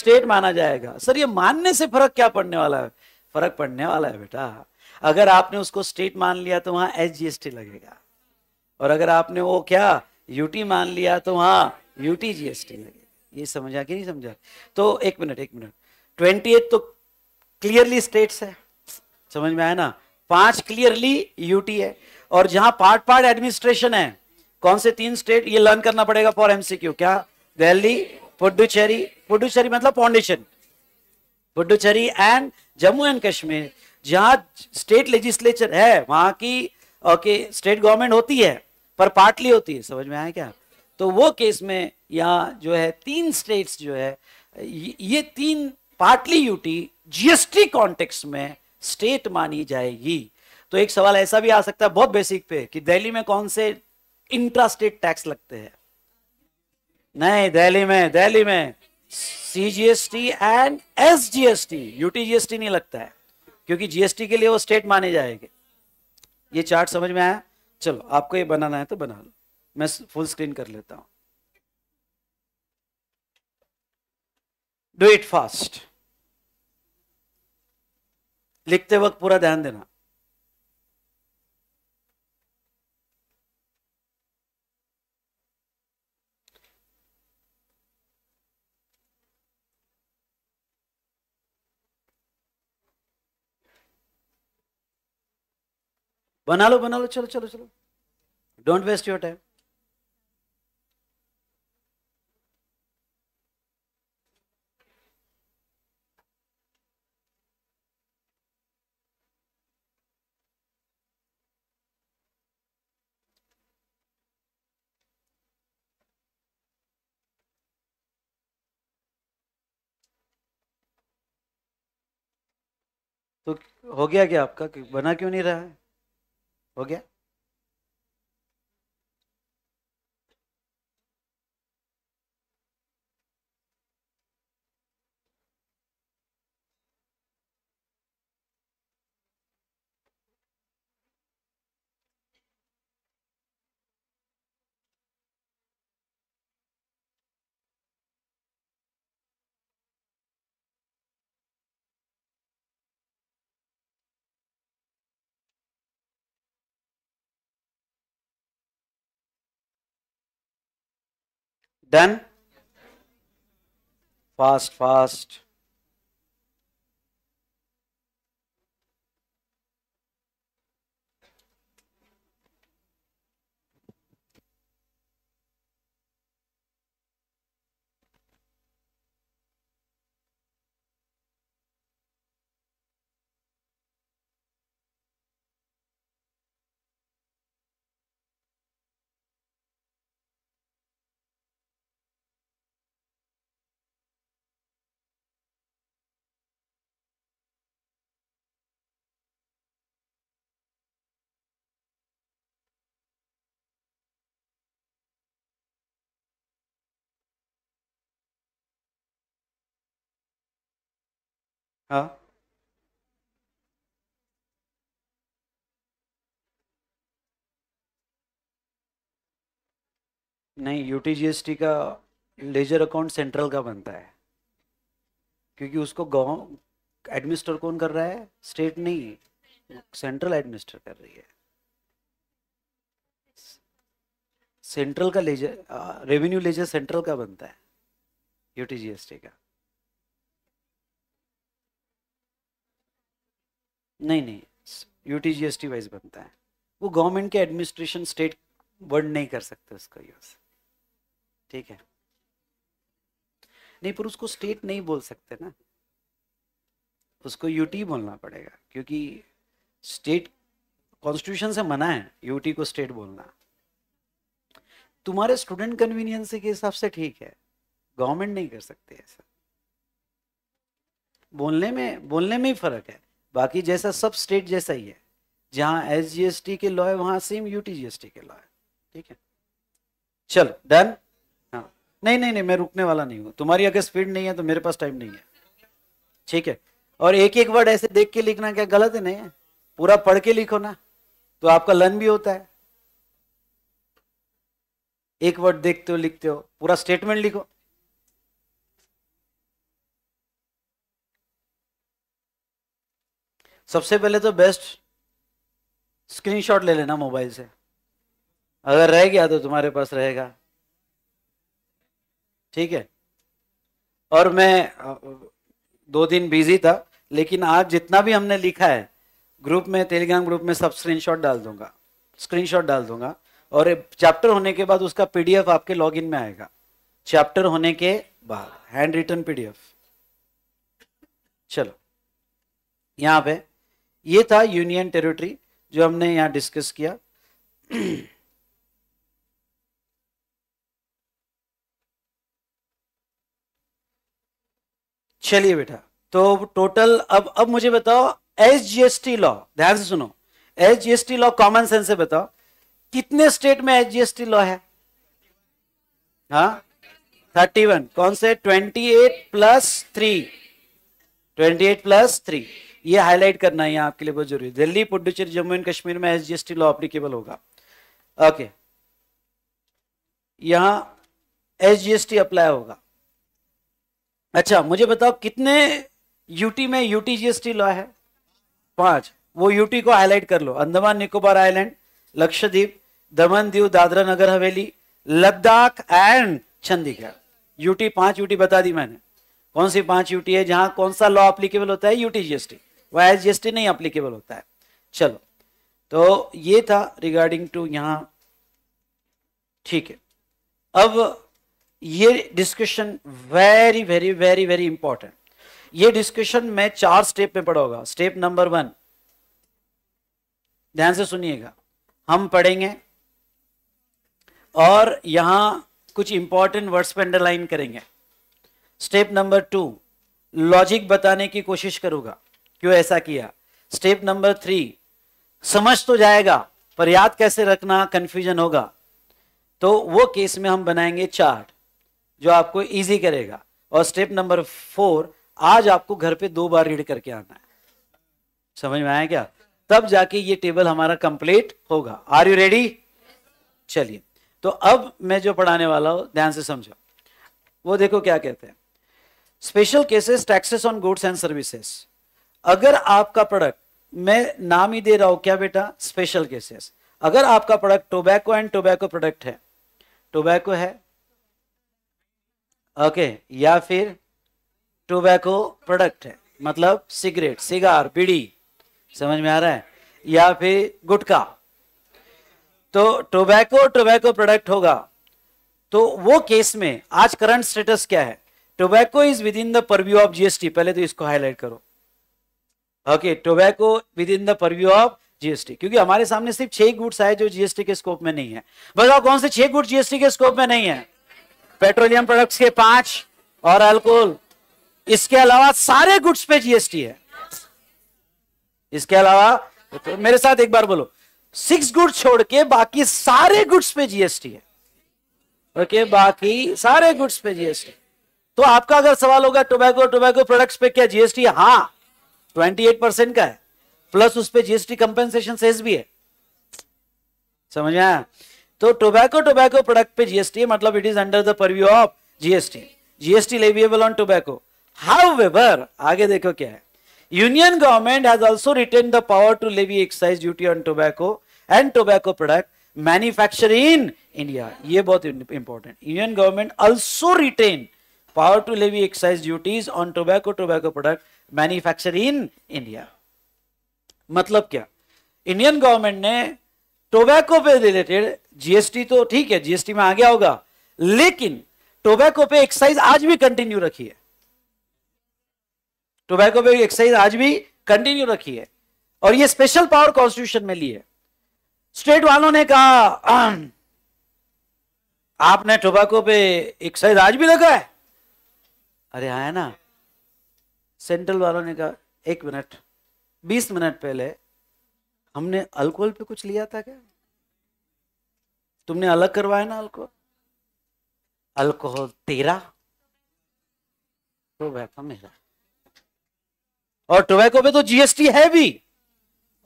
स्टेट माना जाएगा सर ये मानने से फर्क क्या पड़ने वाला है फर्क पड़ने वाला है बेटा अगर आपने उसको स्टेट मान लिया तो वहां एस जीएसटी लगेगा और अगर आपने वो क्या यूटी मान लिया तो वहां यूटी जीएसटी लगेगा ये समझा कि नहीं समझा तो एक मिनट एक मिनट ट्वेंटी तो क्लियरली स्टेट्स है समझ में आया ना पांच क्लियरली यूटी है और जहां पार्ट पार्ट एडमिनिस्ट्रेशन है कौन से तीन स्टेट ये लर्न करना पड़ेगा फॉर एमसीक्यू क्या दिल्ली पुडुचेरी पुडुचेरी मतलब पौंडेचेरी पुडुचेरी एंड जम्मू एंड कश्मीर जहां स्टेट लेजिस्लेचर है वहां की ओके स्टेट गवर्नमेंट होती है पर पार्टली होती है समझ में आया क्या तो वो केस में यहाँ जो है तीन स्टेट्स जो है ये तीन पार्टली यूटी जीएसटी कॉन्टेक्स्ट में स्टेट मानी जाएगी तो एक सवाल ऐसा भी आ सकता है बहुत बेसिक पे कि दिल्ली में कौन से इंट्रा स्टेट टैक्स लगते हैं नहीं दिल्ली में दिल्ली में सीजीएसटी एंड एसजीएसटी यूटीजीएसटी नहीं लगता है क्योंकि जीएसटी के लिए वो स्टेट माने जाएंगे ये चार्ट समझ में आया चलो आपको ये बनाना है तो बना लो मैं फुल स्क्रीन कर लेता हूं डू इट फास्ट लिखते वक्त पूरा ध्यान देना बना लो बना लो चलो चलो चलो डोंट वेस्ट योर टाइम हो गया क्या आपका बना क्यों नहीं रहा है हो गया Done? Fast, fast. हाँ नहीं यूटी का लेजर अकाउंट सेंट्रल का बनता है क्योंकि उसको गांव एडमिनिस्टर कौन कर रहा है स्टेट नहीं सेंट्रल एडमिनिस्टर कर रही है सेंट्रल का लेजर रेवेन्यू लेजर सेंट्रल का बनता है यूटी का नहीं नहीं U T G S T wise बनता है वो गवर्नमेंट के एडमिनिस्ट्रेशन स्टेट वर्ड नहीं कर सकते उसका यूज ठीक है नहीं पर उसको स्टेट नहीं बोल सकते ना उसको यूटी बोलना पड़ेगा क्योंकि स्टेट कॉन्स्टिट्यूशन से मना है यूटी को स्टेट बोलना तुम्हारे स्टूडेंट कन्वीनियंस के हिसाब से ठीक है गवर्नमेंट नहीं कर सकते ऐसा बोलने में बोलने में ही फर्क है बाकी जैसा सब स्टेट जैसा ही है जहां एस जी एस टी के लॉ है वहां same U T G S T के लॉ है ठीक है चलो डन हाँ नहीं नहीं नहीं मैं रुकने वाला नहीं हूं तुम्हारी अगर स्पीड नहीं है तो मेरे पास टाइम नहीं है ठीक है और एक एक वर्ड ऐसे देख के लिखना क्या गलत है नहीं पूरा पढ़ के लिखो ना तो आपका लर्न भी होता है एक वर्ड देखते हो लिखते हो पूरा स्टेटमेंट लिखो सबसे पहले तो बेस्ट स्क्रीनशॉट ले लेना मोबाइल से अगर रह गया तो तुम्हारे पास रहेगा ठीक है और मैं दो दिन बिजी था लेकिन आज जितना भी हमने लिखा है ग्रुप में टेलीग्राम ग्रुप में सब स्क्रीनशॉट डाल दूंगा स्क्रीनशॉट डाल दूंगा और चैप्टर होने के बाद उसका पीडीएफ आपके लॉगिन में आएगा चैप्टर होने के बाद हैंड रिटर्न पीडीएफ चलो यहाँ पे ये था यूनियन टेरिटरी जो हमने यहां डिस्कस किया चलिए बेटा तो टोटल अब अब मुझे बताओ एस जीएसटी लॉ ध्यान से सुनो S GST law common sense से बताओ कितने स्टेट में एस टी लॉ है हा थर्टी वन कौन से twenty eight plus three twenty eight plus three ये हाईलाइट करना है आपके लिए बहुत जरूरी दिल्ली पुडुचेरी जम्मू एंड कश्मीर में एस जी लॉ अप्लीकेबल होगा ओके यहां एस जी अप्लाई होगा अच्छा मुझे बताओ कितने यूटी में यूटी जीएसटी लॉ है पांच वो यूटी को हाईलाइट कर लो Andaman Nicobar island Lakshadweep Daman Diu Dadra Nagar Haveli Ladakh and Chandigarh UT पांच यूटी बता दी मैंने कौन सी पांच यूटी है जहां कौन सा लॉ अप्लीकेबल होता है यूटी जीएसटी वह एस जी नहीं अप्लीकेबल होता है चलो तो ये था रिगार्डिंग टू यहाँ ठीक है अब ये discussion very very very very important ये डिस्कशन मैं चार स्टेप में पढ़ूंगा स्टेप नंबर वन ध्यान से सुनिएगा हम पढ़ेंगे और यहां कुछ इंपॉर्टेंट वर्ड्स पे अंडरलाइन करेंगे स्टेप नंबर टू लॉजिक बताने की कोशिश करूंगा क्यों ऐसा किया स्टेप नंबर थ्री समझ तो जाएगा पर याद कैसे रखना कंफ्यूजन होगा तो वो केस में हम बनाएंगे चार्ट जो आपको इजी करेगा और स्टेप नंबर फोर आज आपको घर पे दो बार रीड करके आना है समझ में आया क्या तब जाके ये टेबल हमारा कंप्लीट होगा आर यू रेडी चलिए तो अब मैं जो पढ़ाने वाला हूं ध्यान से समझो वो देखो क्या कहते हैं special cases taxes on goods and services अगर आपका प्रोडक्ट मैं नाम ही दे रहा हूं क्या बेटा स्पेशल केसेस अगर आपका product tobacco and tobacco product है टोबैको है ओके okay, या फिर टोबैको प्रोडक्ट है मतलब सिगरेट सिगार बीड़ी समझ में आ रहा है या फिर गुटखा तो टोबैको टोबैको प्रोडक्ट होगा तो वो केस में आज करंट स्टेटस क्या है tobacco is within the purview of GST पहले तो इसको हाईलाइट करो okay tobacco within the purview of GST क्योंकि हमारे सामने सिर्फ छह गुड्स आए जो जीएसटी के स्कोप में नहीं है बताओ कौन से छह गुड्स जीएसटी के स्कोप में नहीं है पेट्रोलियम प्रोडक्ट्स के पांच और अल्कोहल इसके अलावा सारे गुड्स पे जीएसटी है इसके अलावा तो मेरे साथ एक बार बोलो सिक्स गुड्स छोड़ के बाकी सारे गुड्स पे जीएसटी है ओके बाकी सारे गुड्स पे जीएसटी तो आपका अगर सवाल होगा टोबैको टोबैको प्रोडक्ट्स पे क्या जीएसटी हाँ ट्वेंटी एट परसेंट का है प्लस उस पर जीएसटी कंपेंसेशन सेस भी है समझ आया तो टोबैको टोबैको प्रोडक्ट पे जीएसटी मतलब it is under the purview of GST GST leviable on tobacco however आगे देखो क्या है union government has also retain the power to levy excise duty on tobacco and tobacco product manufacture in India ये बहुत important union government also retain power to levy excise duties on tobacco tobacco product manufacture in India मतलब क्या Indian government ने tobacco पे related GST तो ठीक है GST में आ गया होगा लेकिन टोबैको पे एक्साइज आज भी कंटिन्यू रखी है टोबैको पे एक्साइज आज भी कंटिन्यू रखी है और ये स्पेशल पावर कॉन्स्टिट्यूशन में ली है स्टेट वालों ने कहा आपने टोबैको पे एक्साइज आज भी रखा है अरे आया हाँ ना सेंट्रल वालों ने कहा एक मिनट बीस मिनट पहले हमने अल्कोहल पे कुछ लिया था क्या तुमने अलग करवाया ना अल्कोहल अल्कोहल तेरा टोबैको तो मेरा और टोबैको पे तो जीएसटी है भी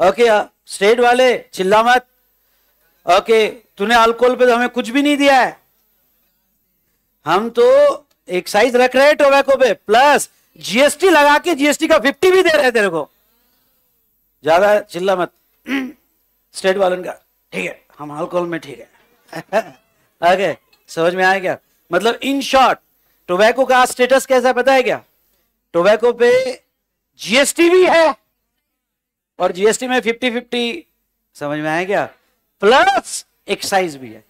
ओके स्टेट वाले चिल्ला मत ओके तूने अल्कोहल पे तो हमें कुछ भी नहीं दिया है हम तो एक्साइज रख रहे हैं टोबैको पे प्लस जीएसटी लगा के जीएसटी का फिफ्टी भी दे रहे तेरे को ज्यादा चिल्ला मत स्टेट वालों का ठीक है हम अल्कोहल में ठीक है आगे समझ में आया क्या मतलब इन शॉर्ट टोबैको का स्टेटस कैसा पता है क्या टोबैको पे जीएसटी भी है और जीएसटी में फिफ्टी फिफ्टी समझ में आया क्या प्लस एक्साइज भी है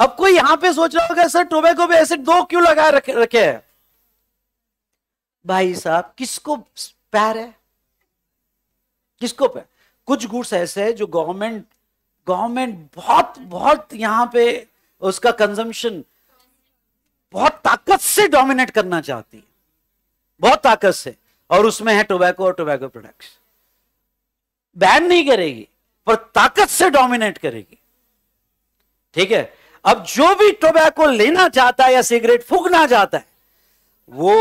अब कोई यहां पे सोच रहा होगा सर टोबैको पे ऐसे दो क्यों लगा रखे रखे हैं भाई साहब किसको पैर है किसको पैर कुछ गुड्स ऐसे हैं जो गवर्नमेंट गवर्नमेंट बहुत बहुत यहां पे उसका कंजम्पशन बहुत ताकत से डोमिनेट करना चाहती है बहुत ताकत से और उसमें है टोबैको और टोबैको प्रोडक्ट्स बैन नहीं करेगी पर ताकत से डोमिनेट करेगी ठीक है अब जो भी टोबैको लेना चाहता है या सिगरेट फूकना चाहता है वो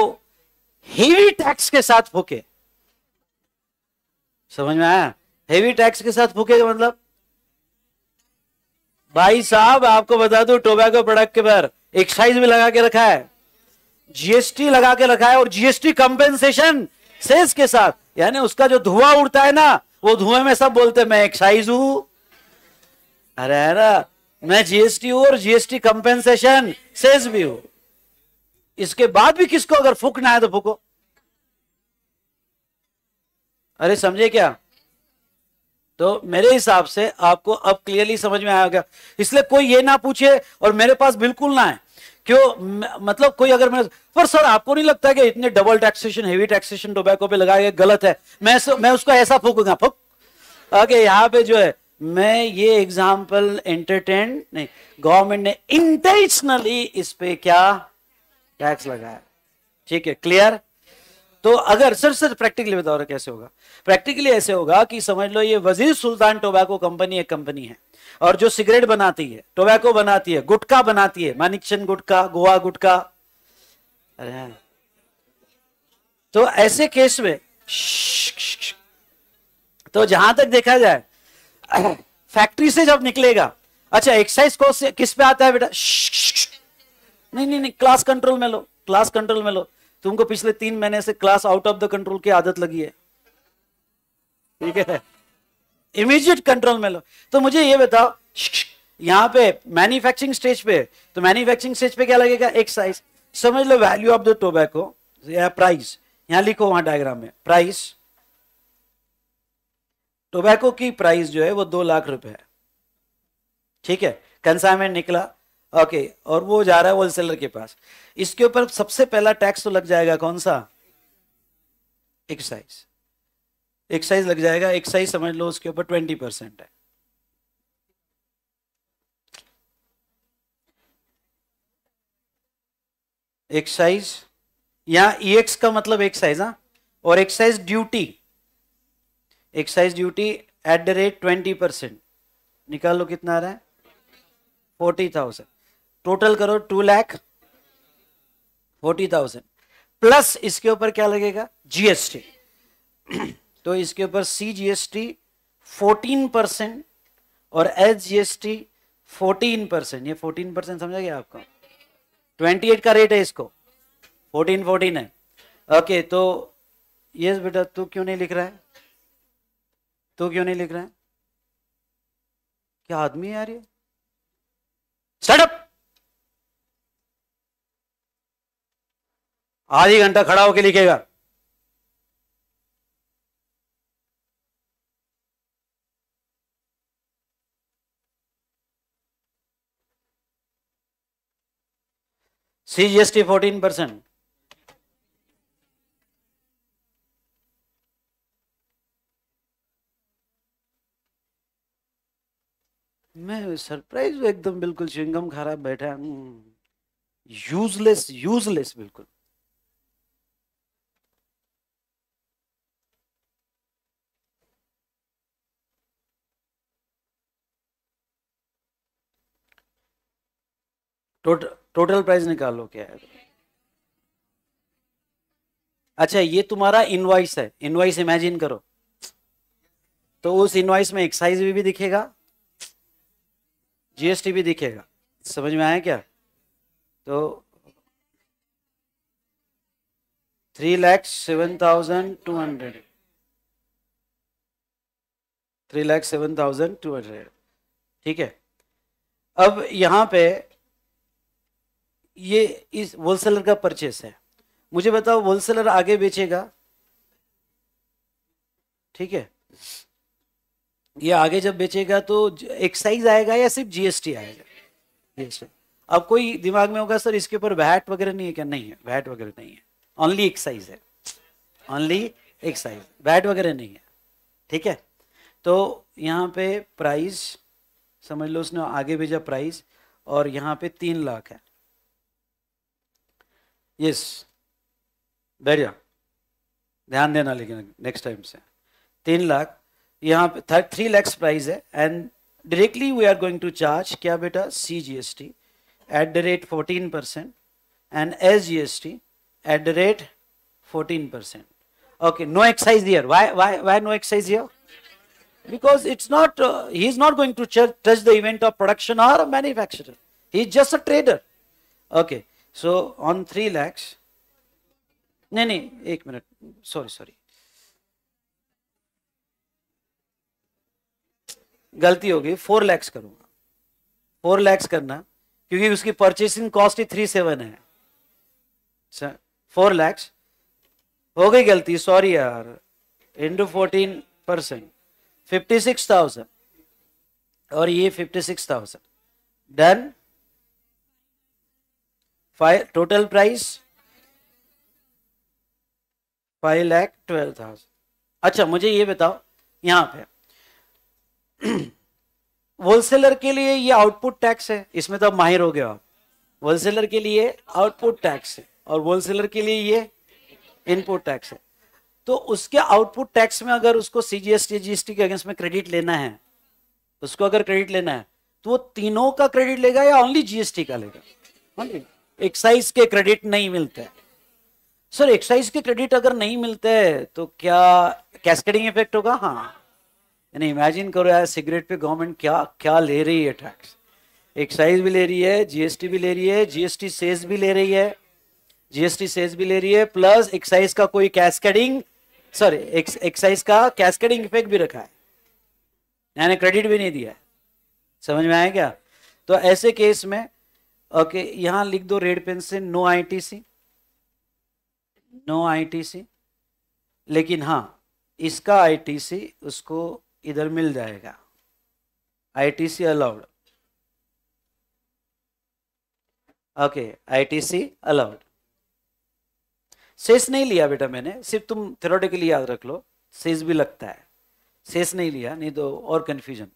हेवी टैक्स के साथ फूके समझ में आया हेवी टैक्स के साथ फूके मतलब भाई साहब आपको बता दू टोबैको प्रोडक्ट के पर एक्साइज भी लगा के रखा है जीएसटी लगा के रखा है और जीएसटी कंपेंसेशन सेल्स के साथ यानी उसका जो धुआं उड़ता है ना वो धुएं में सब बोलते मैं एक्साइज हूं अरे अरे मैं जीएसटी हूं और जीएसटी कंपेंसेशन सेल्स भी हूं इसके बाद भी किसको अगर फूकना है तो फूको अरे समझे क्या तो मेरे हिसाब से आपको अब क्लियरली समझ में आया गया इसलिए कोई ये ना पूछे और मेरे पास बिल्कुल ना है क्यों मतलब कोई अगर मैं पर सर आपको नहीं लगता कि इतने double taxation heavy taxation tobacco पे लगाया गया गलत है मैं मैं उसको ऐसा फूकूंगा फूक ओके यहां पे जो है मैं ये एग्जाम्पल एंटरटेन नहीं गवर्नमेंट ने इंटेंशनली इस पे क्या टैक्स लगाया ठीक है क्लियर तो अगर सर सर प्रैक्टिकली बताओ रहा कैसे होगा प्रैक्टिकली ऐसे होगा कि समझ लो ये वजीर सुल्तान टोबैको कंपनी एक कंपनी है और जो सिगरेट बनाती है टोबैको बनाती है गुटका बनाती है मानिकचंद गुटका गोवा गुटका अरे तो ऐसे केस में तो जहां तक देखा जाए फैक्ट्री से जब निकलेगा अच्छा एक्साइज कॉस्ट किस पे आता है बेटा नहीं नहीं नहीं क्लास कंट्रोल में लो क्लास कंट्रोल में लो तुमको पिछले तीन महीने से class out of the control की आदत लगी है ठीक है इमीडिएट कंट्रोल में लो तो मुझे ये बताओ यहाँ पे मैन्युफैक्चरिंग स्टेज पे तो मैन्युफैक्चरिंग स्टेज पे क्या लगेगा एक साइज समझ लो वैल्यू ऑफ द टोबैको या प्राइस यहां लिखो वहां डायग्राम में प्राइस टोबैको की प्राइस जो है वो दो लाख रुपए है ठीक है कंसाइनमेंट निकला ओके और वो जा रहा है होलसेलर के पास इसके ऊपर सबसे पहला टैक्स तो लग जाएगा कौन सा एक्साइज एक्साइज लग जाएगा एक्साइज समझ लो उसके ऊपर ट्वेंटी परसेंट है एक्साइज यहां ई e एक्स का मतलब एक्साइज हा और excise duty excise duty at the rate twenty percent निकाल लो कितना आ रहा है फोर्टी थाउजेंड टोटल करो two lakh forty thousand plus इसके ऊपर क्या लगेगा जीएसटी तो इसके ऊपर सी जीएसटी फोर्टीन परसेंट और एस जीएसटी फोर्टीन परसेंट ये फोर्टीन परसेंट समझा गया आपको ट्वेंटी एट का रेट है इसको फोर्टीन फोर्टीन है ओके okay, तो यस बेटा तू क्यों नहीं लिख रहा है तू क्यों नहीं लिख रहा है क्या आदमी है यार ये स्टार्टअप आधी घंटा खड़ा होकर लिखेगा C G S T fourteen percent मैं सरप्राइज एकदम बिल्कुल चिंगम खा रहा बैठा यूजलेस यूजलेस बिल्कुल टोट, टोटल प्राइस निकालो क्या है अच्छा ये तुम्हारा इनवाइस है इनवाइस इमेजिन करो तो उस इनवाइस में एक्साइज भी, भी दिखेगा जीएसटी भी दिखेगा समझ में आया क्या तो three lakhs seven thousand two hundred three lakhs seven thousand two hundred ठीक है अब यहां पे ये इस होलसेलर का परचेस है मुझे बताओ होलसेलर आगे बेचेगा ठीक है ये आगे जब बेचेगा तो एक्साइज आएगा या सिर्फ जीएसटी आएगा जीएसटी अब कोई दिमाग में होगा सर इसके ऊपर वैट वगैरह नहीं है क्या नहीं है वैट वगैरह नहीं है ओनली एक्साइज है ओनली एक्साइज वैट वगैरह नहीं है ठीक है तो यहाँ पे प्राइस समझ लो उसने आगे भेजा प्राइस और यहाँ पे तीन लाख है यस बैठ ध्यान देना लेकिन नेक्स्ट टाइम से तीन लाख यहाँ पे थर्ड थ्री लैक्स प्राइस है and directly we are going to charge क्या बेटा C G S T at the rate fourteen percent and S G S T at the rate fourteen percent okay no excise here why why no excise here because it's not he is not going to touch the event of production और manufacture he is just a trader okay so on three lakhs नहीं नहीं एक minute sorry sorry गलती हो गई four lakhs करूंगा four lakhs करना क्योंकि उसकी परचेसिंग कॉस्ट ही थ्री सेवन है फोर लैक्स हो गई गलती सॉरी यार into fourteen percent fifty six thousand और ये fifty six thousand done total price five lakh twelve thousand अच्छा मुझे ये बताओ यहां पे होलसेलर के लिए ये आउटपुट टैक्स है इसमें तो आप माहिर हो गए आप होलसेलर के लिए आउटपुट टैक्स है और होलसेलर के लिए ये इनपुट टैक्स है तो उसके आउटपुट टैक्स में अगर उसको सीजीएसटी जीएसटी के अगेंस्ट में क्रेडिट लेना है उसको अगर क्रेडिट लेना है तो वो तीनों का क्रेडिट लेगा या ओनली जीएसटी का लेगा एक्साइज के क्रेडिट नहीं मिलते सर एक्साइज के क्रेडिट अगर नहीं मिलते तो क्या कैस्केडिंग इफेक्ट होगा हाँ यानी इमेजिन करो यार सिगरेट पे गवर्नमेंट क्या क्या ले रही है टैक्स एक्साइज भी ले रही है जीएसटी भी ले रही है जीएसटी सेज भी ले रही है जीएसटी सेज भी ले रही है प्लस एक्साइज का कोई कैस्केडिंग सॉरी एक्साइज का कैस्केडिंग इफेक्ट भी रखा है यानी क्रेडिट भी नहीं दिया समझ में आया क्या तो ऐसे केस में ओके okay, लिख दो रेड पेन से नो आईटीसी नो आईटीसी लेकिन हाँ इसका आईटीसी उसको इधर मिल जाएगा ITC allowed okay ITC allowed cess नहीं लिया बेटा मैंने सिर्फ तुम थेरोटिकली याद रख लो सेस भी लगता है सेस नहीं लिया नहीं तो और कंफ्यूजन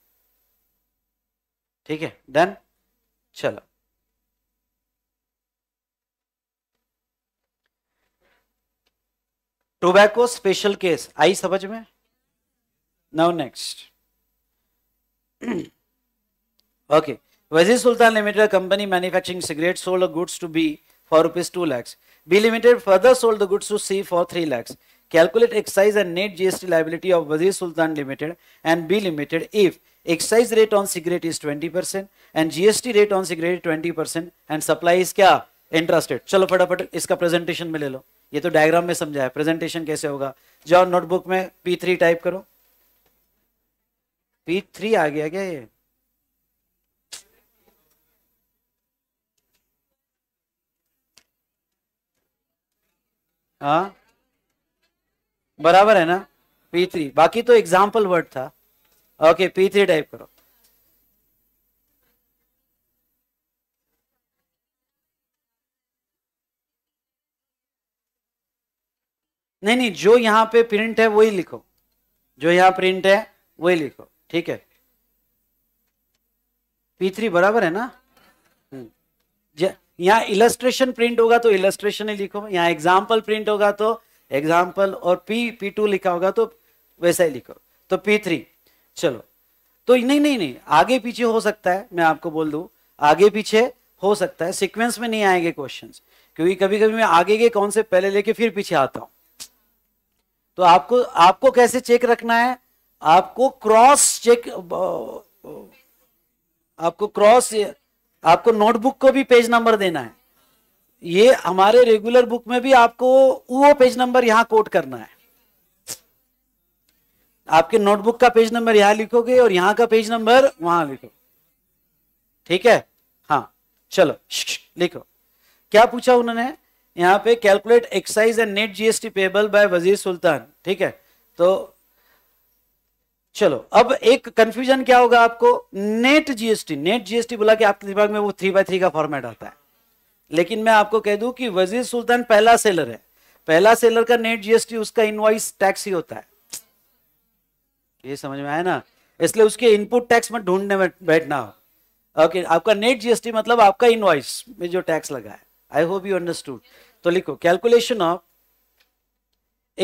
ठीक है डन चलो टोबैको स्पेशल केस आई समझ में now next okay Wazir Sultan limited company manufacturing cigarette sold goods to B for rupees two lakhs B limited further sold the goods to C for three lakhs calculate excise and net GST liability of Wazir Sultan limited and B limited if excise rate on cigarette is twenty percent and GST rate on cigarette twenty percent and supply is क्या interested चलो फटाफट इसका presentation में ले लो ये तो diagram में समझा है प्रेजेंटेशन कैसे होगा जाओ नोटबुक में पी थ्री टाइप करो पी थ्री आ गया क्या ये हाँ बराबर है ना पी थ्री बाकी तो एग्जाम्पल वर्ड था ओके पी थ्री टाइप करो नहीं नहीं जो यहाँ पे प्रिंट है वही लिखो जो यहाँ प्रिंट है वही लिखो ठीक है पी थ्री बराबर है ना हम्म। यहाँ इलस्ट्रेशन प्रिंट होगा तो इलस्ट्रेशन ही लिखो यहाँ एग्जाम्पल प्रिंट होगा तो एग्जाम्पल और पी पी टू लिखा होगा तो वैसा ही लिखो तो पी थ्री चलो तो नहीं नहीं नहीं आगे पीछे हो सकता है मैं आपको बोल दू आगे पीछे हो सकता है सिक्वेंस में नहीं आएंगे क्वेश्चन क्योंकि कभी कभी मैं आगे के कौन से पहले लेके फिर पीछे आता हूँ तो आपको आपको कैसे चेक रखना है आपको क्रॉस चेक आपको क्रॉस आपको नोटबुक को भी पेज नंबर देना है ये हमारे रेगुलर बुक में भी आपको वो पेज नंबर यहां कोट करना है आपके नोटबुक का पेज नंबर यहां लिखोगे और यहां का पेज नंबर वहां लिखो ठीक है हाँ चलो लिखो क्या पूछा उन्होंने यहाँ पे calculate excise and net GST payable by Wazir Sultan ठीक है तो चलो अब एक कंफ्यूजन क्या होगा आपको नेट जीएसटी नेट जीएसटी बोला कि आपके दिमाग में वो थ्री बाय थ्री का फॉर्मेट आता है लेकिन मैं आपको कह दू कि वजीर सुल्तान पहला सेलर है पहला सेलर का नेट जीएसटी उसका इनवाइस टैक्स ही होता है ये समझ में आया ना इसलिए उसके इनपुट टैक्स में ढूंढने में बैठना हो ओके आपका नेट जीएसटी मतलब आपका इनवाइस में जो टैक्स लगा है आई होप यू अंडरस्टूड तो लिखो calculation of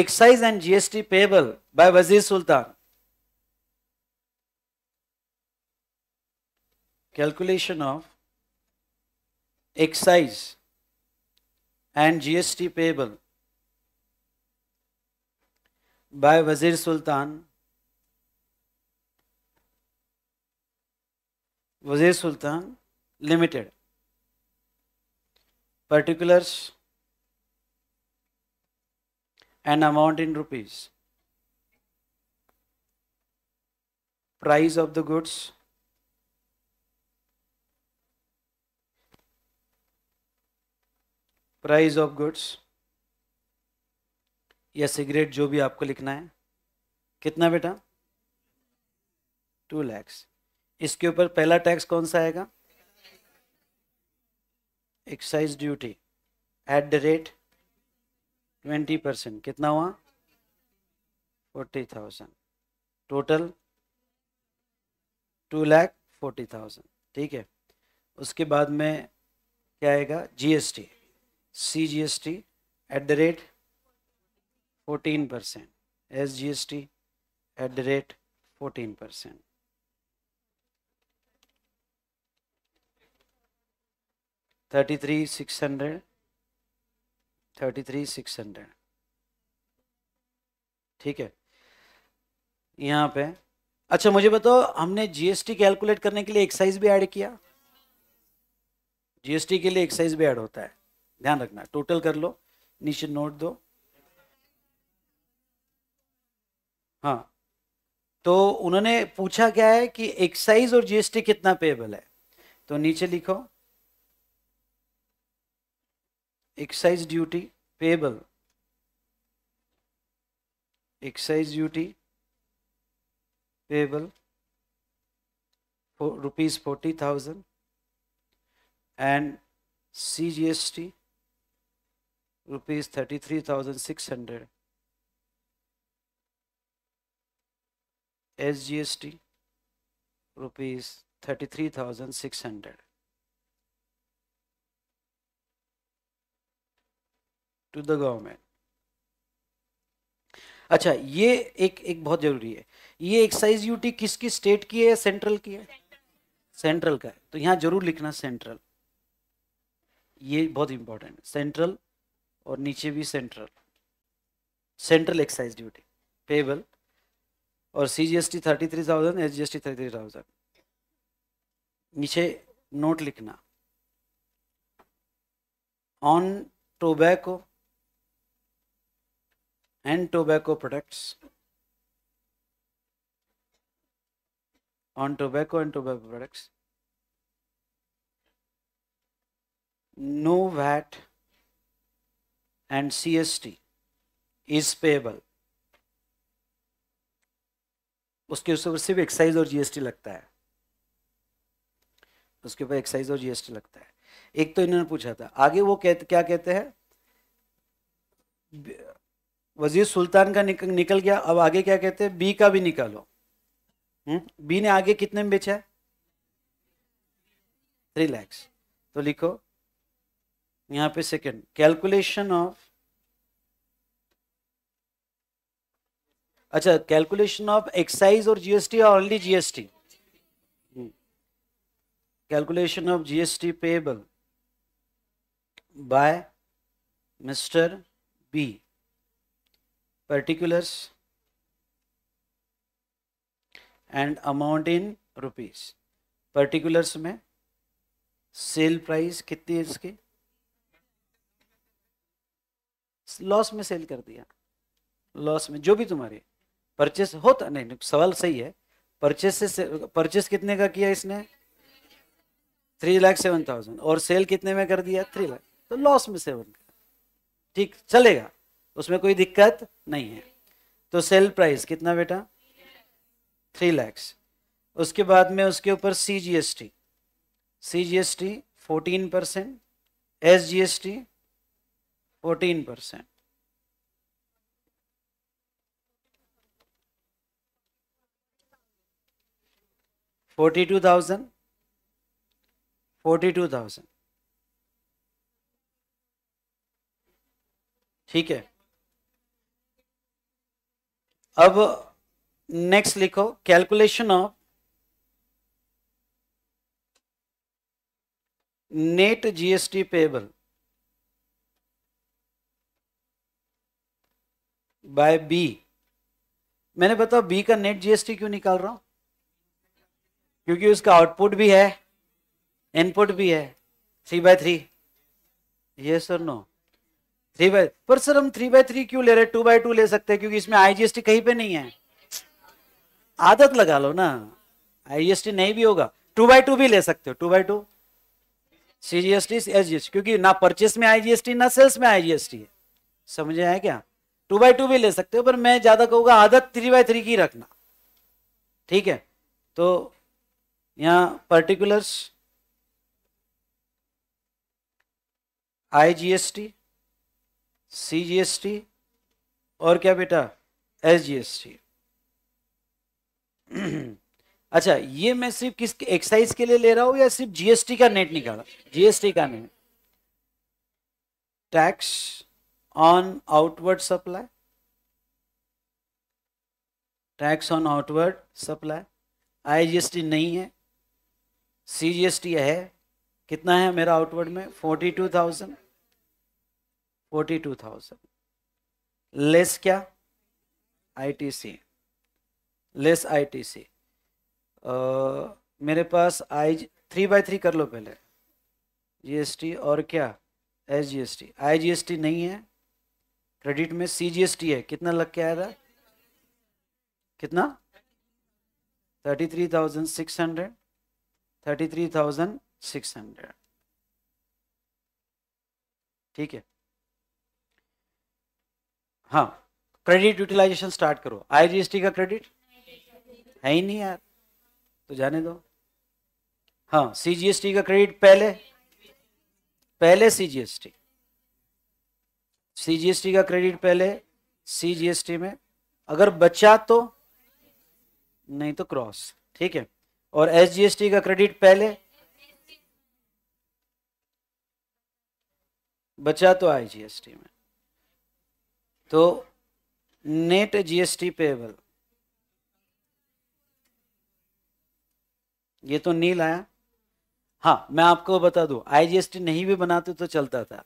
excise and GST payable by Wazir Sultan calculation of excise and GST payable by Wazir Sultan. Wazir Sultan Limited. particulars and amount in rupees price of the goods price of goods या cigarette जो भी आपको लिखना है कितना बेटा to lakhs इसके ऊपर पहला टैक्स कौन सा आएगा excise duty at the rate twenty percent कितना हुआ forty thousand total two lakh forty thousand ठीक है उसके बाद में क्या आएगा GST C G S T at the rate fourteen percent S G S T at the rate fourteen percent thirty three six hundred thirty three six hundred ठीक है यहाँ पे अच्छा मुझे बताओ हमने जीएसटी कैलकुलेट करने के लिए एक्साइज भी ऐड किया जीएसटी के लिए एक्साइज भी ऐड होता है ध्यान रखना टोटल कर लो नीचे नोट दो हाँ तो उन्होंने पूछा क्या है कि एक्साइज और जीएसटी कितना पेबल है तो नीचे लिखो excise duty payable excise duty payable rupees forty thousand and C G S T rupees thirty three thousand six hundred S G S T rupees thirty three thousand six hundred to the government अच्छा ये एक एक बहुत जरूरी है ये excise duty किसकी state की है या सेंट्रल की है सेंट्रल का है तो यहां जरूर लिखना सेंट्रल ये बहुत इंपॉर्टेंट है सेंट्रल और नीचे भी central central excise duty payable और C G S T thirty three thousand S G S T thirty three thousand नीचे नोट लिखना on tobacco and tobacco products on tobacco and tobacco products no VAT and CST is payable उसके ऊपर सिर्फ excise और GST लगता है उसके ऊपर एक्साइज और जीएसटी लगता है एक तो इन्होंने पूछा था आगे वो कहते क्या कहते हैं वजीर सुल्तान का निक, निकल गया अब आगे क्या कहते हैं बी का भी निकालो हुँ? हम्म? बी ने आगे कितने में बेचा है थ्री लैक्स तो लिखो यहाँ पे सेकंड कैलकुलेशन ऑफ अच्छा कैलकुलेशन ऑफ एक्साइज और जीएसटी और only GST calculation of GST payable by mister B particulars and amount in rupees particulars में सेल प्राइस कितनी है इसकी लॉस में सेल कर दिया लॉस में जो भी तुम्हारी परचेस होता तो, नहीं सवाल सही है परचेस से, से परचेस कितने का किया इसने थ्री लाख सेवन थाउजेंड और सेल कितने में कर दिया थ्री लाख तो लॉस में सेवन ठीक चलेगा उसमें कोई दिक्कत नहीं है तो सेल प्राइस कितना बेटा थ्री लैक्स उसके बाद में उसके ऊपर C G S T C G S T fourteen percent S G S T fourteen percent forty two thousand forty two thousand ठीक है अब नेक्स्ट लिखो calculation of net GST payable by B मैंने बताओ बी का net GST क्यों निकाल रहा हूं क्योंकि उसका आउटपुट भी है इनपुट भी है थ्री बाय थ्री ये सर नो थ्री बाय पर सर हम थ्री बाय थ्री क्यों ले रहे टू बाय टू ले सकते हैं क्योंकि इसमें आईजीएसटी कहीं पे नहीं है आदत लगा लो ना आईजीएसटी नहीं भी होगा टू बाय टू भी ले सकते हो two by two CGST SGST क्योंकि ना परचेस में आईजीएसटी ना सेल्स में आईजीएसटी है समझे है क्या टू बाई टू भी ले सकते हो पर मैं ज्यादा कहूंगा आदत थ्री बाय थ्री की रखना ठीक है तो यहां particulars I G S T C G S T और क्या बेटा एस जी एस टी अच्छा ये मैं सिर्फ किस एक्साइज के लिए ले रहा हूं या सिर्फ जीएसटी का नेट निकाला जीएसटी का net tax on outward supply tax on outward supply IGST नहीं है सीजीएसटी है कितना है मेरा आउटवर्ड में forty two thousand forty two thousand less क्या आईटीसी लेस आईटीसी मेरे पास आई थ्री बाई थ्री कर लो पहले जीएसटी और क्या एस टी आई टी नहीं है क्रेडिट में सी टी है कितना लग के आएगा कितना thirty three thousand six hundred thirty three thousand six hundred ठीक है हाँ क्रेडिट यूटिलाइजेशन स्टार्ट करो आईजीएसटी का क्रेडिट है ही नहीं यार तो जाने दो हाँ सीजीएसटी का क्रेडिट पहले पहले सीजीएसटी सीजीएसटी का क्रेडिट पहले सीजीएसटी में अगर बचा तो नहीं तो क्रॉस ठीक है और एसजीएसटी का क्रेडिट पहले बचा तो आईजीएसटी में तो नेट जीएसटी पेबल ये तो नील आया हाँ मैं आपको बता दू आईजीएसटी नहीं भी बनाते तो चलता था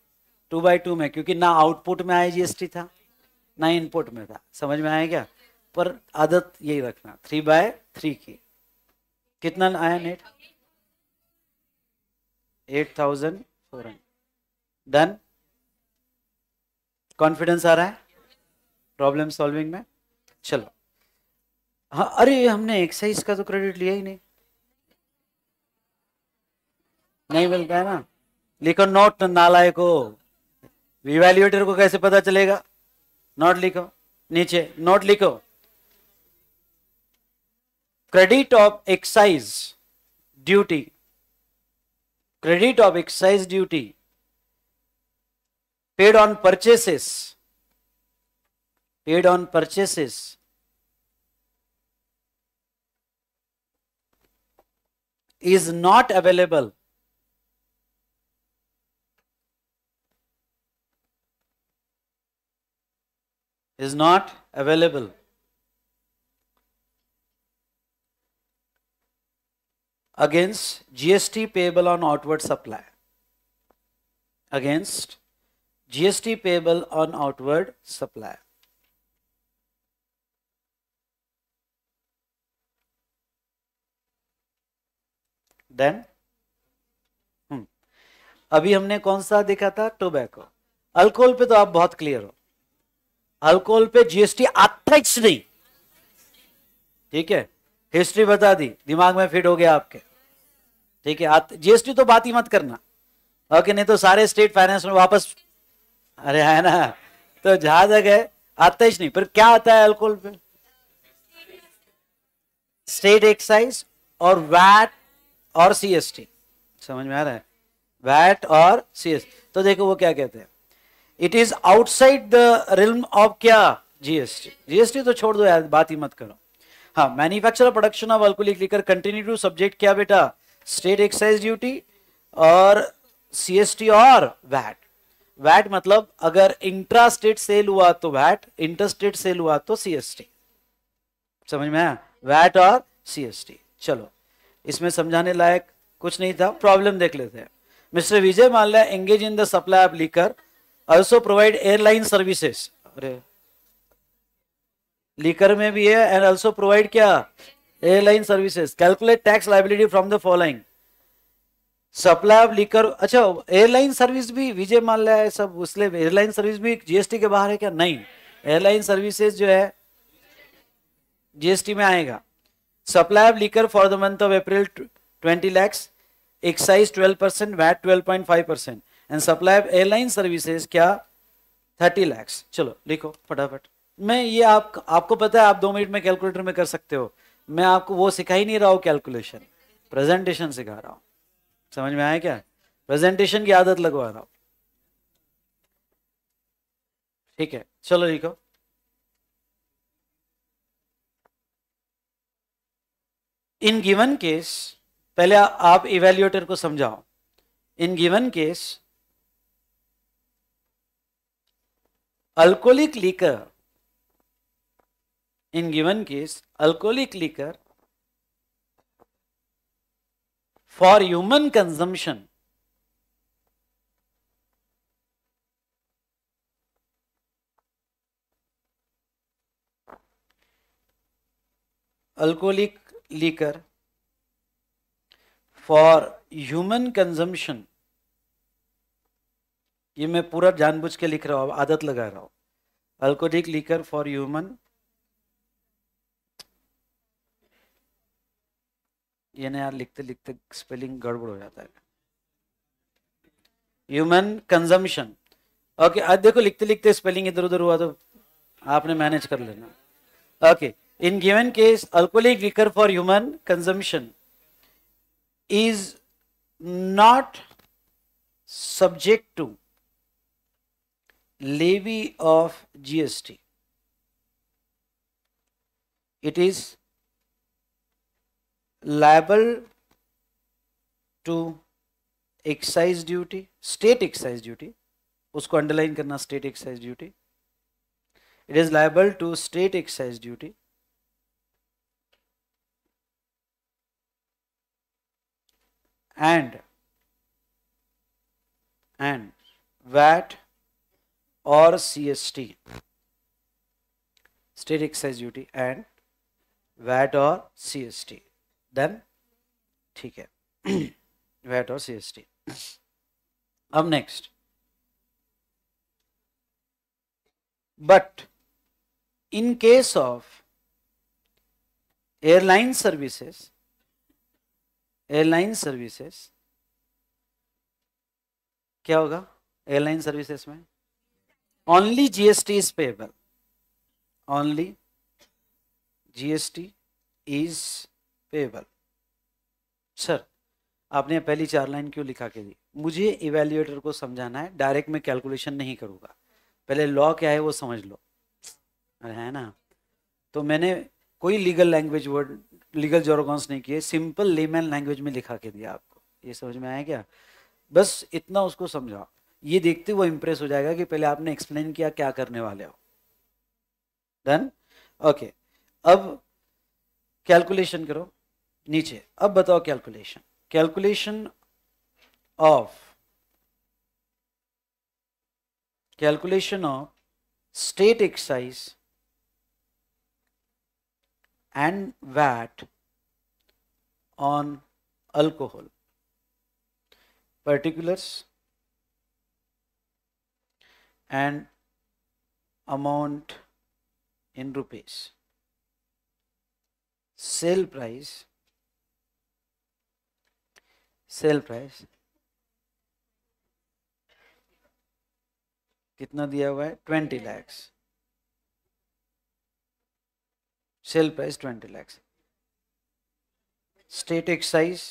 टू बाई टू में क्योंकि ना आउटपुट में आईजीएसटी था ना इनपुट में था समझ में आया क्या पर आदत यही रखना थ्री बाय थ्री की कितना आया net eight thousand four hundred done confidence आ रहा है प्रॉब्लम सॉल्विंग में चलो हाँ अरे हमने एक्सरसाइज का तो क्रेडिट लिया ही नहीं नहीं मिलता है ना लिखो नोट नालाय को वीवैल्यूएटर को कैसे पता चलेगा नोट लिखो नीचे नोट लिखो credit of excise duty credit of excise duty paid on purchases paid on purchases. is not available is not available against GST payable on outward supply against GST payable on outward supply then hmm. अभी हमने कौन सा देखा था tobacco alcohol पे तो आप बहुत क्लियर हो अल्कोहल पे जीएसटी आता ही नहीं ठीक है हिस्ट्री बता दी दिमाग में फिट हो गया आपके ठीक है जीएसटी तो बात ही मत करना ओके नहीं तो सारे स्टेट फाइनेंस में वापस अरे है ना तो जहां जगह है आता ही नहीं पर क्या आता है अल्कोहल पे स्टेट एक्साइज और वैट और सीएसटी समझ में आ रहा है वैट और सीएसटी तो देखो वो क्या कहते हैं it is outside the realm of क्या जीएसटी जीएसटी तो छोड़ दो यार बात ही मत करो हाँ मैन्युफैक्चरर प्रोडक्शन ऑफ अल्कोहलिक लेकर कंटिन्यू टू सब्जेक्ट क्या बेटा स्टेट एक्साइज ड्यूटी और सीएसटी और वैट वैट मतलब अगर इंट्रा स्टेट सेल हुआ तो वैट इंटर स्टेट सेल हुआ तो सीएसटी समझ में आया वैट और सीएसटी चलो इसमें समझाने लायक कुछ नहीं था प्रॉब्लम देख लेते हैं mister Vijay Mallya engage in the supply of liquor also provide airline services अरे लीकर में भी है एंड ऑल्सो प्रोवाइड क्या airline services calculate tax liability from the following supply of liquor अच्छा एयरलाइन सर्विस भी विजय माल्या है सब उसले एयरलाइन सर्विस भी जीएसटी के बाहर है क्या नहीं एयरलाइन सर्विसेज जो है जीएसटी में आएगा supply of liquor for the month of April 20 lakhs excise 12% vat 12.5% and supply of airline services क्या 30 lakhs चलो लिखो फटाफट मैं ये आप आपको पता है आप दो मिनट में कैलकुलेटर में कर सकते हो मैं आपको वो सिखा ही नहीं रहा हूँ कैलकुलेशन प्रेजेंटेशन सिखा रहा हूँ समझ में आया क्या प्रेजेंटेशन की आदत लगवा रहा हूँ ठीक है चलो लिखो इन गिवन केस पहले आप इवेल्युएटर को समझाओ in given case alcoholic liquor in given case alcoholic liquor for human consumption alcoholic liquor for human consumption ये मैं पूरा जानबूझ के लिख रहा हूँ आदत लगा रहा हूँ अल्कोहलिक लीकर फॉर ह्यूमन ये ना यार लिखते लिखते स्पेलिंग गड़बड़ हो जाता है ह्यूमन कंजम्पशन ओके आज देखो लिखते लिखते स्पेलिंग इधर उधर हुआ तो आपने मैनेज कर लेना okay okay. in given case alcoholic liquor for human consumption is not subject to levy of GST. It is liable to excise duty, state excise duty, usko underline karna state excise duty. It is liable to state excise duty and and VAT or CST state excise duty and VAT or CST then ठीक है VAT और CST अब next but in case of airline services airline services क्या होगा airline services में only GST is payable only GST is payable sir आपने पहली चार लाइन क्यों लिखा के दी मुझे इवेल्युएटर को समझाना है डायरेक्ट में कैलकुलेशन नहीं करूँगा पहले लॉ क्या है वो समझ लो अरे है ना तो मैंने कोई legal language word legal jargons नहीं किए सिंपल लेमैन लैंग्वेज में लिखा के दिया आपको ये समझ में आया क्या बस इतना उसको समझाओ ये देखते वो इम्प्रेस हो जाएगा कि पहले आपने एक्सप्लेन किया क्या करने वाले हो डन ओके okay. अब कैलकुलेशन करो नीचे अब बताओ calculation calculation of calculation of state excise and VAT on alcohol. Particulars and amount in rupees. Sale price, sale price कितना दिया हुआ है Twenty lakhs sale price 20 lakhs state excise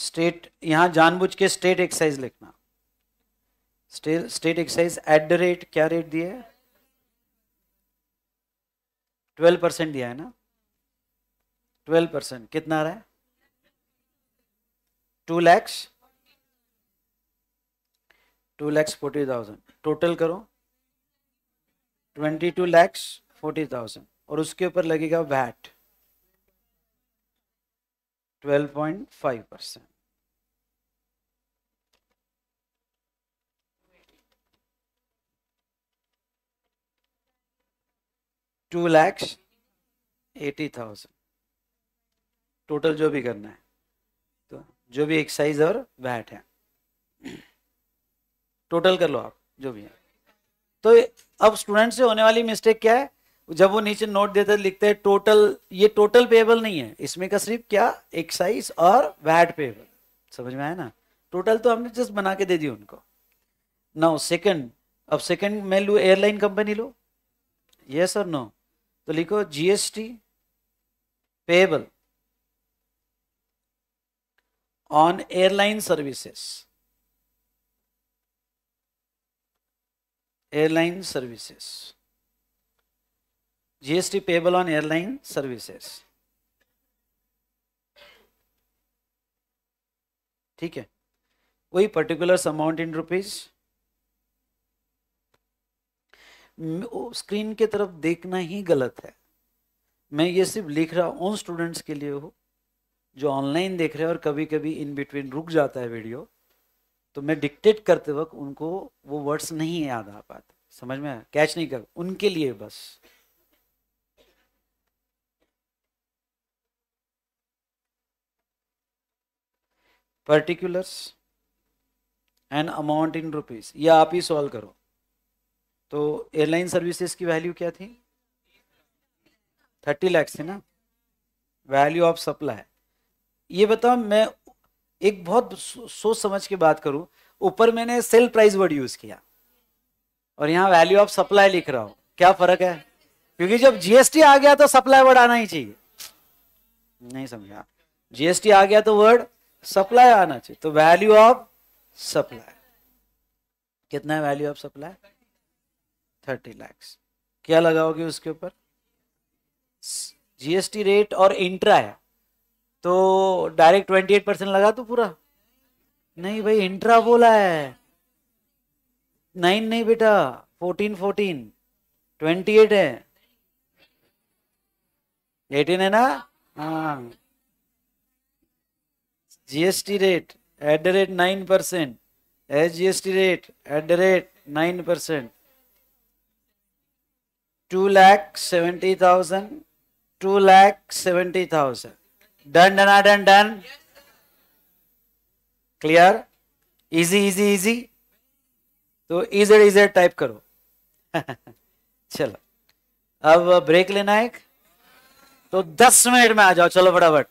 state यहां जानबूझ के स्टेट एक्साइज लिखना state state excise at the rate क्या rate दिया है ट्वेल्व परसेंट दिया है ना ट्वेल्व परसेंट कितना आ रहा है two lakhs two lakhs forty thousand total करो twenty two lakhs forty thousand और उसके ऊपर लगेगा VAT twelve point five percent two lakhs eighty thousand total जो भी करना है तो जो भी एक्साइज और वैट है टोटल कर लो आप जो भी है तो अब स्टूडेंट से होने वाली मिस्टेक क्या है जब वो नीचे नोट देते लिखते हैं टोटल ये टोटल पेबल नहीं है इसमें का सिर्फ क्या एक्साइज और वैट पेबल समझ में आया ना टोटल तो हमने जस्ट बना के दे दी उनको नाउ सेकंड अब सेकंड मैं लू एयरलाइन कंपनी लो यस और नो तो लिखो GST payable on airline services airline services. GST payable on airline services. ठीक है वही particular amount in rupees screen के तरफ देखना ही गलत है मैं ये सिर्फ लिख रहा हूँ उन स्टूडेंट्स के लिए हूँ जो ऑनलाइन देख रहे हैं और कभी कभी इन बिटवीन रुक जाता है वीडियो तो मैं डिक्टेट करते वक्त उनको वो वर्ड्स नहीं याद आ पाते समझ में आया कैच नहीं कर उनके लिए बस particulars and amount in rupees ये आप ही सॉल्व करो तो एयरलाइन सर्विसेज की वैल्यू क्या थी थर्टी लैक्स थी ना वैल्यू ऑफ सप्लाई ये बताओ मैं एक बहुत सोच समझ के बात करूं ऊपर मैंने सेल प्राइस वर्ड यूज किया और यहाँ वैल्यू ऑफ सप्लाई लिख रहा हूं क्या फर्क है क्योंकि जब जीएसटी आ गया तो सप्लाई वर्ड आना ही चाहिए नहीं समझा जीएसटी आ गया तो वर्ड सप्लाई आना चाहिए तो वैल्यू ऑफ सप्लाई कितना है value of supply thirty lakhs क्या लगाओगे उसके ऊपर जीएसटी रेट और इंट्रा है तो डायरेक्ट ट्वेंटी एट परसेंट लगा तू पूरा नहीं भाई इंट्रा बोला है नाइन नहीं बेटा फोर्टीन फोर्टीन ट्वेंटी एट है एटीन है ना हाँ GST rate at the rate nine percent एच GST rate at the rate nine percent two lakh seventy thousand two lakh seventy thousand Done, done, ah, done, done. Clear easy easy easy तो is is type करो चलो अब break लेना है एक तो दस मिनट में आ जाओ चलो फटाफट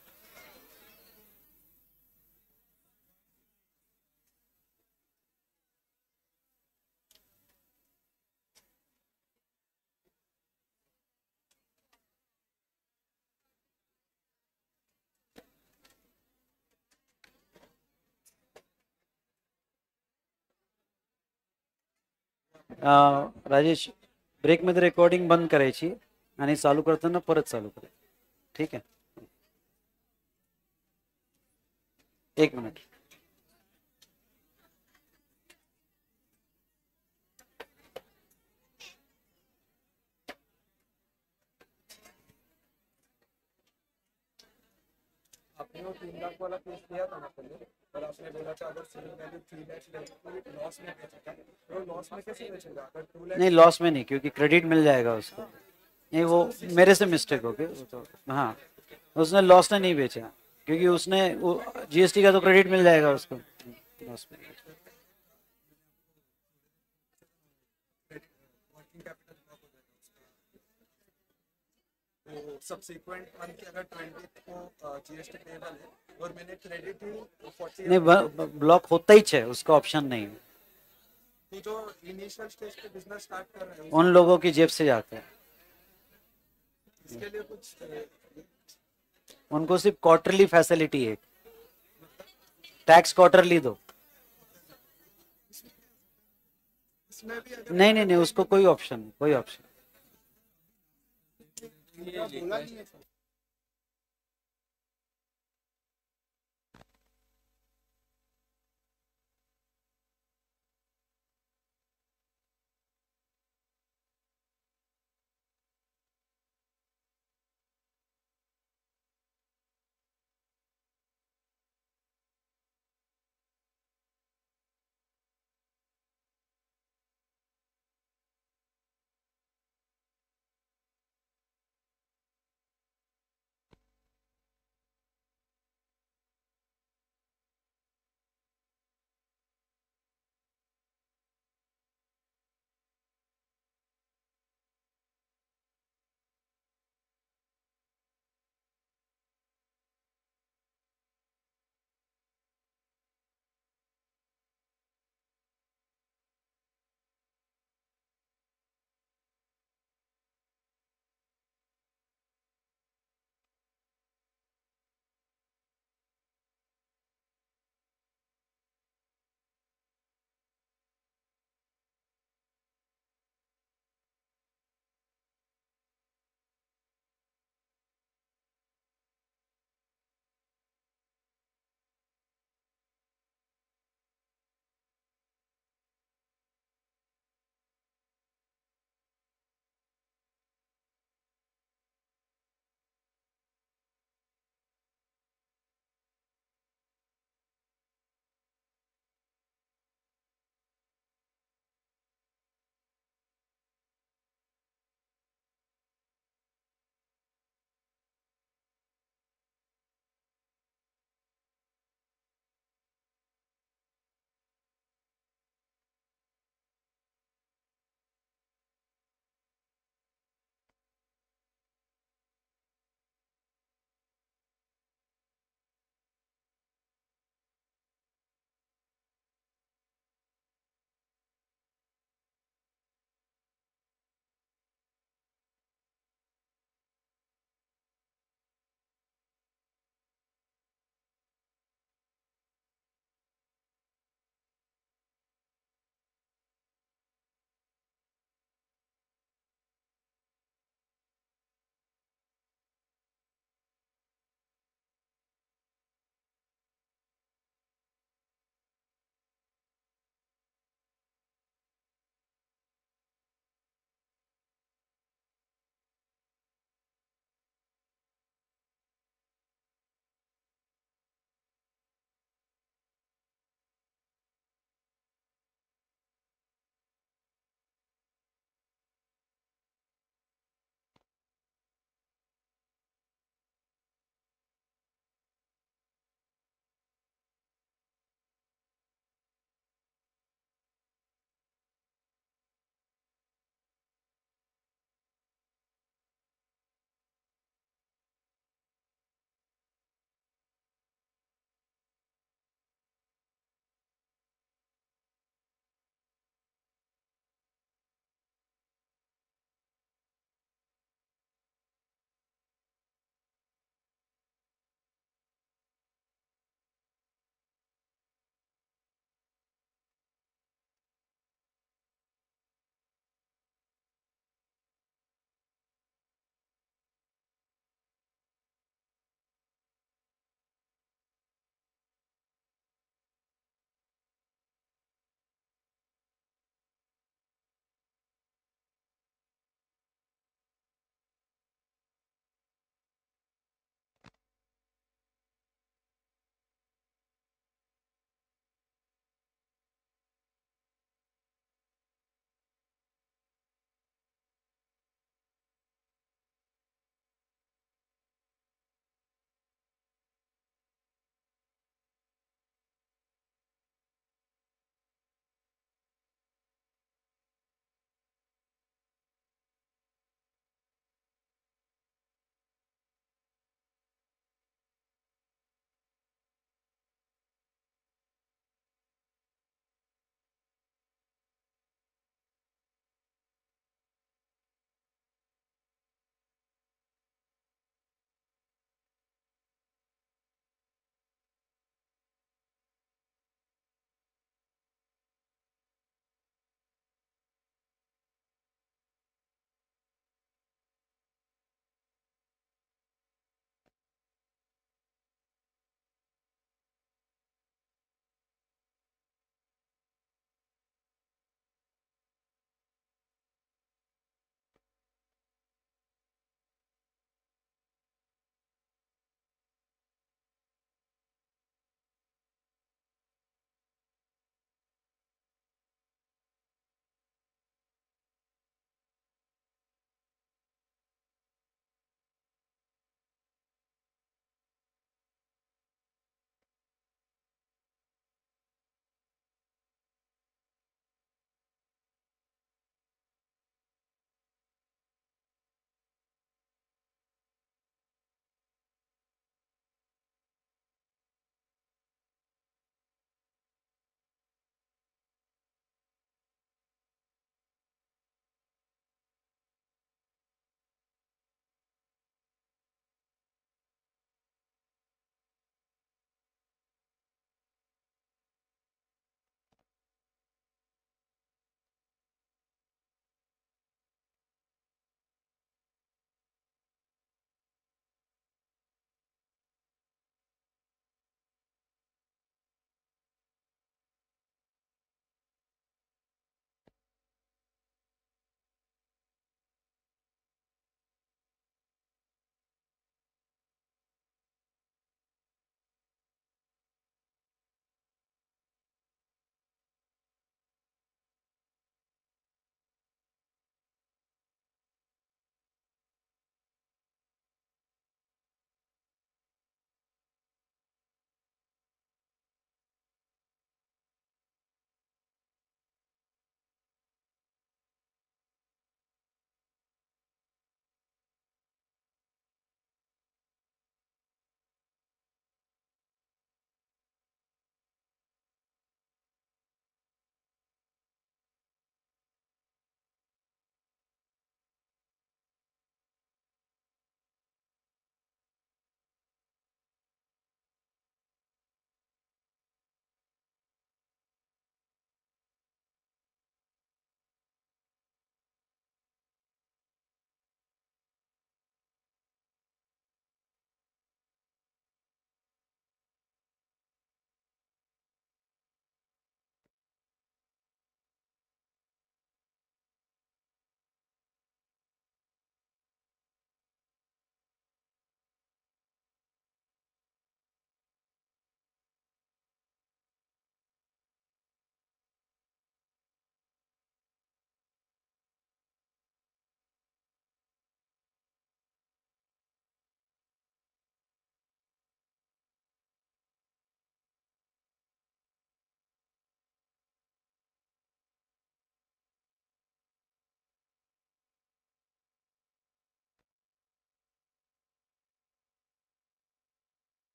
राजेश ब्रेक मध्य रेकॉर्डिंग बंद कराएँ चालू करता परत चालू कर ठीक है एक मिनट वाला केस दिया था ना पहले और आपने बोला था अगर sale value 3 lakh three lakhs loss में बेचेगा तो लॉस में कैसे बेचेगा अगर 2 लाख नहीं लॉस में नहीं क्योंकि क्रेडिट मिल जाएगा उसको नहीं वो मेरे से मिस्टेक हो गई तो हां उसने लॉस में नहीं बेचा क्योंकि उसने जीएसटी का तो क्रेडिट मिल जाएगा उसको लॉस में तो सबसीक्वेंट मंथ के अगर ट्वेंटी को जीएसटी uh, पेबल है और मैंने क्रेडिट ही नहीं ब्लॉक होता ही है उसका ऑप्शन नहीं तो जो इनिशियल स्टेज पे बिजनेस स्टार्ट कर रहे हैं उन लोगों की जेब से जाता है इसके लिए कुछ uh, उनको सिर्फ क्वार्टरली फैसिलिटी है टैक्स क्वार्टरली दो नहीं नहीं नहीं उसको कोई ऑप्शन कोई option 你要补哪里？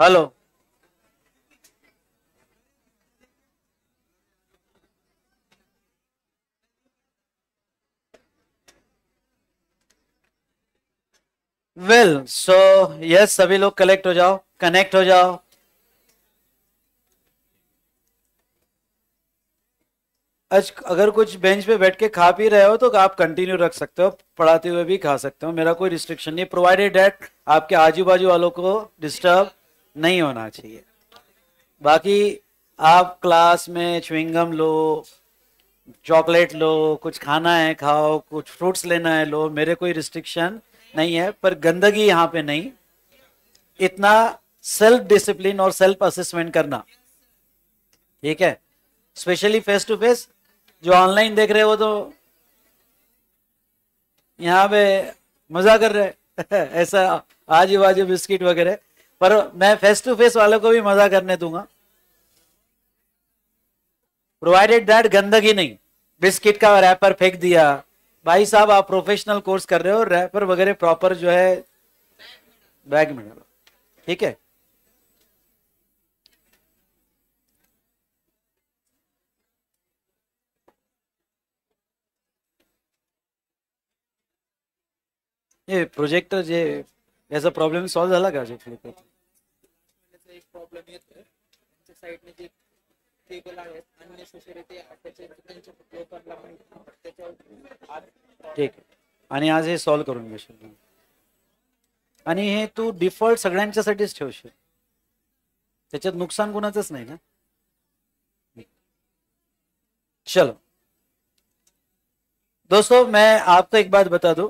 hello well so yes सभी लोग कलेक्ट हो जाओ कनेक्ट हो जाओ आज अगर कुछ बेंच पे बैठ के खा पी रहे हो तो आप कंटिन्यू रख सकते हो पढ़ाते हुए भी खा सकते हो मेरा कोई रिस्ट्रिक्शन नहीं प्रोवाइडेड डेट आपके आजू बाजू वालों को डिस्टर्ब नहीं होना चाहिए बाकी आप क्लास में च्विंगम लो चॉकलेट लो कुछ खाना है खाओ कुछ फ्रूट्स लेना है लो मेरे कोई रिस्ट्रिक्शन नहीं है पर गंदगी यहाँ पे नहीं इतना सेल्फ डिसिप्लिन और सेल्फ असेसमेंट करना ठीक है स्पेशली फेस टू फेस जो ऑनलाइन देख रहे हो तो यहाँ पे मजा कर रहे ऐसा आजू बाजू बिस्किट वगैरह पर मैं फेस टू फेस वालों को भी मजा करने दूंगा प्रोवाइडेड दैट गंदगी नहीं बिस्किट का रैपर फेंक दिया भाई साहब आप प्रोफेशनल कोर्स कर रहे हो रैपर वगैरह प्रॉपर जो है बैग में डालो ठीक है ये प्रोजेक्टर जे ऐसा प्रॉब्लम सॉल्व्ह झाला का जे तुलनेत त्यांच्या साईडने जे टेबल आहेत अन्य सोसायटी त्याचे त्यांच्या ठीक आहे आज हे सॉल्व्ह करून तू डिफॉल्ट सगळ्यांच्यासाठीच नुकसान कोणाचंच नाही ना चलो दोस्तों मैं आपको एक बात बता दू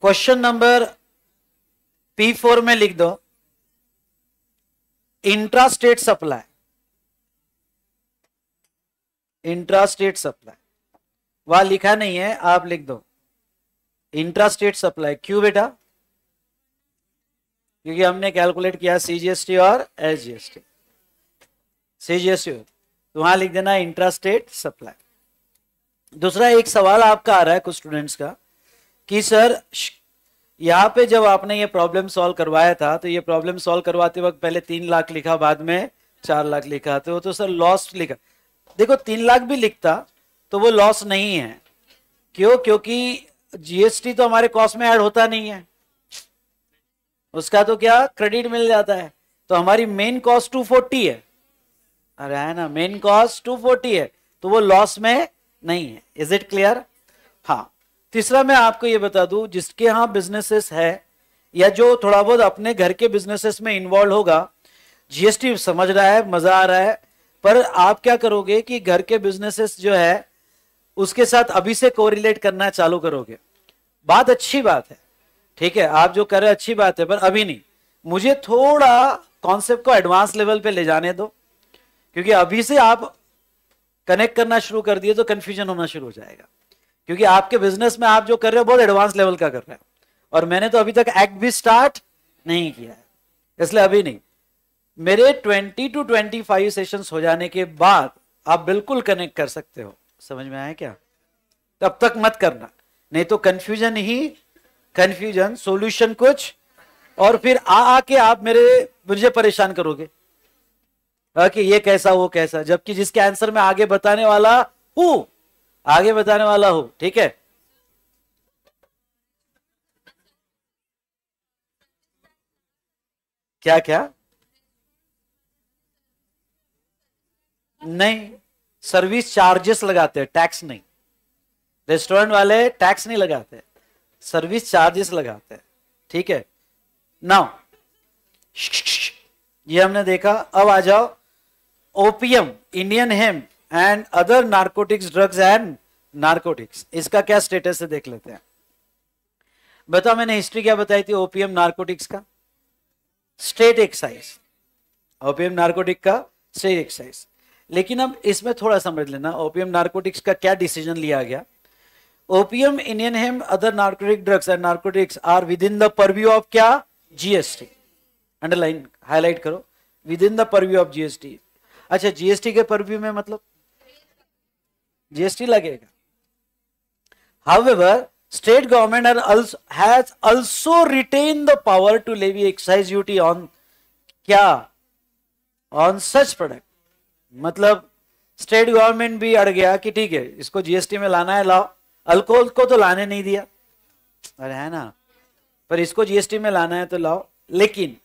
क्वेश्चन नंबर पी फोर में लिख दो इंट्रास्टेट सप्लाई इंट्रास्टेट सप्लाई वहां लिखा नहीं है आप लिख दो इंट्रास्टेट सप्लाई क्यों बेटा क्योंकि हमने कैलकुलेट किया सीजीएसटी और एसजीएसटी सीजीएसटी तो वहां लिख देना इंट्रास्टेट सप्लाई दूसरा एक सवाल आपका आ रहा है कुछ स्टूडेंट्स का कि सर यहाँ पे जब आपने ये प्रॉब्लम सॉल्व करवाया था तो ये प्रॉब्लम सॉल्व करवाते वक्त पहले तीन लाख लिखा बाद में चार लाख लिखा तो वो तो सर लॉस लिखा देखो तीन लाख भी लिखता तो वो लॉस नहीं है क्यों क्योंकि जीएसटी तो हमारे कॉस्ट में ऐड होता नहीं है उसका तो क्या क्रेडिट मिल जाता है तो हमारी मेन कॉस्ट टू फोर्टी है अरे है ना मेन कॉस्ट टू फोर्टी है तो वो लॉस में नहीं है इज इट क्लियर तीसरा मैं आपको ये बता दूं जिसके यहां बिजनेसेस है या जो थोड़ा बहुत अपने घर के बिजनेसेस में इन्वॉल्व होगा जीएसटी समझ रहा है मजा आ रहा है पर आप क्या करोगे कि घर के बिजनेसेस जो है उसके साथ अभी से कोरिलेट करना चालू करोगे बात अच्छी बात है ठीक है आप जो कर रहे अच्छी बात है पर अभी नहीं मुझे थोड़ा कॉन्सेप्ट को एडवांस लेवल पे ले जाने दो क्योंकि अभी से आप कनेक्ट करना शुरू कर दिए तो कंफ्यूजन होना शुरू हो जाएगा क्योंकि आपके बिजनेस में आप जो कर रहे हो बहुत एडवांस लेवल का कर रहे हो और मैंने तो अभी तक एक्ट भी स्टार्ट नहीं किया है इसलिए अभी नहीं मेरे 20 टू 25 सेशंस हो जाने के बाद आप बिल्कुल कनेक्ट कर सकते हो समझ में आया क्या तब तक मत करना नहीं तो कंफ्यूजन ही कंफ्यूजन सॉल्यूशन कुछ और फिर आ आके आप मेरे मुझे परेशान करोगे हाँ कि ये कैसा वो कैसा जबकि जिसके आंसर में आगे बताने वाला हूं आगे बताने वाला हूं ठीक है क्या क्या नहीं सर्विस चार्जेस लगाते हैं टैक्स नहीं रेस्टोरेंट वाले टैक्स नहीं लगाते सर्विस चार्जेस लगाते हैं ठीक है नाउ ये हमने देखा अब आ जाओ opium Indian hemp and other narcotics drugs and narcotics इसका क्या स्टेटस है देख लेते हैं बताओ मैंने हिस्ट्री क्या बताई थी ओपीएम नार्कोटिक्स का स्टेट एक्साइज ओपीएम नार्कोटिक का स्टेट एक्साइज लेकिन अब इसमें थोड़ा समझ लेना ओपीएम नार्कोटिक्स का क्या डिसीजन लिया गया opium Indian hemp other narcotic drugs and narcotics are within the purview of क्या जीएसटी अंडरलाइन हाईलाइट करो within the purview of GST अच्छा जीएसटी के परव्यू में मतलब जीएसटी लगेगा. However, state government also, has retained the power to to excise excise duty on क्या on such product मतलब state government भी अड़ गया कि ठीक है इसको जीएसटी में लाना है लाओ अल्कोहल को तो लाने नहीं दिया अरे है ना पर इसको जीएसटी में लाना है तो लाओ लेकिन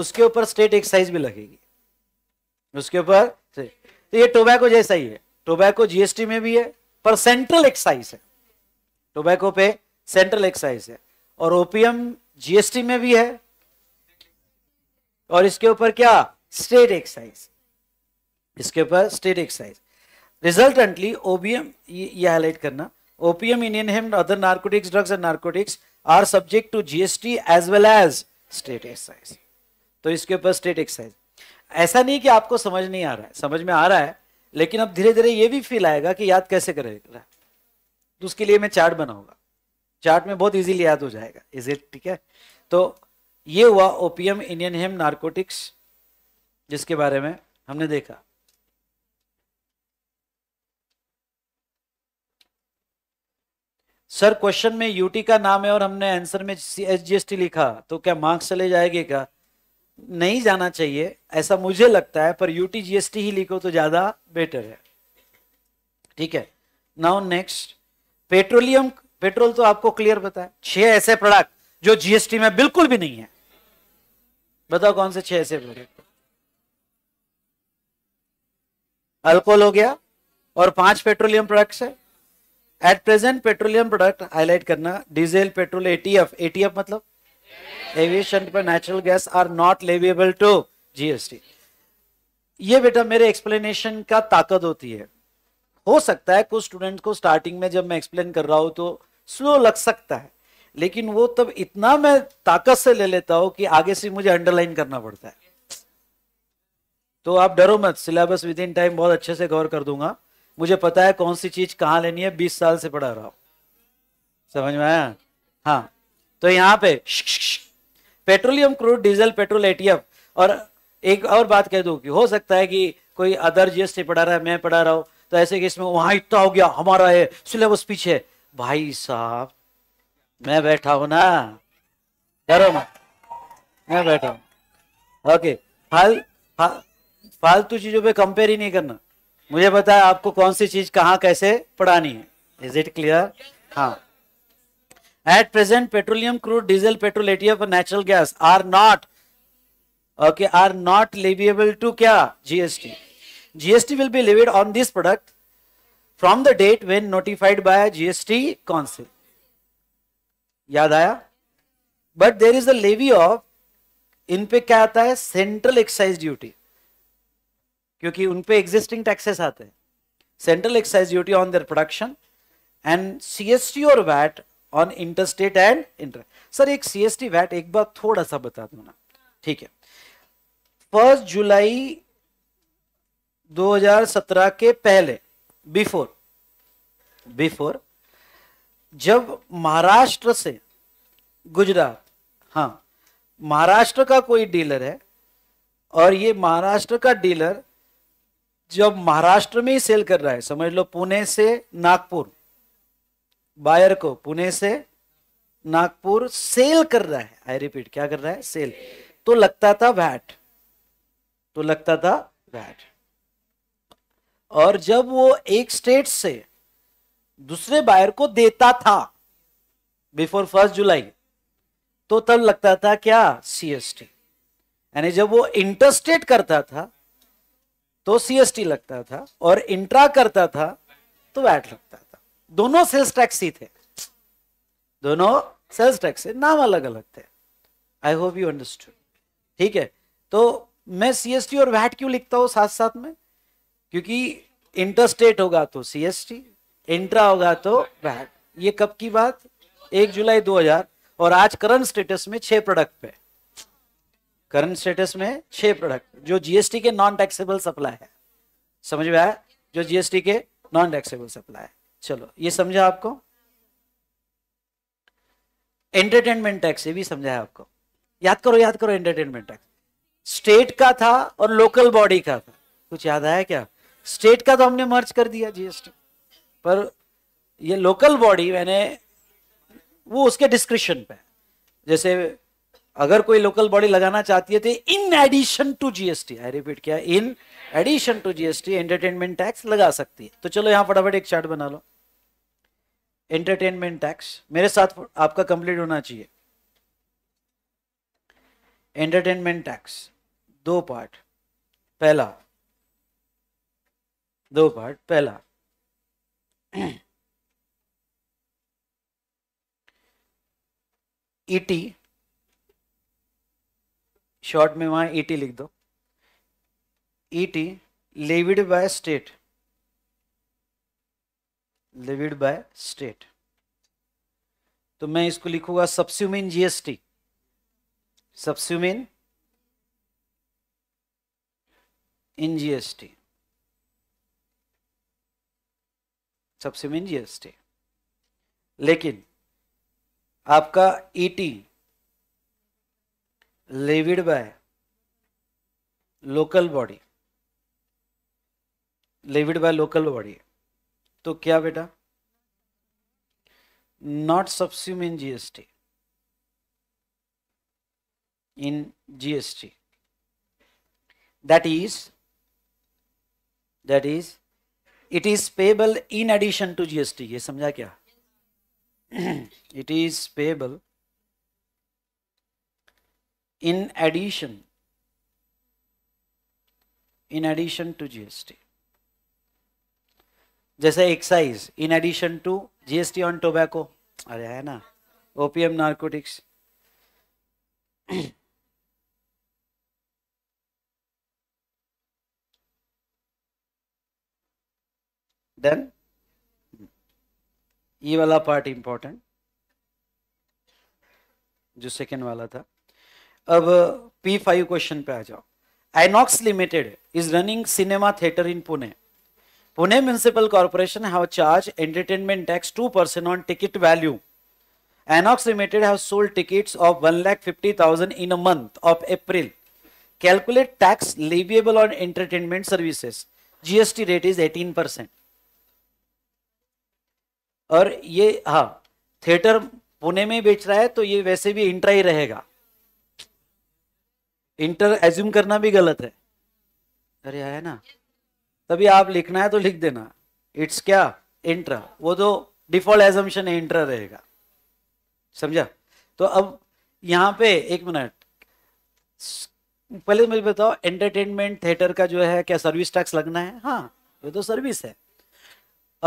उसके ऊपर स्टेट एक्साइज भी लगेगी उसके ऊपर तो ये टोबैको जैसा ही है टोबैको जीएसटी में भी है पर सेंट्रल एक्साइज है टोबैको पे सेंट्रल एक्साइज है और ओपीएम जीएसटी में भी है और इसके ऊपर क्या स्टेट एक्साइज इसके ऊपर स्टेट एक्साइज रिजल्टेंटली ओबीएम ये हाईलाइट करना opium Indian hemp other narcotics drugs and narcotics are subject to GST as well as state excise तो इसके ऊपर स्टेट एक्साइज ऐसा नहीं कि आपको समझ नहीं आ रहा है समझ में आ रहा है लेकिन अब धीरे धीरे ये भी फील आएगा कि याद कैसे करेगा तो उसके लिए मैं चार्ट बनाऊंगा चार्ट में बहुत इजीली याद हो जाएगा इज इट ठीक है तो ये हुआ ओपीएम इंडियन हेम नार्कोटिक्स जिसके बारे में हमने देखा सर क्वेश्चन में यूटी का नाम है और हमने आंसर में एस लिखा तो क्या मार्क्स चले जाएंगे क्या नहीं जाना चाहिए ऐसा मुझे लगता है पर यूटी जीएसटी ही लिखो तो ज्यादा बेटर है ठीक है नाउ नेक्स्ट पेट्रोलियम पेट्रोल तो आपको क्लियर बताए छह ऐसे प्रोडक्ट जो जीएसटी में बिल्कुल भी नहीं है बताओ कौन से छह ऐसे प्रोडक्ट अल्कोहल हो गया और पांच पेट्रोलियम प्रोडक्ट्स है at present petroleum product highlight करना डीजल पेट्रोल एटीएफ एटीएफ मतलब एविएशन पर natural gas are not leviable to GST ये बेटा मेरे एक्सप्लेनेशन का ताकत होती है हो सकता है कुछ स्टूडेंट को स्टार्टिंग में जब मैं एक्सप्लेन कर रहा हूं तो स्लो लग सकता है लेकिन वो तब इतना मैं ताकत से ले लेता हूँ कि आगे से मुझे अंडरलाइन करना पड़ता है तो आप डरो मत सिलेबस विद इन टाइम बहुत अच्छे से गौर कर दूंगा मुझे पता है कौन सी चीज कहां लेनी है बीस साल से पढ़ा रहा हूं समझ में आया हाँ तो यहाँ पे petroleum crude diesel petrol ATF और एक और बात कह दू कि हो सकता है कि कोई अदर जीएसटी पढ़ा रहा है मैं पढ़ा रहा हूं तो ऐसे केस में वहां इतना हो गया हमारा है सिलेबस पीछे भाई साहब मैं बैठा हूं ना करो मैं बैठा हूं ओके फाल फालतू चीजों पे कंपेयर ही नहीं करना मुझे बताया आपको कौन सी चीज कहाँ कैसे पढ़ानी है इज इट क्लियर हाँ At present, petroleum, crude, diesel, petrol, ATF, and natural gas are not okay are not leviable to kya GST. GST will be levied on this product from the date when notified by GST Council. याद आया but there is the levy of इन पे क्या आता है central excise duty क्योंकि उन पे एग्जिस्टिंग टैक्सेस आते हैं central excise duty on their production and CST और VAT on interstate and inter सर एक सीएसटी वैट एक बार थोड़ा सा बता दो ना ठीक है फर्स्ट जुलाई 2017 के पहले बिफोर बिफोर जब महाराष्ट्र से गुजरात हाँ महाराष्ट्र का कोई डीलर है और ये महाराष्ट्र का डीलर जब महाराष्ट्र में ही सेल कर रहा है समझ लो पुणे से नागपुर बायर को पुणे से नागपुर सेल कर रहा है आई रिपीट क्या कर रहा है सेल तो लगता था वैट तो लगता था वैट और जब वो एक स्टेट से दूसरे बायर को देता था बिफोर फर्स्ट जुलाई तो तब लगता था क्या सीएसटी यानी जब वो इंटरस्टेट करता था तो सीएसटी लगता था और इंट्रा करता था तो वैट लगता था दोनों सेल्स टैक्स ही थे दोनों सेल्स टैक्स से नाम अलग अलग थे आई होप यू अंडरस्टूड ठीक है तो मैं सीएसटी और वैट क्यों लिखता हूं साथ साथ में क्योंकि इंटरस्टेट होगा तो सीएसटी इंट्रा होगा तो वैट ये कब की बात एक जुलाई 2000 और आज करंट स्टेटस में छह प्रोडक्ट पे करंट स्टेटस में छह प्रोडक्ट जो जीएसटी के नॉन टैक्सेबल सप्लाई है समझ में आया जो जीएसटी के नॉन टैक्सेबल सप्लाई है चलो ये समझा आपको एंटरटेनमेंट टैक्स ये भी समझाया आपको याद करो याद करो एंटरटेनमेंट टैक्स स्टेट का था और लोकल बॉडी का था कुछ याद आया क्या स्टेट का तो हमने मर्ज कर दिया जीएसटी पर ये लोकल बॉडी मैंने वो उसके डिस्क्रिप्शन पे जैसे अगर कोई लोकल बॉडी लगाना चाहती है तो in addition to GST I repeat किया in addition to GST entertainment tax लगा सकती है तो चलो यहां फटाफट एक चार्ट बना लो एंटरटेनमेंट टैक्स मेरे साथ आपका कंप्लीट होना चाहिए एंटरटेनमेंट टैक्स दो पार्ट पहला दो पार्ट पहला ईटी e शॉर्ट में वहां ईटी e लिख दो ET levied by state levied by state तो मैं इसको लिखूंगा subsuming GST subsuming in GST subsuming GST लेकिन आपका ET levied by local body levied by local body तो क्या बेटा not subsume in GST in GST that is that is it is payable in addition to GST ये समझा क्या it is payable in addition in addition to GST जैसे excise in addition to GST on tobacco अरे है ना opium narcotics then ये वाला part important जो सेकेंड वाला था अब पी फाइव क्वेश्चन पे आ जाओ Inox limited is running cinema theatre in Pune Pune municipal corporation have charge entertainment tax two percent on ticket value Inox limited have sold tickets of one lakh fifty thousand in a month of April calculate tax leviable on entertainment services GST rate is eighteen percent और ये हा theatre Pune में बेच रहा है तो ये वैसे भी इंट्रा ही रहेगा इंटर एज्यूम करना भी गलत है अरे आया ना yes. तभी आप लिखना है तो लिख देना इट्स क्या इंट्रा वो तो डिफॉल्ट एजम्पन इंट्रा रहेगा समझा तो अब यहाँ पे एक मिनट पहले मुझे बताओ एंटरटेनमेंट थिएटर का जो है क्या सर्विस टैक्स लगना है हाँ ये तो सर्विस है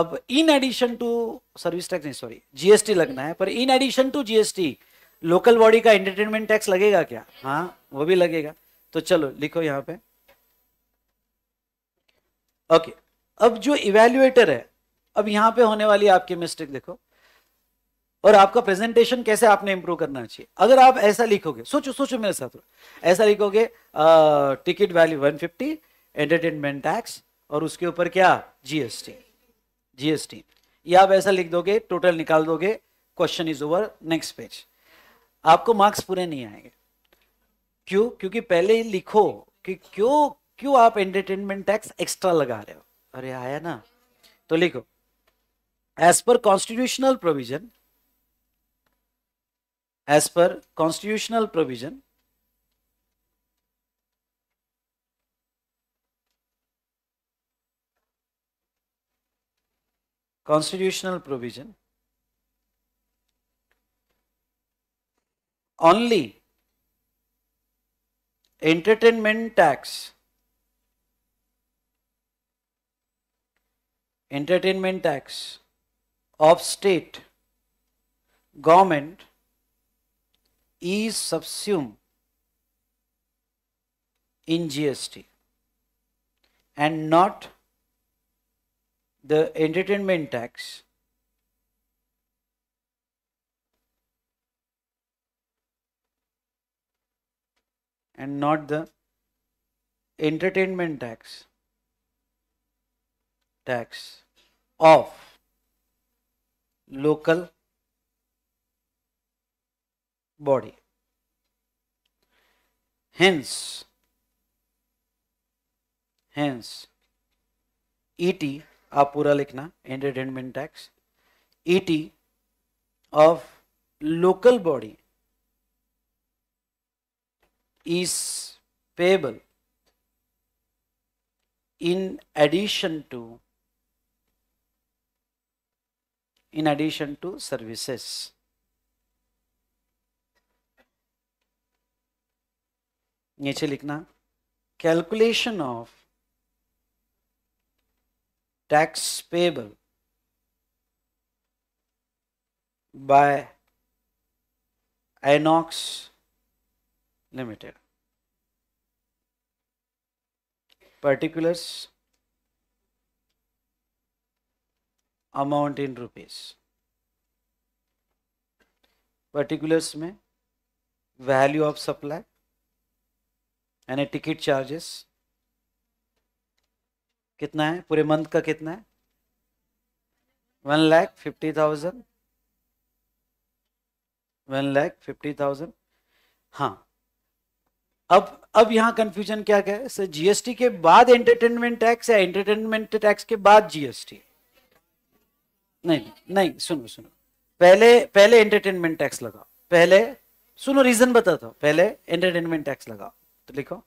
अब in addition to service tax नहीं सॉरी जीएसटी लगना है पर in addition to GST local body का एंटरटेनमेंट टैक्स लगेगा क्या हाँ वो भी लगेगा तो चलो लिखो यहाँ पे ओके अब जो इवेल्युएटर है अब यहां पे होने वाली आपकी मिस्टेक देखो और आपका प्रेजेंटेशन कैसे आपने इंप्रूव करना चाहिए अगर आप ऐसा लिखोगे सोचो सोचो मेरे साथ ऐसा लिखोगे टिकट वैल्यू 150 एंटरटेनमेंट टैक्स और उसके ऊपर क्या जीएसटी जीएसटी या आप ऐसा लिख दोगे टोटल निकाल दोगे question is over next page आपको मार्क्स पूरे नहीं आएंगे क्यों क्योंकि पहले ही लिखो कि क्यों क्यों आप एंटरटेनमेंट टैक्स एक्स्ट्रा लगा रहे हो अरे आया ना तो लिखो as per constitutional provision as per constitutional provision constitutional provision only entertainment tax entertainment tax of state government is subsumed in GST and not the entertainment tax and not the entertainment tax tax of local body. Hence, hence, ET, apura likna, entertainment tax, ET of local body is payable in addition to in addition to services. नीचे लिखना calculation of tax payable by Inox Limited. Particulars amount in rupees particulars में value of supply यानी ticket charges कितना है पूरे month का कितना है one lakh fifty thousand one lakh fifty thousand हाँ अब अब यहां कंफ्यूजन क्या क्या है सर जीएसटी के बाद एंटरटेनमेंट टैक्स या एंटरटेनमेंट टैक्स के बाद जीएसटी नहीं नहीं सुनो सुनो पहले पहले एंटरटेनमेंट टैक्स लगा पहले सुनो रीजन बताता हूँ पहले एंटरटेनमेंट टैक्स लगा तो लिखो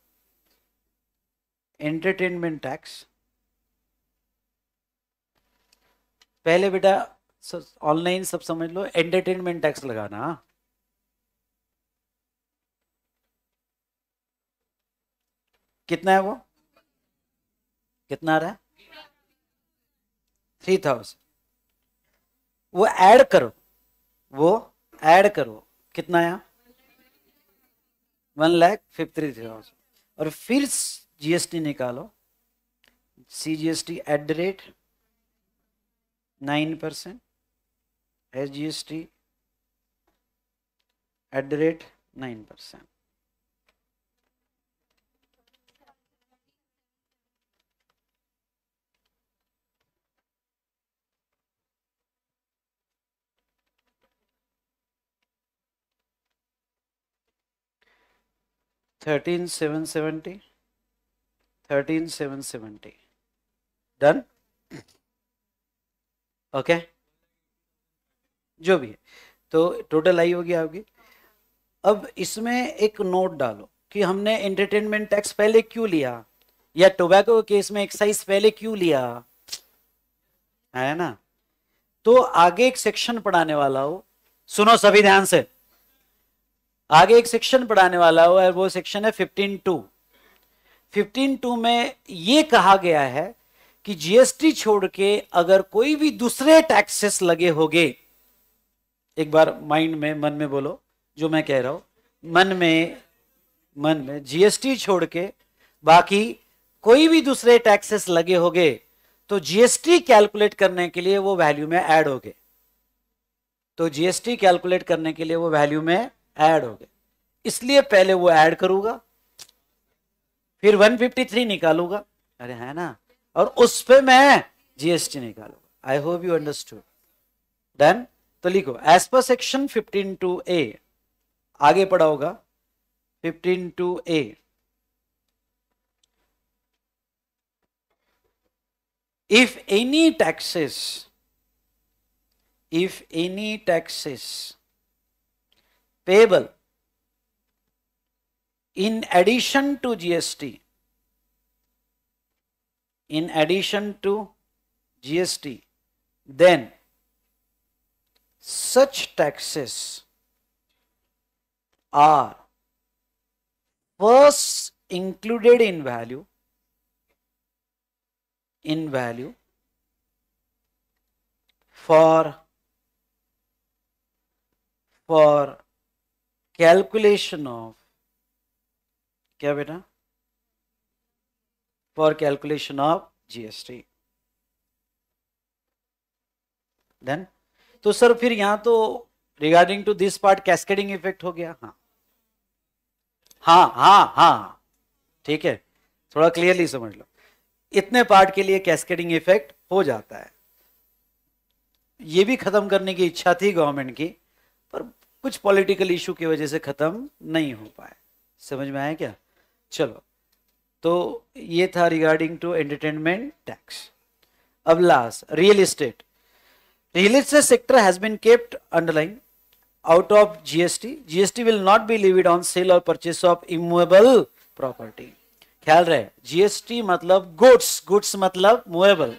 एंटरटेनमेंट टैक्स पहले बेटा ऑनलाइन सब समझ लो एंटरटेनमेंट टैक्स लगाना कितना है वो कितना आ रहा है थ्री थाउजेंड वो ऐड करो वो ऐड करो कितना आया one lakh fifty three thousand और फिर जीएसटी निकालो C G S T at the rate nine percent S G S T at the rate nine percent thirteen seven seventy thirteen seven seventy done okay जो भी है तो total I होगी आपकी अब इसमें एक नोट डालो कि हमने एंटरटेनमेंट टैक्स पहले क्यों लिया या टोबैको केस में एक्साइज पहले क्यों लिया है ना तो आगे एक सेक्शन पढ़ाने वाला हो सुनो सभी ध्यान से आगे एक सेक्शन पढ़ाने वाला हुआ है वो सेक्शन है फिफ्टीन टू फिफ्टीन टू में ये कहा गया है कि जीएसटी छोड़ के अगर कोई भी दूसरे टैक्सेस लगे होंगे एक बार माइंड में मन में बोलो जो मैं कह रहा हूं मन में मन में जीएसटी छोड़ के बाकी कोई भी दूसरे टैक्सेस लगे होंगे तो जीएसटी कैलकुलेट करने के लिए वो वैल्यू में ऐड हो गए तो जीएसटी कैलकुलेट करने के लिए वो वैल्यू में ऐड हो गए इसलिए पहले वो ऐड करूंगा फिर 153 निकालूंगा अरे है ना और उस पे मैं जीएसटी निकालूंगा I hope you understood then तो लिखो एज पर सेक्शन 15 टू ए आगे पढ़ा होगा 15 two A if any taxes if any taxes payable. In addition to GST, in addition to GST, then such taxes are first included in value in value for for calculation of क्या बेटा for calculation of GST then तो sir फिर यहां तो regarding to this part cascading effect हो गया हाँ।, हाँ हाँ हाँ हाँ ठीक है थोड़ा क्लियरली समझ लो इतने पार्ट के लिए कैस्केडिंग इफेक्ट हो जाता है ये भी खत्म करने की इच्छा थी गवर्नमेंट की कुछ पॉलिटिकल इशू की वजह से ख़त्म नहीं हो पाए समझ में आया क्या चलो तो ये था रिगार्डिंग टू एंटरटेनमेंट टैक्स अब last real estate real estate sector has been kept underline out of GST GST will not be levied on sale और परचेस ऑफ इमुएबल प्रॉपर्टी ख्याल रहे जीएसटी मतलब गुड्स गुड्स मतलब movable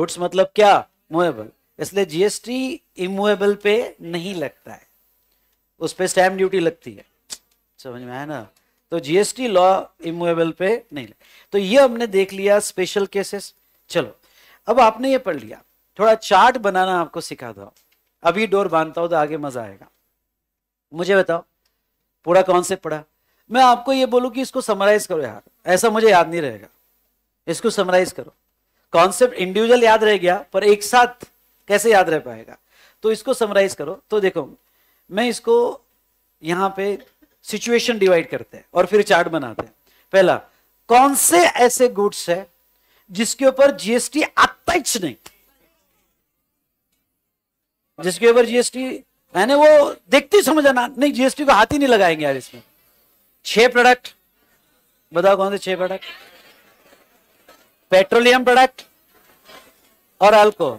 goods मतलब क्या movable इसलिए GST immovable पे नहीं लगता है उस पर स्टैम्प ड्यूटी लगती है समझ में आया ना तो जीएसटी लॉ इमुएबल पे नहीं लगता तो ये हमने देख लिया स्पेशल केसेस चलो अब आपने ये पढ़ लिया थोड़ा चार्ट बनाना आपको सिखा दो अभी डोर बांधता हूं तो आगे मजा आएगा मुझे बताओ पूरा कौन से पढ़ा मैं आपको ये बोलूँ कि इसको समराइज करो यार ऐसा मुझे याद नहीं रहेगा इसको समराइज करो कॉन्सेप्ट इंडिविजुअल याद रह गया पर एक साथ कैसे याद रह पाएगा तो इसको समराइज करो तो देखो मैं इसको यहां पे सिचुएशन डिवाइड करते हैं और फिर चार्ट बनाते हैं पहला कौन से ऐसे गुड्स है जिसके ऊपर जीएसटी आता नहीं जिसके ऊपर जीएसटी मैंने वो देखते समझ आना नहीं जीएसटी को हाथ ही नहीं लगाएंगे यार इसमें छह प्रोडक्ट बताओ कौन से छह प्रोडक्ट पेट्रोलियम प्रोडक्ट और अल्कोहल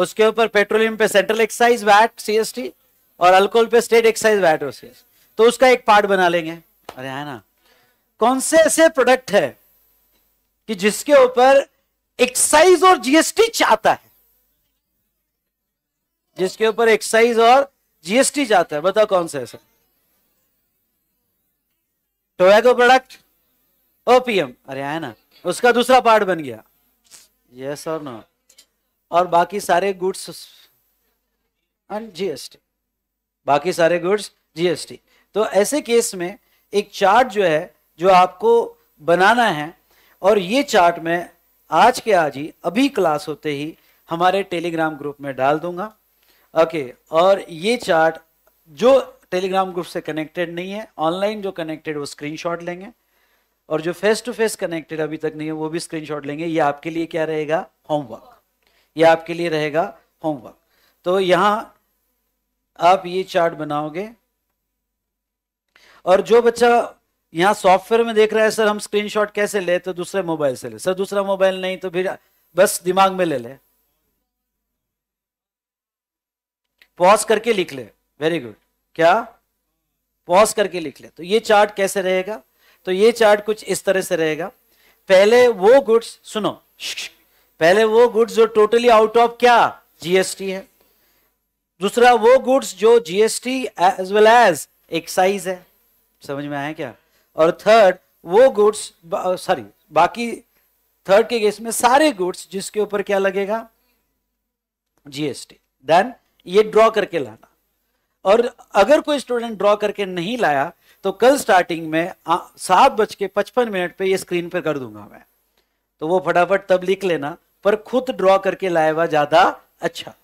उसके ऊपर पेट्रोलियम पे सेंट्रल एक्साइज वैट सीएसटी और अल्कोहल पे स्टेट एक्साइज वैट और सीएसटी तो उसका एक पार्ट बना लेंगे अरे है ना कौन से ऐसे प्रोडक्ट है कि जिसके ऊपर एक्साइज और जीएसटी चाहता है जिसके ऊपर एक्साइज और जीएसटी चाहता है बताओ कौन सा ऐसा टोबैको प्रोडक्ट ओपीएम अरे है ना उसका दूसरा पार्ट बन गया यस और नो और बाकी सारे गुड्स एंड जीएसटी बाकी सारे गुड्स जीएसटी तो ऐसे केस में एक चार्ट जो है जो आपको बनाना है और ये चार्ट में आज के आज ही अभी क्लास होते ही हमारे टेलीग्राम ग्रुप में डाल दूंगा ओके और ये चार्ट जो टेलीग्राम ग्रुप से कनेक्टेड नहीं है ऑनलाइन जो कनेक्टेड वो स्क्रीनशॉट लेंगे और जो फेस टू फेस कनेक्टेड अभी तक नहीं है वो भी स्क्रीनशॉट लेंगे ये आपके लिए क्या रहेगा होमवर्क ये आपके लिए रहेगा होमवर्क तो यहाँ आप ये चार्ट बनाओगे और जो बच्चा यहाँ सॉफ्टवेयर में देख रहा है सर हम स्क्रीनशॉट कैसे ले तो दूसरे मोबाइल से ले सर दूसरा मोबाइल नहीं तो फिर बस दिमाग में ले ले पॉज करके लिख ले वेरी गुड क्या पॉज करके लिख ले तो ये चार्ट कैसे रहेगा तो ये चार्ट कुछ इस तरह से रहेगा पहले वो गुड्स सुनो पहले वो गुड्स जो टोटली आउट ऑफ क्या जीएसटी है दूसरा वो गुड्स जो GST as well as excise है समझ में आया क्या और थर्ड वो गुड्स सॉरी बाकी थर्ड के केस में सारे गुड्स जिसके ऊपर क्या लगेगा जीएसटी देन ये ड्रॉ करके लाना और अगर कोई स्टूडेंट ड्रॉ करके नहीं लाया तो कल स्टार्टिंग में सात बज के पचपन मिनट पे ये स्क्रीन पर कर दूंगा मैं तो वो फटाफट तब लिख लेना पर खुद ड्रॉ करके लाया हुआ ज्यादा अच्छा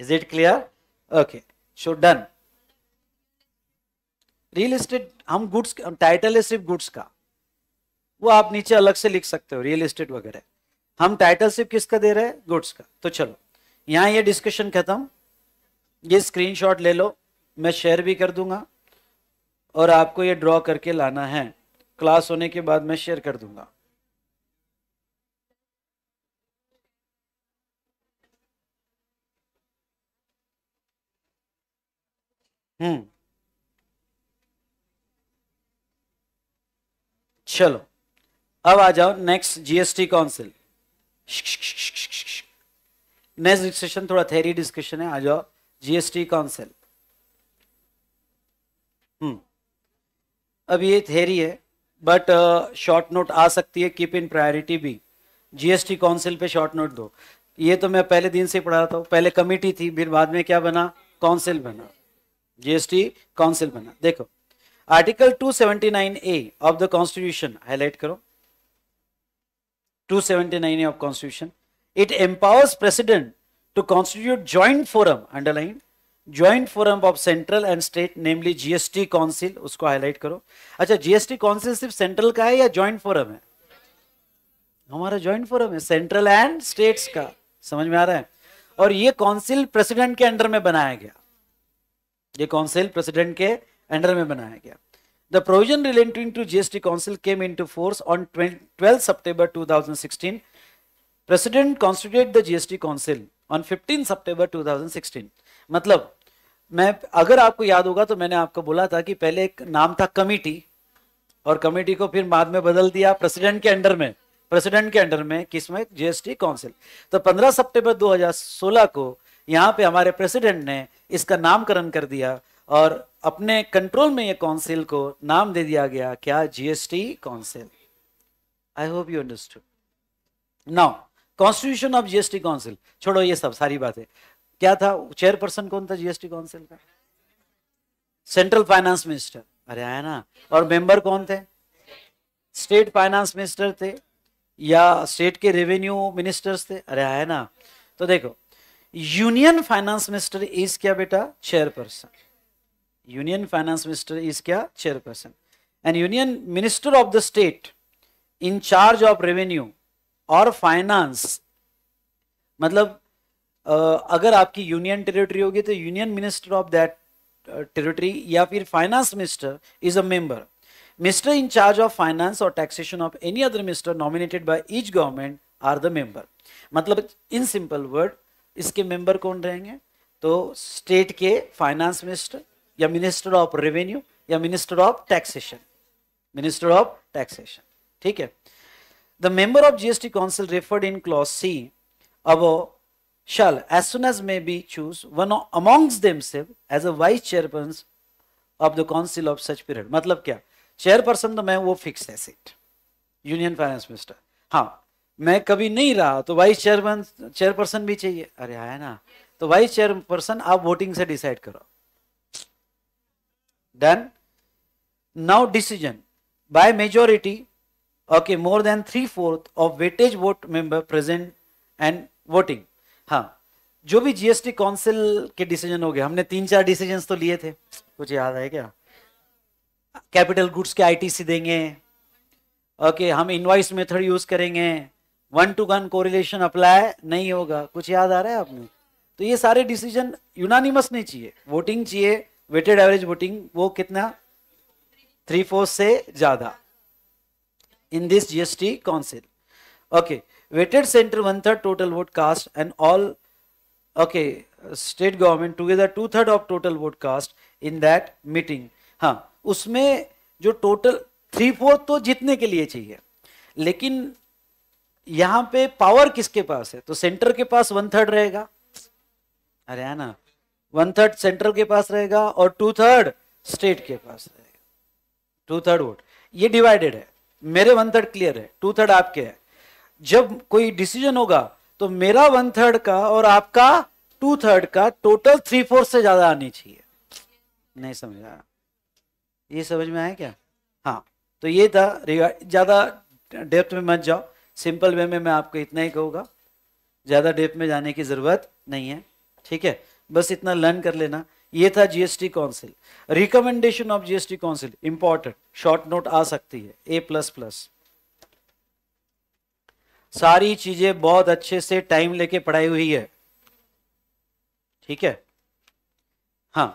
is it clear okay so done real estate हम गुड्स टाइटल है सिर्फ गुड्स का वो आप नीचे अलग से लिख सकते हो रियल एस्टेट वगैरह हम टाइटल सिर्फ किसका दे रहे हैं गुड्स का तो चलो यहां ये डिस्कशन खत्म ये स्क्रीनशॉट ले लो मैं शेयर भी कर दूंगा और आपको ये ड्रॉ करके लाना है क्लास होने के बाद मैं शेयर कर दूंगा हम्म चलो अब आ जाओ next GST council next discussion थोड़ा थेरी डिस्कशन है आ जाओ जीएसटी काउंसिल हम्म अब ये थेरी है बट शॉर्ट नोट आ सकती है कीप इन प्रायोरिटी भी जीएसटी काउंसिल पे शॉर्ट नोट दो ये तो मैं पहले दिन से पढ़ा रहा था पहले कमिटी थी फिर बाद में क्या बना काउंसिल बना जीएसटी काउंसिल बना देखो article 279 A of the constitution highlight करो 279 seventy A of constitution it empowers president to constitute joint forum underline joint forum of central and state namely GST council उसको हाईलाइट करो अच्छा GST council सिर्फ central का है या joint forum है हमारा ज्वाइंट फोरम है सेंट्रल एंड स्टेट का समझ में आ रहा है और ये काउंसिल प्रेसिडेंट के अंडर में बनाया गया ये काउंसिल प्रेसिडेंट के अंडर में बनाया गया the provision relating to GST council came into force on 12 September 2016 president constitute the GST council on 15 September 2016 मतलब मैं अगर आपको याद होगा तो मैंने आपको बोला था कि पहले एक नाम था कमेटी और कमेटी को फिर बाद में बदल दिया प्रेसिडेंट के अंडर में प्रेसिडेंट के अंडर में किसमें जीएसटी काउंसिल तो 15 सितंबर 2016 को यहाँ पे हमारे प्रेसिडेंट ने इसका नामकरण कर दिया और अपने कंट्रोल में ये काउंसिल को नाम दे दिया गया क्या GST council I hope you understood now constitution of GST council छोड़ो ये सब सारी बातें क्या था चेयरपर्सन कौन था जीएसटी काउंसिल का सेंट्रल फाइनेंस मिनिस्टर अरे आया ना और मेंबर कौन थे स्टेट फाइनेंस मिनिस्टर थे या स्टेट के रेवेन्यू मिनिस्टर्स थे अरे आया ना तो देखो यूनियन फाइनेंस मिनिस्टर इज क्या बेटा chairperson union finance minister is क्या chairperson and union minister of the state in charge of revenue और फाइनेंस मतलब अगर आपकी यूनियन टेरिटरी होगी तो union minister of that territory या फिर finance minister is a member mister in charge of finance और taxation of any other minister nominated by each government are the member मतलब इन सिंपल वर्ड इसके member कौन रहेंगे तो state के finance minister या मिनिस्टर ऑफ रेवेन्यू या minister of taxation minister of taxation ठीक है the member of GST council referred in clause C अब shall as soon as may be choose one amongst them save vice chairperson of the council of such period मतलब क्या chairperson तो मैं वो fix है seat union finance minister हाँ मैं कभी नहीं रहा तो वाइस चेयरमैन चेयरपर्सन भी चाहिए अरे आया ना तो वाइस चेयरपर्सन आप वोटिंग से डिसाइड करो done now decision by majority okay more than three fourth of weightage vote member present and voting हाँ जो भी जीएसटी काउंसिल के डिसीजन हो गए हमने तीन चार डिसीजन तो लिए थे कुछ याद है क्या कैपिटल गुड्स के आईटीसी देंगे ओके okay, हम इनवाइस मेथड यूज करेंगे one to one correlation apply नहीं होगा कुछ याद आ रहा है आपने तो ये सारे डिसीजन यूनानिमस नहीं चाहिए वोटिंग चाहिए वेटेड एवरेज वोटिंग वो कितना थ्री फोर्थ से ज्यादा in this GST council okay weighted centre one third total vote cast and all okay state government together two third of total vote cast in that meeting हाँ उसमें जो total three fourth तो जीतने के लिए चाहिए लेकिन यहां पे पावर किसके पास है तो सेंटर के पास वन थर्ड रहेगा अरे है ना वन थर्ड सेंट्रल के पास रहेगा और टू थर्ड स्टेट के पास रहेगा टू थर्ड वोट ये डिवाइडेड है मेरे वन थर्ड क्लियर है टू थर्ड आपके है जब कोई डिसीजन होगा तो मेरा वन थर्ड का और आपका टू थर्ड का टोटल थ्री फोर्थ से ज्यादा आनी चाहिए नहीं समझ आया ये समझ में आया क्या हाँ तो ये था ज्यादा डेप्थ में मत जाओ सिंपल वे में मैं आपको इतना ही कहूँगा ज़्यादा डेप में जाने की ज़रूरत नहीं है ठीक है बस इतना लर्न कर लेना ये था GST council recommendation of GST council important short note आ सकती है ए प्लस प्लस सारी चीजें बहुत अच्छे से टाइम लेके पढ़ाई हुई है ठीक है हाँ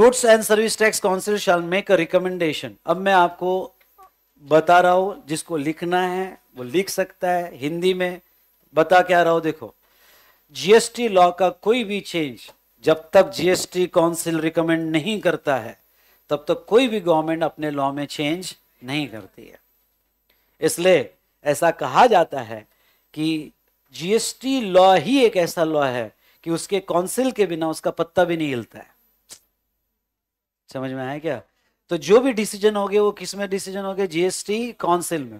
goods and service tax council shall make a recommendation अब मैं आपको बता रहा हूं जिसको लिखना है वो लिख सकता है हिंदी में बता क्या रहा हूं देखो जीएसटी लॉ का कोई भी चेंज जब तक जीएसटी काउंसिल रिकमेंड नहीं करता है तब तक कोई भी गवर्नमेंट अपने लॉ में चेंज नहीं करती है इसलिए ऐसा कहा जाता है कि जीएसटी लॉ ही एक ऐसा लॉ है कि उसके काउंसिल के बिना उसका पत्ता भी नहीं हिलता है समझ में आया क्या तो जो भी डिसीजन हो गए वो किस में डिसीजन हो गए जीएसटी काउंसिल में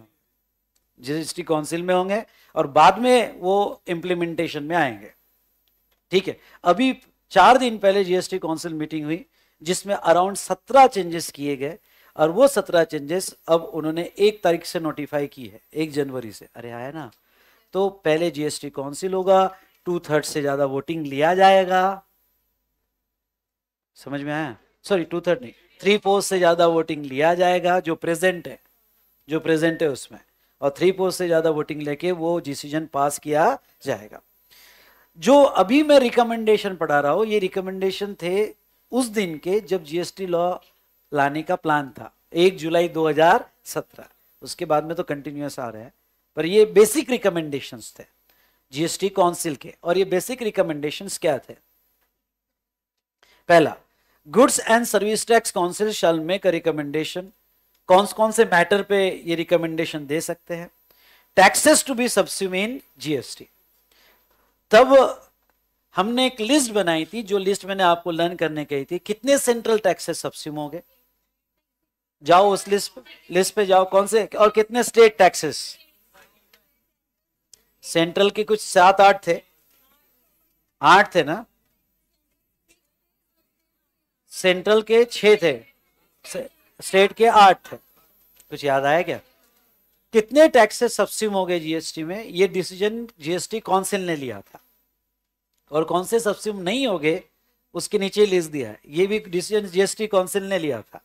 जीएसटी काउंसिल में होंगे और बाद में वो इम्प्लीमेंटेशन में आएंगे ठीक है अभी चार दिन पहले जीएसटी काउंसिल मीटिंग हुई जिसमें अराउंड सत्रह चेंजेस किए गए और वो सत्रह चेंजेस अब उन्होंने एक तारीख से नोटिफाई की है एक जनवरी से अरे आया ना तो पहले जीएसटी काउंसिल होगा टू थर्ड से ज्यादा वोटिंग लिया जाएगा समझ में आया सॉरी टू थर्ड नहीं थ्री पोस्ट से ज़्यादा वोटिंग लिया जाएगा जो प्रेजेंट है जो प्रेजेंट है उसमें और थ्री पोस्ट से ज़्यादा वोटिंग लेके वो डिसीजन पास किया जाएगा जो अभी मैं रिकमेंडेशन पढ़ा रहा हूँ ये रिकमेंडेशन थे उस दिन के जब जीएसटी लॉ लाने का प्लान था एक जुलाई 2017 उसके बाद में तो कंटिन्यूस आ रहे हैं पर ये बेसिक रिकमेंडेशन थे जीएसटी काउंसिल के और ये बेसिक रिकमेंडेशन क्या थे पहला goods and service tax council shall make a recommendation कौन कौन से मैटर पे ये रिकमेंडेशन दे सकते हैं taxes to be subsumed in GST तब हमने एक लिस्ट बनाई थी जो लिस्ट मैंने आपको लर्न करने कही थी कितने सेंट्रल टैक्सेस सब्सिम गए जाओ उस लिस्ट पे लिस्ट पे जाओ कौन से और कितने स्टेट टैक्सेस सेंट्रल के कुछ सात आठ थे आठ थे ना सेंट्रल के छह थे स्टेट के आठ थे कुछ याद आया क्या कितने टैक्सेस सब्सिम हो गए जीएसटी में ये डिसीजन जीएसटी काउंसिल ने लिया था और कौन से सब्सिम नहीं हो गए उसके नीचे लिस्ट दिया है ये भी डिसीजन जीएसटी काउंसिल ने लिया था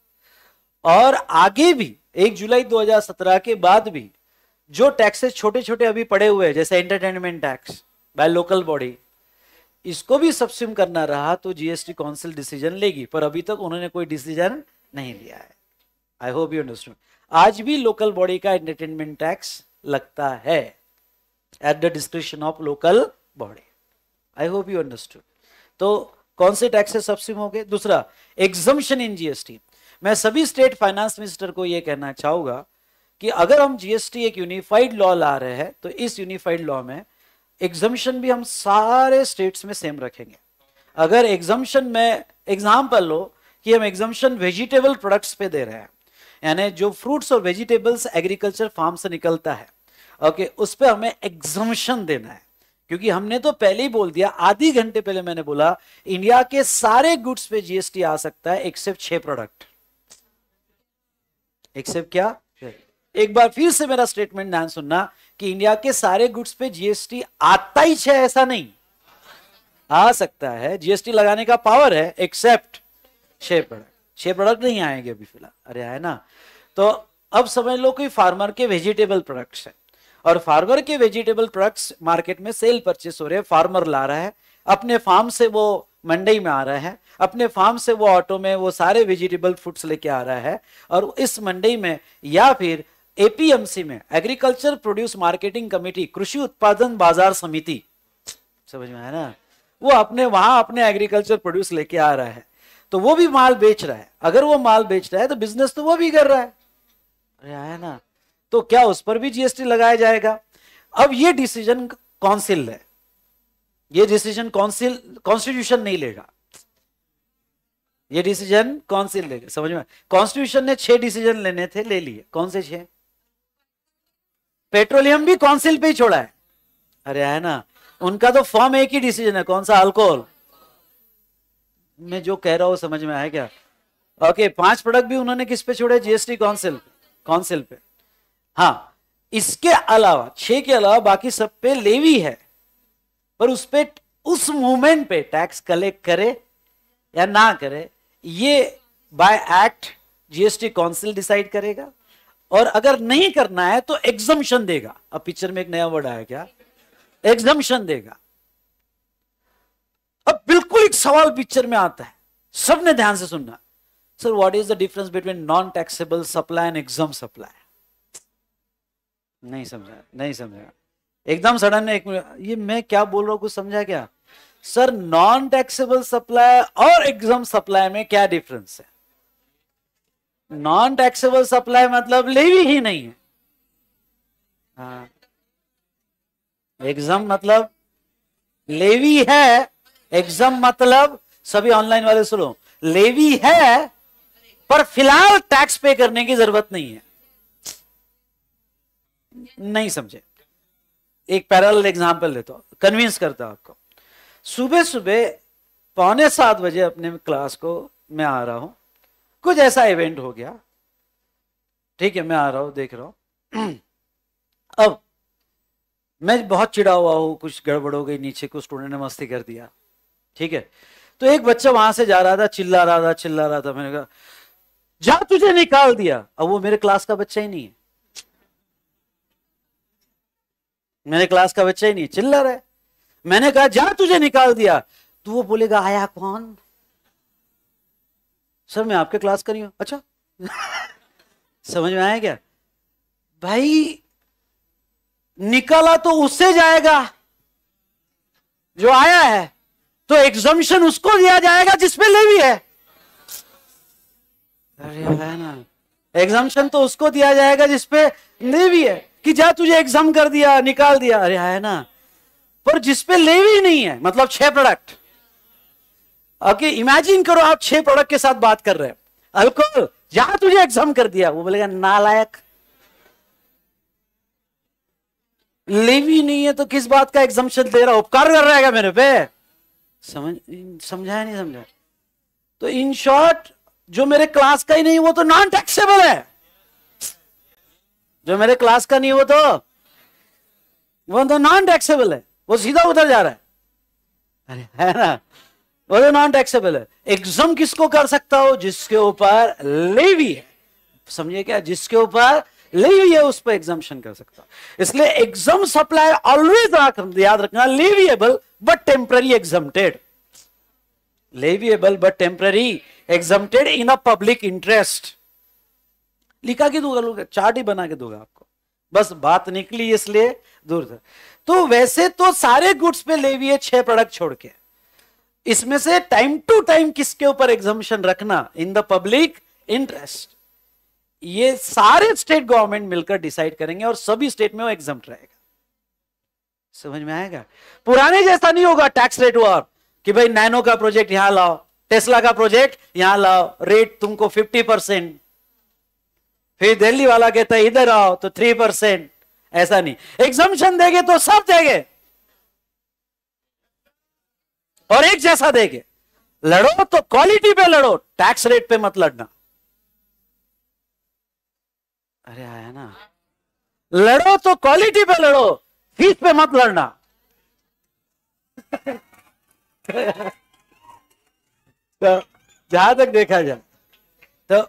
और आगे भी एक जुलाई 2017 के बाद भी जो टैक्सेस छोटे छोटे अभी पड़े हुए हैं जैसे entertainment tax by local body इसको भी सब्सिम करना रहा तो जीएसटी काउंसिल डिसीजन लेगी पर अभी तक उन्होंने कोई डिसीजन नहीं लिया है आई होप यू अंडरस्टूड आज भी लोकल बॉडी का एंटरटेनमेंट टैक्स लगता है at the discretion of local body I hope you understood तो कौन से टैक्स सब्सिम हो गए दूसरा एग्जम्शन इन जीएसटी मैं सभी स्टेट फाइनेंस मिनिस्टर को यह कहना चाहूंगा कि अगर हम जीएसटी एक यूनिफाइड लॉ ला रहे हैं तो इस यूनिफाइड लॉ में एग्जामिशन भी हम सारे स्टेट्स में सेम रखेंगे अगर एग्जामिशन में एग्जाम्पल लो कि हम एग्जामिशन वेजिटेबल प्रोडक्ट्स पे दे रहे हैं यानी जो फ्रूट्स और वेजिटेबल्स एग्रीकल्चर फार्म से निकलता है ओके उस पर हमें एग्जामिशन देना है क्योंकि हमने तो पहले ही बोल दिया आधी घंटे पहले मैंने बोला इंडिया के सारे गुड्स पे जीएसटी आ सकता है एक्सेप्ट छह प्रोडक्ट एक्सेप्ट क्या एक बार फिर से मेरा स्टेटमेंट ध्यान सुनना कि इंडिया के सारे गुड्स पे जीएसटी आता ही है ऐसा नहीं आ सकता है जीएसटी लगाने का पावर है एक्सेप्ट छह प्रोडक्ट छह प्रोडक्ट नहीं आएंगे अभी फिलहाल अरे आए ना तो अब समझ लो कि फार्मर के वेजिटेबल प्रोडक्ट्स है और फार्मर के वेजिटेबल प्रोडक्ट्स मार्केट में सेल परचेस हो रहे हैं फार्मर ला रहा है अपने फार्म से वो मंडी में आ रहा है अपने फार्म से वो ऑटो में वो सारे वेजिटेबल फ्रूट्स लेके आ रहा है और इस मंडी में या फिर एपीएमसी में एग्रीकल्चर प्रोड्यूस मार्केटिंग कमेटी कृषि उत्पादन बाजार समिति समझ में आया ना वो अपने वहां अपने एग्रीकल्चर प्रोड्यूस लेके आ रहा है तो वो भी माल बेच रहा है अगर वो माल बेच रहा है तो बिजनेस तो वो भी कर रहा है अरे आया ना तो क्या उस पर भी जीएसटी लगाया जाएगा अब ये डिसीजन काउंसिल है ये डिसीजन काउंसिल कॉन्स्टिट्यूशन नहीं लेगा ये डिसीजन काउंसिल लेगा समझ में कॉन्स्टिट्यूशन ने छह डिसीजन लेने थे ले लिए कौन से छह पेट्रोलियम भी काउंसिल पे ही छोड़ा है अरे है ना उनका तो फॉर्म एक ही डिसीजन है कौन सा अल्कोहल मैं जो कह रहा हूं समझ में आया क्या ओके पांच प्रोडक्ट भी उन्होंने किस पे छोड़े जीएसटी काउंसिल काउंसिल पे हाँ इसके अलावा छह के अलावा बाकी सब पे लेवी है पर उस पे उस मूवमेंट पे टैक्स कलेक्ट करे या ना करे ये by act GST council decide करेगा और अगर नहीं करना है तो एग्जम्पन देगा अब पिक्चर में एक नया वर्ड आया क्या एग्जम्पन देगा अब बिल्कुल एक सवाल पिक्चर में आता है सबने ध्यान से सुनना sir what is the difference between non taxable supply and exempt supply नहीं समझा नहीं समझा एकदम सडन एक ये मैं क्या बोल रहा हूं कुछ समझा क्या सर नॉन टैक्सेबल सप्लाई और एग्जाम सप्लाई में क्या डिफरेंस है नॉन टैक्सेबल सप्लाई मतलब लेवी ही नहीं है एग्जाम हाँ। मतलब लेवी है एग्जाम मतलब सभी ऑनलाइन वाले सुनो लेवी है पर फिलहाल टैक्स पे करने की जरूरत नहीं है नहीं समझे एक पैरल एग्जाम्पल देता हूं कन्विंस करता हूं आपको सुबह सुबह पौने सात बजे अपने क्लास को मैं आ रहा हूं कुछ ऐसा इवेंट हो गया ठीक है मैं आ रहा हूं देख रहा हूं अब मैं बहुत चिड़ा हुआ हूं कुछ गड़बड़ हो गई नीचे कुछ स्टूडेंट ने मस्ती कर दिया ठीक है तो एक बच्चा वहां से जा रहा था चिल्ला रहा था चिल्ला रहा था मैंने कहा जा तुझे निकाल दिया अब वो मेरे क्लास का बच्चा ही नहीं है मेरे क्लास का बच्चा ही नहीं चिल्ला रहा है मैंने कहा जा तुझे निकाल दिया तू तो वो बोलेगा आया कौन सर मैं आपके क्लास करी हूँ अच्छा समझ में आया क्या भाई निकाला तो उससे जाएगा जो आया है तो एग्जामिशन उसको दिया जाएगा जिसमें ले भी है अरे ना एग्जामिशन तो उसको दिया जाएगा जिसपे ले भी है कि जा तुझे एग्जाम कर दिया निकाल दिया अरे है ना पर जिसपे ले भी नहीं है मतलब छह प्रोडक्ट ओके इमेजिन करो आप छह प्रोडक्ट के साथ बात कर रहे हैं अल्कोहल यहां तुझे एग्जाम कर दिया वो बोलेगा नालायक लेवी नहीं है तो किस बात का एग्जाम्शन दे रहा उपकार कर रहेगा मेरे पे समझ समझाया नहीं समझा तो इन शॉर्ट जो मेरे क्लास का ही नहीं वो तो नॉन टैक्सेबल है जो मेरे क्लास का नहीं वो तो वो तो नॉन टैक्सेबल है वो सीधा उधर जा रहा है अरे है ना बोले नॉन टैक्सेबल है एग्जाम किसको कर सकता हो जिसके ऊपर लेवी है समझिए क्या जिसके ऊपर लेवी है उस पर एग्जामेशन कर सकता इसलिए एग्जाम सप्लाई ऑलवेज याद रखना leviable but temporary exempted leviable but temporary exempted in a public interest लिखा के दूंगा लोग चार्ट ही बना के दूंगा आपको बस बात निकली इसलिए दूर था तो वैसे तो सारे गुड्स पे लेवी है छह प्रोडक्ट छोड़ के इसमें से टाइम टू टाइम किसके ऊपर एग्जामिशन रखना इन द पब्लिक इंटरेस्ट ये सारे स्टेट गवर्नमेंट मिलकर डिसाइड करेंगे और सभी स्टेट में वो एग्जाम रहेगा समझ में आएगा पुराने जैसा नहीं होगा टैक्स रेट वॉर कि भाई नैनो का प्रोजेक्ट यहां लाओ टेस्ला का प्रोजेक्ट यहां लाओ रेट तुमको फिफ्टी परसेंट फिर दिल्ली वाला कहता है इधर आओ तो थ्री परसेंट ऐसा नहीं एग्जामिशन देंगे तो सब देंगे और एक जैसा देंगे लड़ो तो क्वालिटी पे लड़ो टैक्स रेट पे मत लड़ना अरे आया ना लड़ो तो क्वालिटी पे लड़ो फीस पे मत लड़ना तो जहां तक देखा जाए तो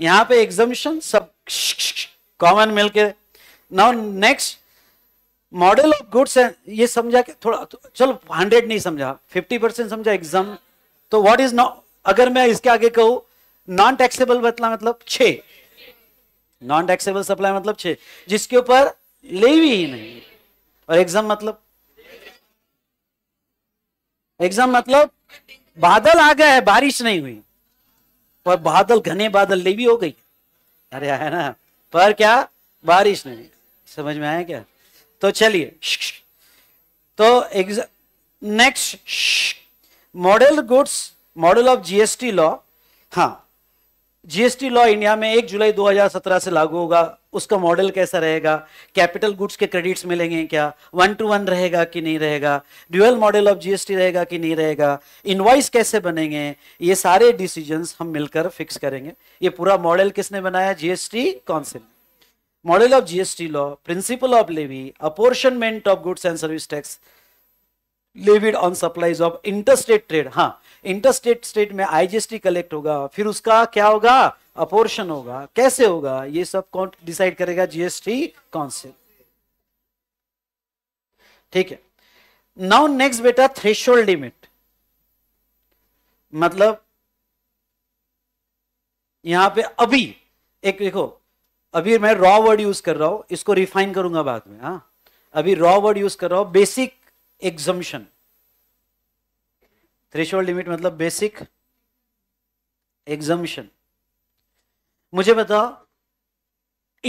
यहां पे एग्जामिशन सब कॉमन मिलके now next model of goods है ये समझा कि थोड़ा तो, चलो हंड्रेड नहीं समझा फिफ्टी परसेंट समझा एग्जाम तो व्हाट इज नॉ अगर मैं इसके आगे कहूं नॉन टैक्सेबल बतला मतलब छ नॉन टैक्सेबल सप्लाई मतलब छ जिसके ऊपर लेवी ही नहीं और एग्जाम मतलब एग्जाम मतलब बादल आ गया है बारिश नहीं हुई पर बादल घने बादल लेवी हो गई अरे है ना पर क्या बारिश नहीं समझ में आया क्या तो चलिए तो next model goods model of GST law हाँ जीएसटी लॉ इंडिया में 1 जुलाई 2017 से लागू होगा उसका मॉडल कैसा रहेगा कैपिटल गुड्स के क्रेडिट्स मिलेंगे क्या वन टू वन रहेगा कि नहीं रहेगा ड्यूअल मॉडल ऑफ जीएसटी रहेगा कि नहीं रहेगा इनवाइस कैसे बनेंगे ये सारे डिसीजंस हम मिलकर फिक्स करेंगे ये पूरा मॉडल किसने बनाया जीएसटी काउंसिल ने model of GST law, principle of levy, apportionment of goods and service tax levied on supplies of interstate trade. हाँ interstate state में IGST collect होगा फिर उसका क्या होगा अपोर्शन होगा कैसे होगा ये सब कौन डिसाइड करेगा जीएसटी काउंसिल ठीक है नाउ नेक्स्ट बेटा थ्रेशोल्ड लिमिट मतलब यहां पे अभी एक देखो अभी मैं रॉ वर्ड यूज कर रहा हूं इसको रिफाइन करूंगा बाद में हा अभी रॉ वर्ड यूज कर रहा हूं बेसिक एग्जम्शन थ्रेशोल्ड लिमिट मतलब बेसिक एग्जम्शन मुझे बताओ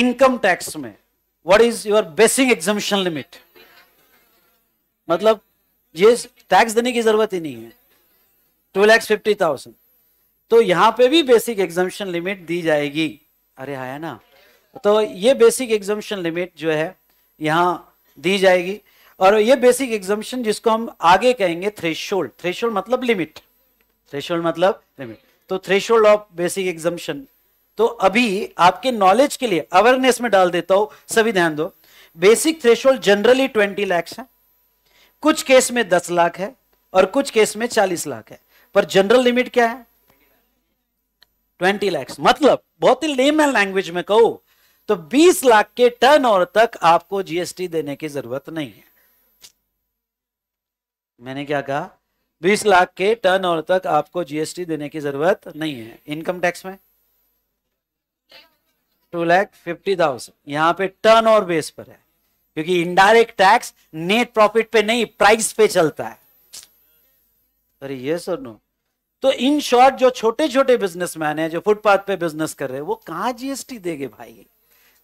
इनकम टैक्स में what is your basic exemption limit मतलब ये टैक्स देने की जरूरत ही नहीं है टू लैक्स फिफ्टी थाउजेंड तो यहां पे भी बेसिक एग्जम्शन लिमिट दी जाएगी अरे आया ना तो ये बेसिक एग्जामेशन लिमिट जो है यहाँ दी जाएगी और ये बेसिक एग्जामेशन जिसको हम आगे कहेंगे थ्रेशोल्ड थ्रेशोल्ड मतलब लिमिट थ्रेशोल्ड मतलब लिमिट तो थ्रेशोल्ड ऑफ बेसिक एग्जामेशन तो अभी आपके नॉलेज के लिए अवेयरनेस में डाल देता हूं सभी ध्यान दो basic threshold generally twenty lakhs है कुछ केस में दस लाख है और कुछ केस में चालीस लाख है पर जनरल लिमिट क्या है ट्वेंटी लैक्स मतलब बहुत ही लेम लैंग्वेज में कहो तो 20 लाख के टर्न ओवर तक आपको जीएसटी देने की जरूरत नहीं है मैंने क्या कहा 20 लाख के टर्न ओवर तक आपको जीएसटी देने की जरूरत नहीं है इनकम टैक्स में टू लैख फिफ्टी थाउजेंड यहां पर टर्न ओवर बेस पर है क्योंकि इनडायरेक्ट टैक्स नेट प्रॉफिट पे नहीं प्राइस पे चलता है अरे ये सर नो तो इन शॉर्ट जो छोटे छोटे बिजनेसमैन है जो फुटपाथ पे बिजनेस कर रहे हैं वो कहा जीएसटी देंगे भाई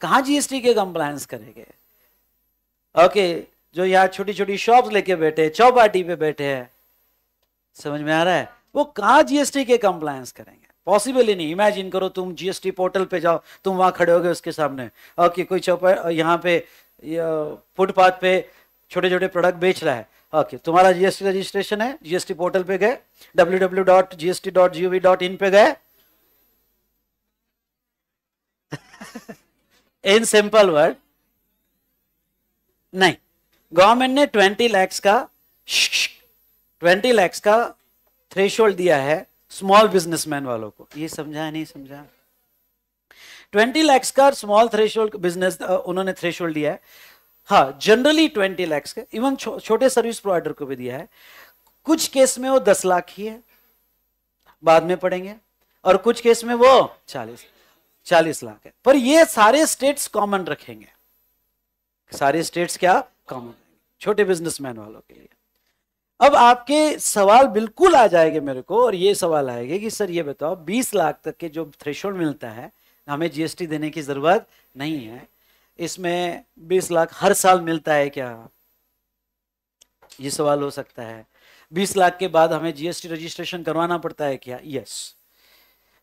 कहां जीएसटी के कंप्लायंस करेंगे ओके okay, जो यहाँ छोटी छोटी शॉप्स लेके बैठे चौपाटी पे बैठे हैं समझ में आ रहा है वो कहाँ जीएसटी के कंप्लायंस करेंगे पॉसिबल ही नहीं इमेजिन करो तुम जीएसटी पोर्टल पे जाओ तुम वहां खड़े होगे उसके सामने ओके okay, कोई चौपा यहाँ पे फुटपाथ पे छोटे छोटे प्रोडक्ट बेच रहा है ओके okay, तुम्हारा जीएसटी रजिस्ट्रेशन है जीएसटी पोर्टल पे गए डब्ल्यू पे गए इन सिंपल वर्ड नहीं गवर्नमेंट ने ट्वेंटी लैक्स का ट्वेंटी लैक्स का थ्रेशोल्ड दिया है स्मॉल बिजनेसमैन वालों को ये समझा नहीं समझा ट्वेंटी लैक्स का स्मॉल थ्रेशोल्ड बिजनेस उन्होंने थ्रेशोल्ड दिया है हाँ जनरली ट्वेंटी लैक्स का इवन छो, छोटे सर्विस प्रोवाइडर को भी दिया है कुछ केस में वो दस लाख ही है बाद में पढ़ेंगे और कुछ केस में वो चालीस चालीस लाख है पर ये सारे स्टेट्स कॉमन रखेंगे सारे स्टेट्स क्या कॉमन छोटे बिजनेसमैन वालों के लिए अब आपके सवाल बिल्कुल आ जाएंगे मेरे को और ये सवाल आएगा कि सर ये बताओ 20 लाख तक के जो थ्रेशोल्ड मिलता है हमें जीएसटी देने की ज़रूरत नहीं है इसमें 20 लाख हर साल मिलता है क्या ये सवाल हो सकता है 20 लाख के बाद हमें जीएसटी रजिस्ट्रेशन करवाना पड़ता है क्या यस yes.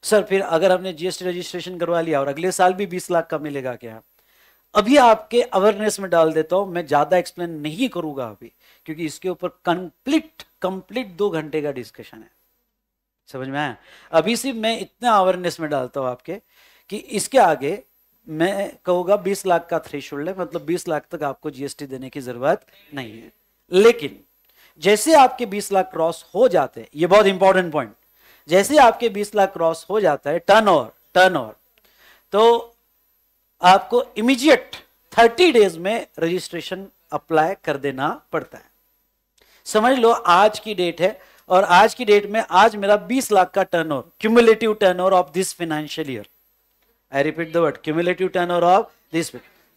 सर फिर अगर हमने जीएसटी रजिस्ट्रेशन करवा लिया और अगले साल भी बीस लाख का मिलेगा क्या अभी आपके अवेयरनेस में डाल देता हूं मैं ज़्यादा एक्सप्लेन नहीं करूंगा अभी क्योंकि इसके ऊपर कंप्लीट कंप्लीट दो घंटे का डिस्कशन है समझ में आया अभी सिर्फ मैं इतना अवेयरनेस में डालता हूं आपके कि इसके आगे मैं कहूंगा बीस लाख का थ्री है मतलब बीस लाख तक आपको जीएसटी देने की ज़रूरत नहीं है लेकिन जैसे आपके बीस लाख क्रॉस हो जाते हैं ये बहुत इंपॉर्टेंट पॉइंट जैसे आपके 20 लाख क्रॉस हो जाता है टर्न ओवर टर्न ओवर तो आपको इमीजिएट 30 डेज में रजिस्ट्रेशन अप्लाई कर देना पड़ता है समझ लो आज की डेट है और आज की डेट में आज मेरा 20 लाख का turn over cumulative turn over of this financial year I repeat the word cumulative turn over of this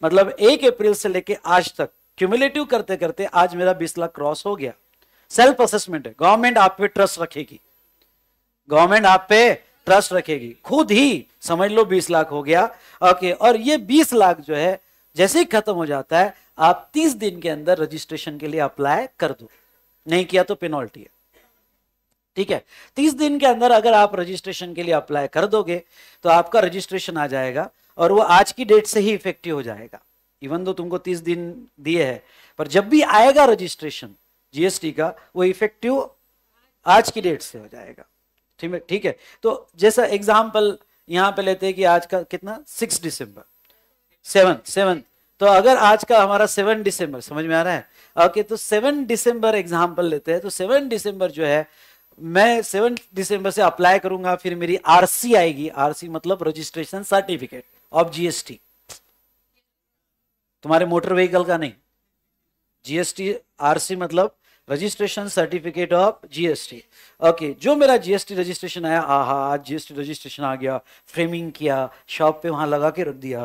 मतलब एक अप्रैल से लेके आज तक क्यूमुलेटिव करते करते आज मेरा 20 लाख क्रॉस हो गया सेल्फ असेसमेंट है गवर्नमेंट आप पे ट्रस्ट रखेगी गवर्नमेंट आप पे ट्रस्ट रखेगी खुद ही समझ लो बीस लाख हो गया ओके और ये बीस लाख जो है जैसे ही खत्म हो जाता है आप तीस दिन के अंदर रजिस्ट्रेशन के लिए अप्लाई कर दो नहीं किया तो पेनल्टी है ठीक है तीस दिन के अंदर अगर आप रजिस्ट्रेशन के लिए अप्लाई कर दोगे तो आपका रजिस्ट्रेशन आ जाएगा और वो आज की डेट से ही इफेक्टिव हो जाएगा इवन दो तुमको तीस दिन दिए है पर जब भी आएगा रजिस्ट्रेशन जीएसटी का वो इफेक्टिव आज की डेट से हो जाएगा ठीक है ठीक है तो जैसा एग्जाम्पल यहाँ पे लेते हैं कि आज का कितना सिक्स दिसंबर सेवन सेवन तो अगर आज का हमारा सेवन दिसंबर समझ में आ रहा है ओके तो सेवन दिसंबर एग्जाम्पल लेते हैं तो सेवन दिसंबर जो है मैं सेवन दिसंबर से अप्लाई करूंगा फिर मेरी आरसी आएगी आरसी मतलब रजिस्ट्रेशन सर्टिफिकेट ऑफ जीएसटी तुम्हारे मोटर व्हीकल का नहीं जीएसटी आरसी मतलब registration certificate of GST okay जो मेरा जीएसटी रजिस्ट्रेशन आया आहा आज जीएसटी रजिस्ट्रेशन आ गया फ्रेमिंग किया शॉप पे वहां लगा के रख दिया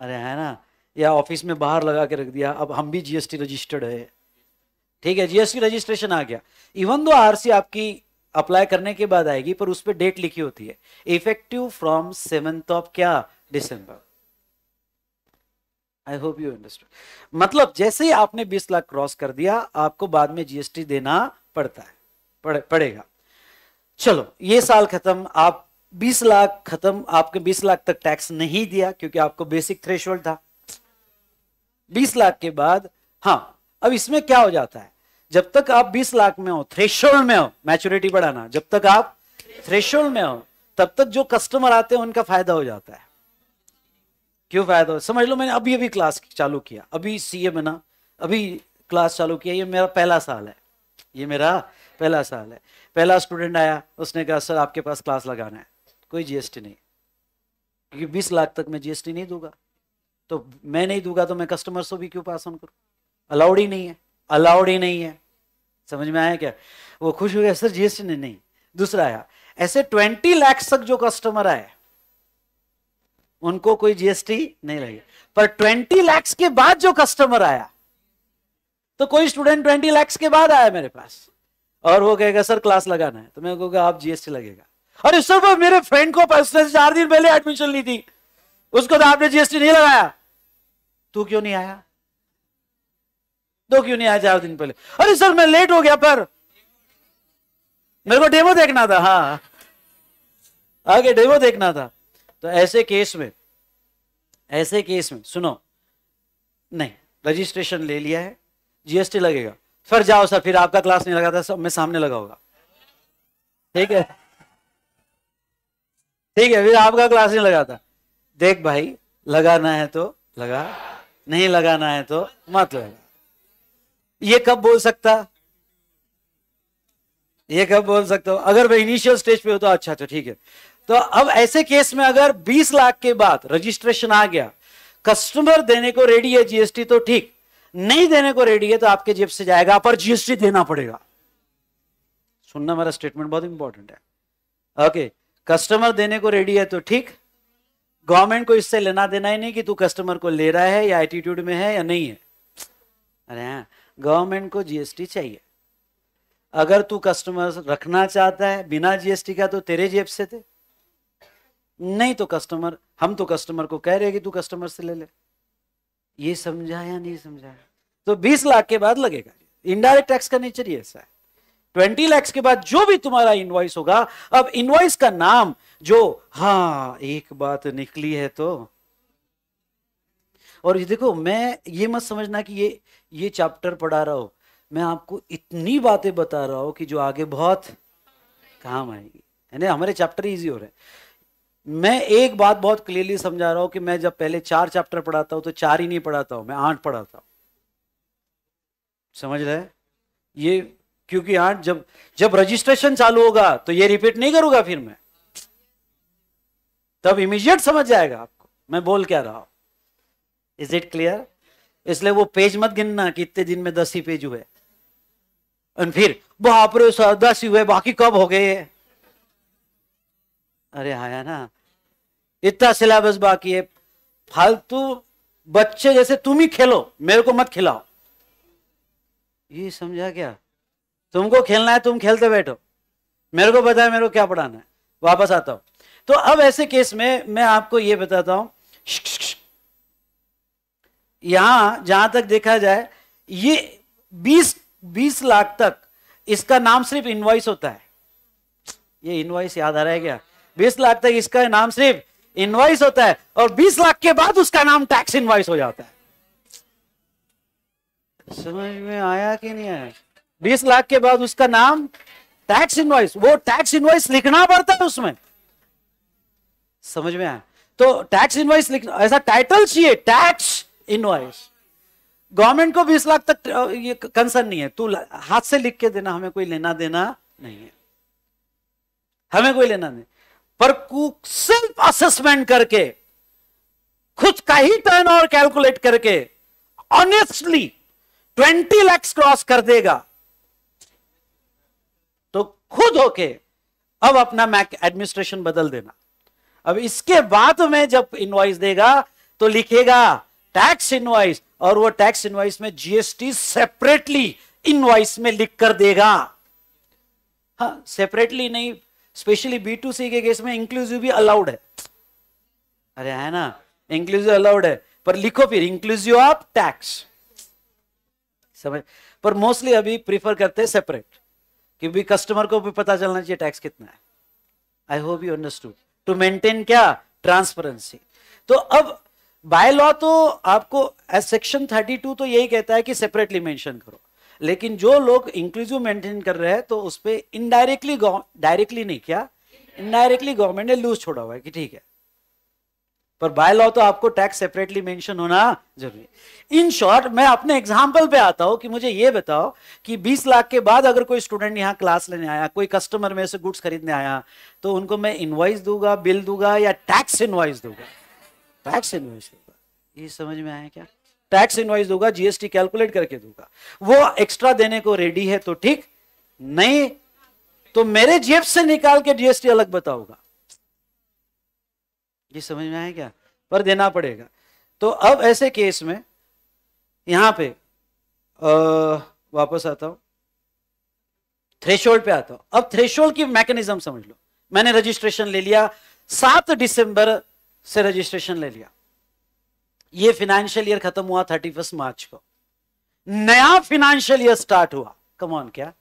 अरे है ना या ऑफिस में बाहर लगा के रख दिया अब हम भी जीएसटी रजिस्टर्ड है ठीक है जीएसटी रजिस्ट्रेशन आ गया इवन दो आरसी आपकी अप्लाई करने के बाद आएगी पर उस पर डेट लिखी होती है इफेक्टिव फ्रॉम सेवेंथ ऑफ क्या December I hope you understood मतलब जैसे ही आपने 20 लाख क्रॉस कर दिया आपको बाद में जीएसटी देना पड़ता है पड़े, पड़ेगा चलो ये साल खत्म आप 20 लाख खत्म आपके 20 लाख तक टैक्स नहीं दिया क्योंकि आपको बेसिक थ्रेश था 20 लाख के बाद हाँ अब इसमें क्या हो जाता है जब तक आप 20 लाख में हो थ्रेश में हो मैच्योरिटी बढ़ाना जब तक आप थ्रेश में हो तब तक जो कस्टमर आते हैं उनका फायदा हो जाता है क्यों फायदा हो समझ लो मैंने अभी अभी क्लास चालू किया अभी सी ए बना अभी क्लास चालू किया ये मेरा पहला साल है ये मेरा पहला साल है पहला स्टूडेंट आया उसने कहा सर आपके पास क्लास लगाना है कोई जीएसटी नहीं क्योंकि बीस लाख तक मैं जीएसटी नहीं दूंगा तो मैं नहीं दूंगा तो मैं कस्टमर्स को भी क्यों पास ऑन करूँ अलाउड ही नहीं है अलाउड ही नहीं है समझ में आया क्या वो खुश हो गया सर जीएसटी टी नहीं दूसरा आया ऐसे ट्वेंटी लैक्स तक जो कस्टमर आए उनको कोई जीएसटी नहीं लगेगा पर ट्वेंटी लैक्स के बाद जो कस्टमर आया तो कोई स्टूडेंट ट्वेंटी लैक्स के बाद आया मेरे पास और वो कहेगा सर क्लास लगाना है तो मैं कहूंगा आप जीएसटी लगेगा अरे सर मेरे फ्रेंड को चार दिन पहले एडमिशन ली थी उसको तो आपने जीएसटी नहीं लगाया तू क्यों नहीं आया तो क्यों नहीं आया चार दिन पहले अरे सर मैं लेट हो गया पर मेरे को डेमो देखना था हाँ, हाँ। आगे डेमो देखना था तो ऐसे केस में ऐसे केस में सुनो नहीं रजिस्ट्रेशन ले लिया है जीएसटी लगेगा फिर जाओ सर फिर आपका क्लास नहीं लगा था सब मैं सामने लगा होगा ठीक है ठीक है फिर आपका क्लास नहीं लगा था देख भाई लगाना है तो लगा नहीं लगाना है तो मत लगा ये कब बोल सकता ये कब बोल सकता हूं अगर मैं इनिशियल स्टेज पे हो तो अच्छा तो ठीक है तो अब ऐसे केस में अगर 20 लाख के बाद रजिस्ट्रेशन आ गया कस्टमर देने को रेडी है जीएसटी तो ठीक नहीं देने को रेडी है तो आपके जेब से जाएगा पर जीएसटी देना पड़ेगा सुनना मेरा स्टेटमेंट बहुत इंपॉर्टेंट है ओके कस्टमर देने को रेडी है तो ठीक गवर्नमेंट को इससे लेना देना ही नहीं कि तू कस्टमर को ले रहा है या एटीट्यूड में है या नहीं है अरे हाँ, गवर्नमेंट को जीएसटी चाहिए अगर तू कस्टमर रखना चाहता है बिना जीएसटी का तो तेरे जेब से थे नहीं तो कस्टमर हम तो कस्टमर को कह रहे कि तू कस्टमर से ले ले ये समझाया नहीं समझाया तो 20 लाख के बाद लगेगा इनडायरेक्ट टैक्स का नेचर ही ऐसा है ट्वेंटी लाख के बाद जो भी तुम्हारा इनवॉइस होगा अब इनवॉइस का नाम जो हाँ एक बात निकली है तो और ये देखो मैं ये मत समझना कि ये ये चैप्टर पढ़ा रहा हूं मैं आपको इतनी बातें बता रहा हूं कि जो आगे बहुत काम आएगी हमारे चैप्टर इजी हो रहे हैं मैं एक बात बहुत क्लियरली समझा रहा हूं कि मैं जब पहले चार चैप्टर पढ़ाता हूं तो चार ही नहीं पढ़ाता हूं मैं आठ पढ़ाता हूं समझ रहे ये क्योंकि आठ जब जब रजिस्ट्रेशन चालू होगा तो ये रिपीट नहीं करूंगा फिर मैं तब इमीजिएट समझ जाएगा आपको मैं बोल क्या रहा हूं इज इट क्लियर इसलिए वो पेज मत गिनना कि इतने दिन में दस ही पेज हुए और फिर बाप दस ही हुए बाकी कब हो गए अरे आया ना इतना सिलेबस बाकी है फालतू बच्चे जैसे तुम ही खेलो मेरे को मत खिलाओ ये समझा क्या तुमको खेलना है तुम खेलते बैठो मेरे को बताए मेरे को क्या पढ़ाना है वापस आता हूं तो अब ऐसे केस में मैं आपको ये बताता हूं यहां जहां तक देखा जाए ये 20 20 लाख तक इसका नाम सिर्फ इनवाइस होता है ये इनवाइस याद आ रहा है क्या बीस लाख तक इसका नाम सिर्फ इनवाइस होता है और बीस लाख के बाद उसका नाम टैक्स इनवाइस हो जाता है समझ में आया कि नहीं आया बीस लाख के बाद उसका नाम टैक्स इनवाइस वो टैक्स इनवाइस लिखना पड़ता है उसमें समझ में आया तो टैक्स इनवाइस लिखना ऐसा टाइटल चाहिए टैक्स इनवाइस गवर्नमेंट को बीस लाख तक ये कंसर्न नहीं है तू हाथ से लिख के देना हमें कोई लेना देना नहीं है हमें कोई लेना नहीं पर कुक सेल्फ असेसमेंट करके खुद का ही टर्न और कैलकुलेट करके ऑनेस्टली ट्वेंटी लैक्स क्रॉस कर देगा तो खुद होके अब अपना मैक एडमिनिस्ट्रेशन बदल देना अब इसके बाद में जब इनवाइस देगा तो लिखेगा टैक्स इनवाइस और वो टैक्स इनवाइस में जीएसटी सेपरेटली इनवाइस में लिख कर देगा हाँ सेपरेटली नहीं स्पेशली बी टू सी के केस में इंक्लूसिव भी अलाउड है अरे है ना इंक्लूसिव अलाउड है पर लिखो फिर इंक्लूसिव ऑफ टैक्स समझ पर मोस्टली अभी प्रीफर करते हैं सेपरेट क्योंकि कस्टमर को भी पता चलना चाहिए टैक्स कितना है I hope you understood to maintain क्या ट्रांसपेरेंसी तो अब बाय लॉ तो आपको सेक्शन 32 तो यही कहता है कि सेपरेटली मेंशन करो लेकिन जो लोग इंक्लूसिव मेंटेन कर रहे हैं तो उस पर इनडायरेक्टली डायरेक्टली नहीं क्या इनडायरेक्टली गवर्नमेंट ने लूज छोड़ा हुआ है कि ठीक है पर बाय लॉ तो आपको टैक्स सेपरेटली मेंशन होना जरूरी इन शॉर्ट मैं अपने एग्जांपल पे आता हूं कि मुझे ये बताओ कि 20 लाख के बाद अगर कोई स्टूडेंट यहाँ क्लास लेने आया कोई कस्टमर में से गुड्स खरीदने आया तो उनको मैं इनवाइस दूंगा बिल दूंगा या टैक्स इनवाइस दूंगा टैक्स इनवाइस दूंगा ये समझ में आया क्या टैक्स इनवाइस दूंगा जीएसटी कैलकुलेट करके दूंगा वो एक्स्ट्रा देने को रेडी है तो ठीक नहीं तो मेरे जेब से निकाल के जीएसटी अलग बताऊंगा ये समझ में आया क्या पर देना पड़ेगा तो अब ऐसे केस में यहां पे आ, वापस आता हूं थ्रेशोल्ड पे आता हूं अब थ्रेशोल्ड की मैकेनिज्म समझ लो मैंने रजिस्ट्रेशन ले लिया सात दिसंबर से रजिस्ट्रेशन ले लिया ये फाइनेंशियल ईयर खत्म हुआ थर्टी फर्स्ट मार्च को नया फाइनेंशियल ईयर स्टार्ट हुआ कम ऑन क्या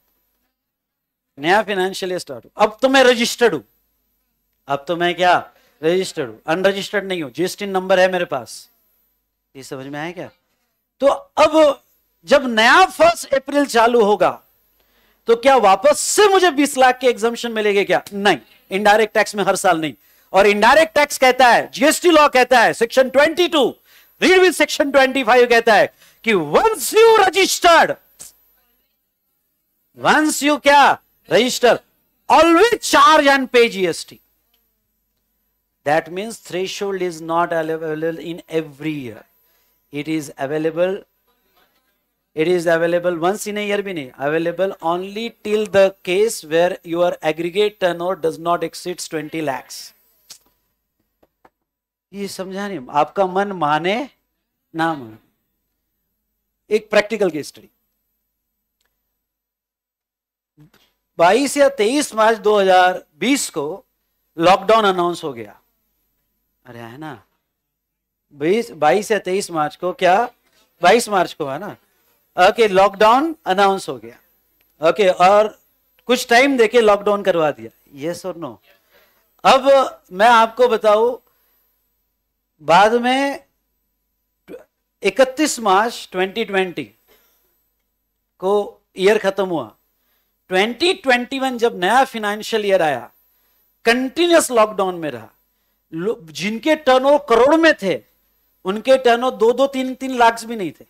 नया फाइनेंशियल ईयर स्टार्ट हुआ अब तो मैं रजिस्टर्ड हूं अब तो मैं क्या रजिस्टर्ड हूं अनरजिस्टर्ड नहीं हूं जीएसटी नंबर है मेरे पास ये समझ में आया क्या तो अब जब नया फर्स्ट अप्रैल चालू होगा तो क्या वापस से मुझे 20 लाख के एग्जामेशन मिलेगा क्या नहीं इनडायरेक्ट टैक्स में हर साल नहीं और इनडायरेक्ट टैक्स कहता है जीएसटी लॉ कहता है सेक्शन 22 रीड विद सेक्शन 25 कहता है कि once you registered once you क्या register always charge and pay GST That means threshold is not available in every year. it is available it is available once in a year bhi nahi available only till the case where your aggregate turnover does not exceeds twenty lakhs ये समझा नहीं आपका मन माने ना माने एक practical की स्टडी 22 या 23 मार्च 2020 को लॉकडाउन अनाउंस हो गया अरे है ना 20 बाईस या 23 मार्च को क्या 22 मार्च को है ना ओके लॉकडाउन अनाउंस हो गया ओके और कुछ टाइम देके लॉकडाउन करवा दिया यस और नो अब मैं आपको बताऊं बाद में 31 मार्च 2020 को ईयर खत्म हुआ 2021 जब नया फिनेंशियल ईयर आया कंटिन्यूस लॉकडाउन में रहा जिनके ओवर करोड़ में थे उनके ओवर दो दो तीन तीन लाख भी नहीं थे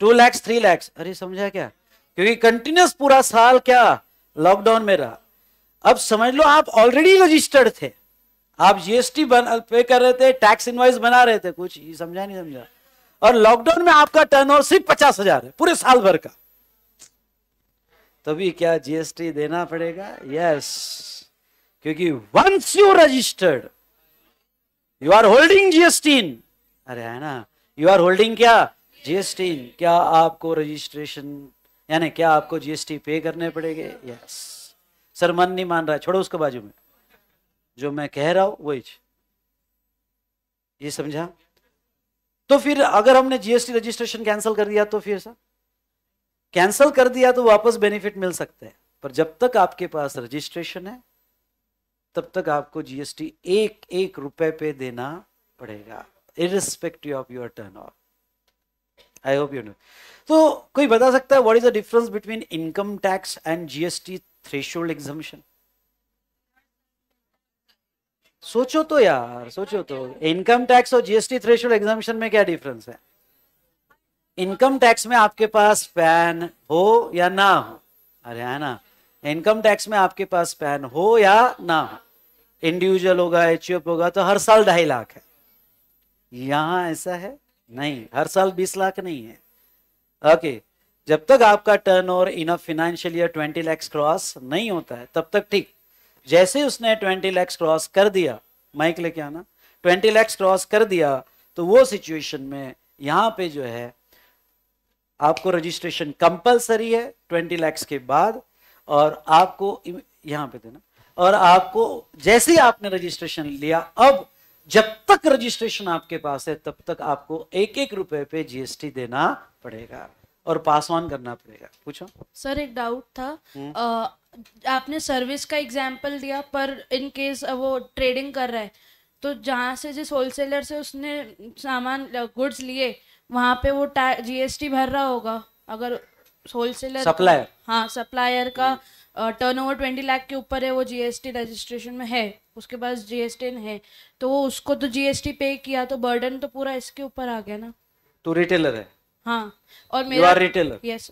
टू लैक्स थ्री लैक्स अरे समझा क्या क्योंकि कंटिन्यूस पूरा साल क्या लॉकडाउन में रहा अब समझ लो आप ऑलरेडी रजिस्टर्ड थे आप जीएसटी पे कर रहे थे टैक्स इनवाइस बना रहे थे कुछ ये समझा नहीं समझा और लॉकडाउन में आपका ओवर सिर्फ पचास हजार है पूरे साल भर का तभी क्या जीएसटी देना पड़ेगा यस क्योंकि once you registered you are holding GST अरे है ना यू आर होल्डिंग क्या जीएसटी क्या आपको रजिस्ट्रेशन यानी क्या आपको जीएसटी पे करने पड़ेंगे यस सर मन नहीं मान रहा छोड़ो उसको बाजू में जो मैं कह रहा हूं वही ये समझा तो फिर अगर हमने जीएसटी रजिस्ट्रेशन कैंसिल कर दिया तो फिर सर कैंसिल कर दिया तो वापस बेनिफिट मिल सकते हैं पर जब तक आपके पास रजिस्ट्रेशन है तब तक आपको जीएसटी एक एक रुपए पे देना पड़ेगा irrespective of your turn over I hope you know तो कोई बता सकता है what is the difference between income tax and GST threshold exemption सोचो तो यार सोचो तो इनकम टैक्स और जीएसटी थ्रेशोल्ड एग्जामिशन में क्या डिफरेंस है इनकम टैक्स में आपके पास पैन हो या ना हो अरे है ना इनकम टैक्स में आपके पास पैन हो या ना हो इंडिविजुअल होगा एच होगा तो हर साल ढाई लाख है यहां ऐसा है नहीं हर साल बीस लाख नहीं है ओके जब तक आपका turn over in a financial year twenty lakhs cross नहीं होता है तब तक ठीक जैसे उसने ट्वेंटी लैक्स क्रॉस कर दिया माइक लेके आना ट्वेंटी लैक्स क्रॉस कर दिया तो वो सिचुएशन में यहाँ पे जो है आपको रजिस्ट्रेशन कंपलसरी है ट्वेंटी लैक्स के बाद और आपको यहाँ पे देना और आपको जैसे ही आपने रजिस्ट्रेशन लिया अब जब तक रजिस्ट्रेशन आपके पास है तब तक आपको एक एक रुपए पे जीएसटी देना पड़ेगा और पास ऑन करना पड़ेगा पूछो सर एक डाउट था आ, हम्म। आपने सर्विस का एग्जाम्पल दिया पर इन केस वो ट्रेडिंग कर रहा है तो जहाँ से जिस होलसेलर से उसने सामान गुड्स लिए वहाँ पे वो जीएसटी भर रहा होगा अगर होलसेलर सप्लायर हाँ सप्लायर का टर्न ओवर ट्वेंटी लाख के ऊपर है वो जीएसटी रजिस्ट्रेशन में है उसके पास जीएसटी है तो वो उसको तो जीएसटी पे किया तो बर्डन तो पूरा इसके ऊपर आ गया ना तो रिटेलर है हाँ, और मेरा रिटेलर यस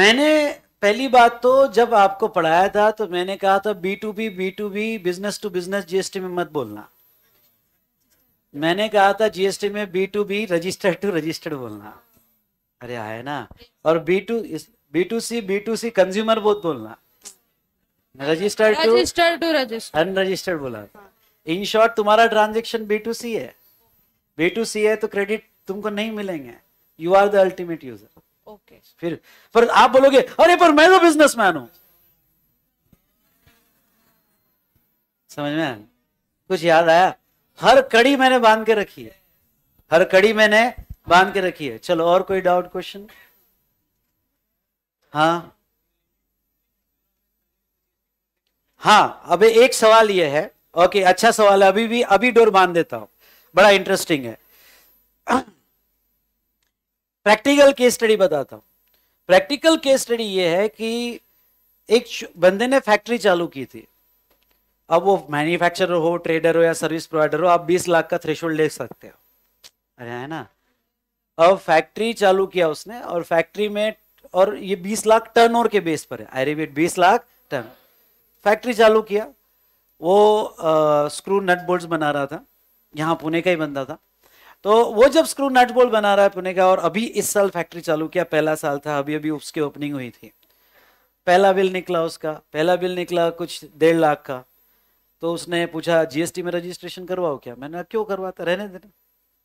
मैंने पहली बात तो जब आपको पढ़ाया था तो मैंने कहा था B to B B to B business to business GST में मत बोलना मैंने कहा था जीएसटी में B to B registered to registered बोलना अरे है ना और B to B to C B to C consumer बहुत बोलना registered to registered to registered unregistered बोला इन शॉर्ट तुम्हारा ट्रांजेक्शन बी टू सी है बी टू सी है तो क्रेडिट तुमको नहीं मिलेंगे you are the ultimate user okay फिर पर आप बोलोगे अरे पर मैं तो बिजनेसमैन हूं समझ में आया कुछ याद आया हर कड़ी मैंने बांध के रखी है हर कड़ी मैंने बांध के रखी है चलो और कोई डाउट क्वेश्चन हाँ हाँ अब एक सवाल ये है ओके अच्छा सवाल है अभी भी अभी डोर बांध देता हूं बड़ा इंटरेस्टिंग है प्रैक्टिकल केस स्टडी बताता हूँ प्रैक्टिकल केस स्टडी ये है कि एक बंदे ने फैक्ट्री चालू की थी अब वो मैन्युफैक्चरर हो ट्रेडर हो या सर्विस प्रोवाइडर हो आप 20 लाख का थ्रेशोल्ड ले सकते हो अरे है ना अब फैक्ट्री चालू किया उसने और फैक्ट्री में और ये 20 लाख टर्न के बेस पर है I repeat 20 lakh turn factory चालू किया वो स्क्रू नट बोल्ट बना रहा था यहाँ पुणे का ही बंदा था तो वो जब स्क्रू नट बोल्ट बना रहा है पुणे का और अभी इस साल फैक्ट्री चालू किया पहला साल था अभी अभी उसकी ओपनिंग हुई थी पहला बिल निकला उसका पहला बिल निकला कुछ डेढ़ लाख का तो उसने पूछा जीएसटी में रजिस्ट्रेशन करवाओ क्या मैंने क्यों करवाता रहने देना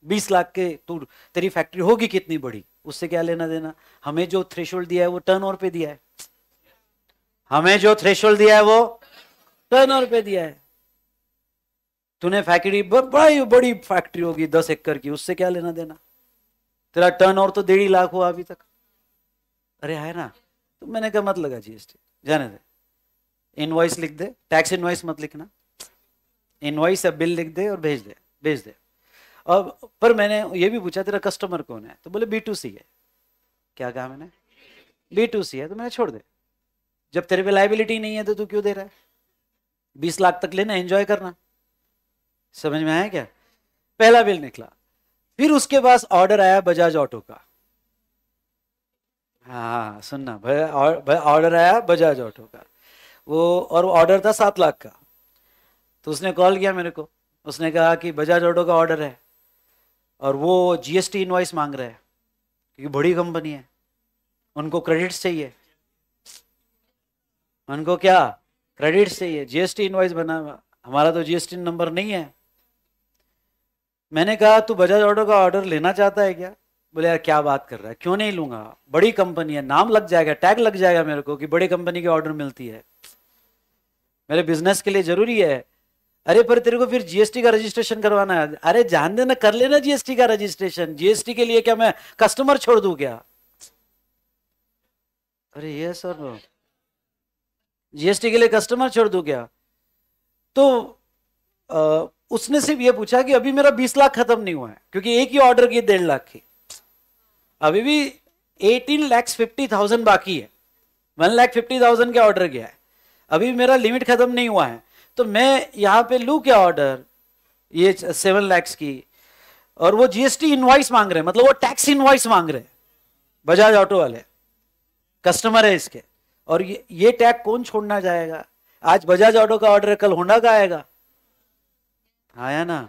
बीस लाख के तू तेरी फैक्ट्री होगी कितनी बड़ी उससे क्या लेना देना हमें जो थ्रेश दिया है वो टर्न ओवर पे दिया है हमें जो थ्रेश दिया है वो टर्न ओवर पे दिया है तूने फैक्ट्री बड़ी बड़ी फैक्ट्री होगी दस एकड़ की उससे क्या लेना देना तेरा टर्न और तो डेढ़ लाख हुआ अभी तक अरे है ना तो मैंने कहा मत लगा जीएसटी जाने दे इनवाइस लिख दे टैक्स इनवाइस मत लिखना इनवाइस या बिल लिख दे और भेज दे भेज दे और पर मैंने ये भी पूछा तेरा कस्टमर कौन है तो बोले बी टू सी है क्या कहा मैंने बी टू सी है तो मैंने छोड़ दे जब तेरे पे लाइबिलिटी नहीं है तो तू क्यों दे रहा है बीस लाख तक लेना एंजॉय करना समझ में आया क्या पहला बिल निकला फिर उसके पास ऑर्डर आया बजाज ऑटो का हाँ सुनना ऑर्डर आया बजाज ऑटो का वो और ऑर्डर था सात लाख का तो उसने कॉल किया मेरे को उसने कहा कि बजाज ऑटो का ऑर्डर है और वो जीएसटी इनवाइस मांग रहे हैं क्योंकि बड़ी कंपनी है उनको क्रेडिट्स चाहिए उनको क्या क्रेडिट्स चाहिए जीएसटी इनवाइस बना हमारा तो जीएसटी नंबर नहीं है मैंने कहा तू बजाज ऑटो का ऑर्डर लेना चाहता है क्या बोले यार क्या बात कर रहा है क्यों नहीं लूंगा बड़ी कंपनी है नाम लग जाएगा टैग लग जाएगा मेरे को कि बड़ी कंपनी की ऑर्डर मिलती है मेरे बिजनेस के लिए जरूरी है अरे पर तेरे को फिर जीएसटी का रजिस्ट्रेशन करवाना है अरे जान देना कर लेना जीएसटी का रजिस्ट्रेशन जीएसटी के लिए क्या मैं कस्टमर छोड़ दू क्या अरे ये सर जीएसटी के लिए कस्टमर छोड़ दू क्या तो उसने सिर्फ ये पूछा कि अभी मेरा बीस लाख खत्म नहीं हुआ है क्योंकि एक ही ऑर्डर की डेढ़ लाख की अभी भी एटीन लैक्स फिफ्टी थाउजेंड बाकी है वन लाख फिफ्टी थाउजेंड का ऑर्डर गया है अभी मेरा लिमिट खत्म नहीं हुआ है तो मैं यहाँ पे लू क्या ऑर्डर ये सेवन लैक्स की और वो जीएसटी इनवाइस मांग रहे हैं मतलब वो टैक्स इनवाइस मांग रहे हैं बजाज ऑटो वाले कस्टमर है इसके और ये ये टैग कौन छोड़ना चाहेगा आज बजाज ऑटो का ऑर्डर कल होंडा का आएगा आया हाँ, ना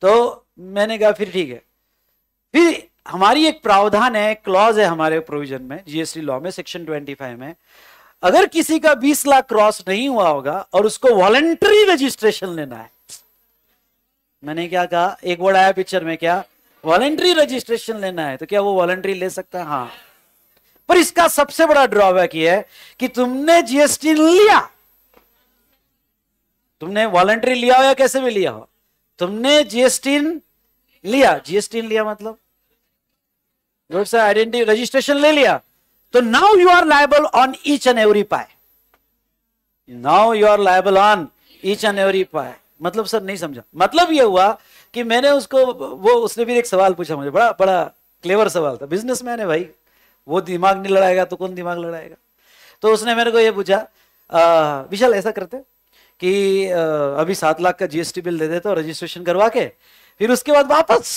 तो मैंने कहा फिर ठीक है फिर हमारी एक प्रावधान है क्लॉज है हमारे प्रोविजन में जीएसटी लॉ में सेक्शन 25 में अगर किसी का 20 लाख क्रॉस नहीं हुआ होगा और उसको वॉलेंट्री रजिस्ट्रेशन लेना है मैंने क्या कहा एक वर्ड आया पिक्चर में क्या वॉलेंट्री रजिस्ट्रेशन लेना है तो क्या वो वॉलेंट्री ले सकता है हाँ पर इसका सबसे बड़ा ड्रॉबैक यह है कि तुमने जीएसटी लिया तुमने वॉलेंट्री लिया हो या कैसे भी लिया हो तुमने जीएसटी लिया जीएसटी लिया मतलब गुड आइडेंटिटी रजिस्ट्रेशन ले लिया तो now you are liable on each and every pie now you are liable on each and every pie मतलब सर नहीं समझा मतलब यह हुआ कि मैंने उसको वो उसने भी एक सवाल पूछा मुझे बड़ा बड़ा क्लेवर सवाल था बिजनेस मैन है भाई वो दिमाग नहीं लड़ाएगा तो कौन दिमाग लड़ाएगा तो उसने मेरे को ये पूछा विशाल ऐसा करते कि अभी सात लाख का जीएसटी बिल दे देते हो रजिस्ट्रेशन करवा के फिर उसके बाद वापस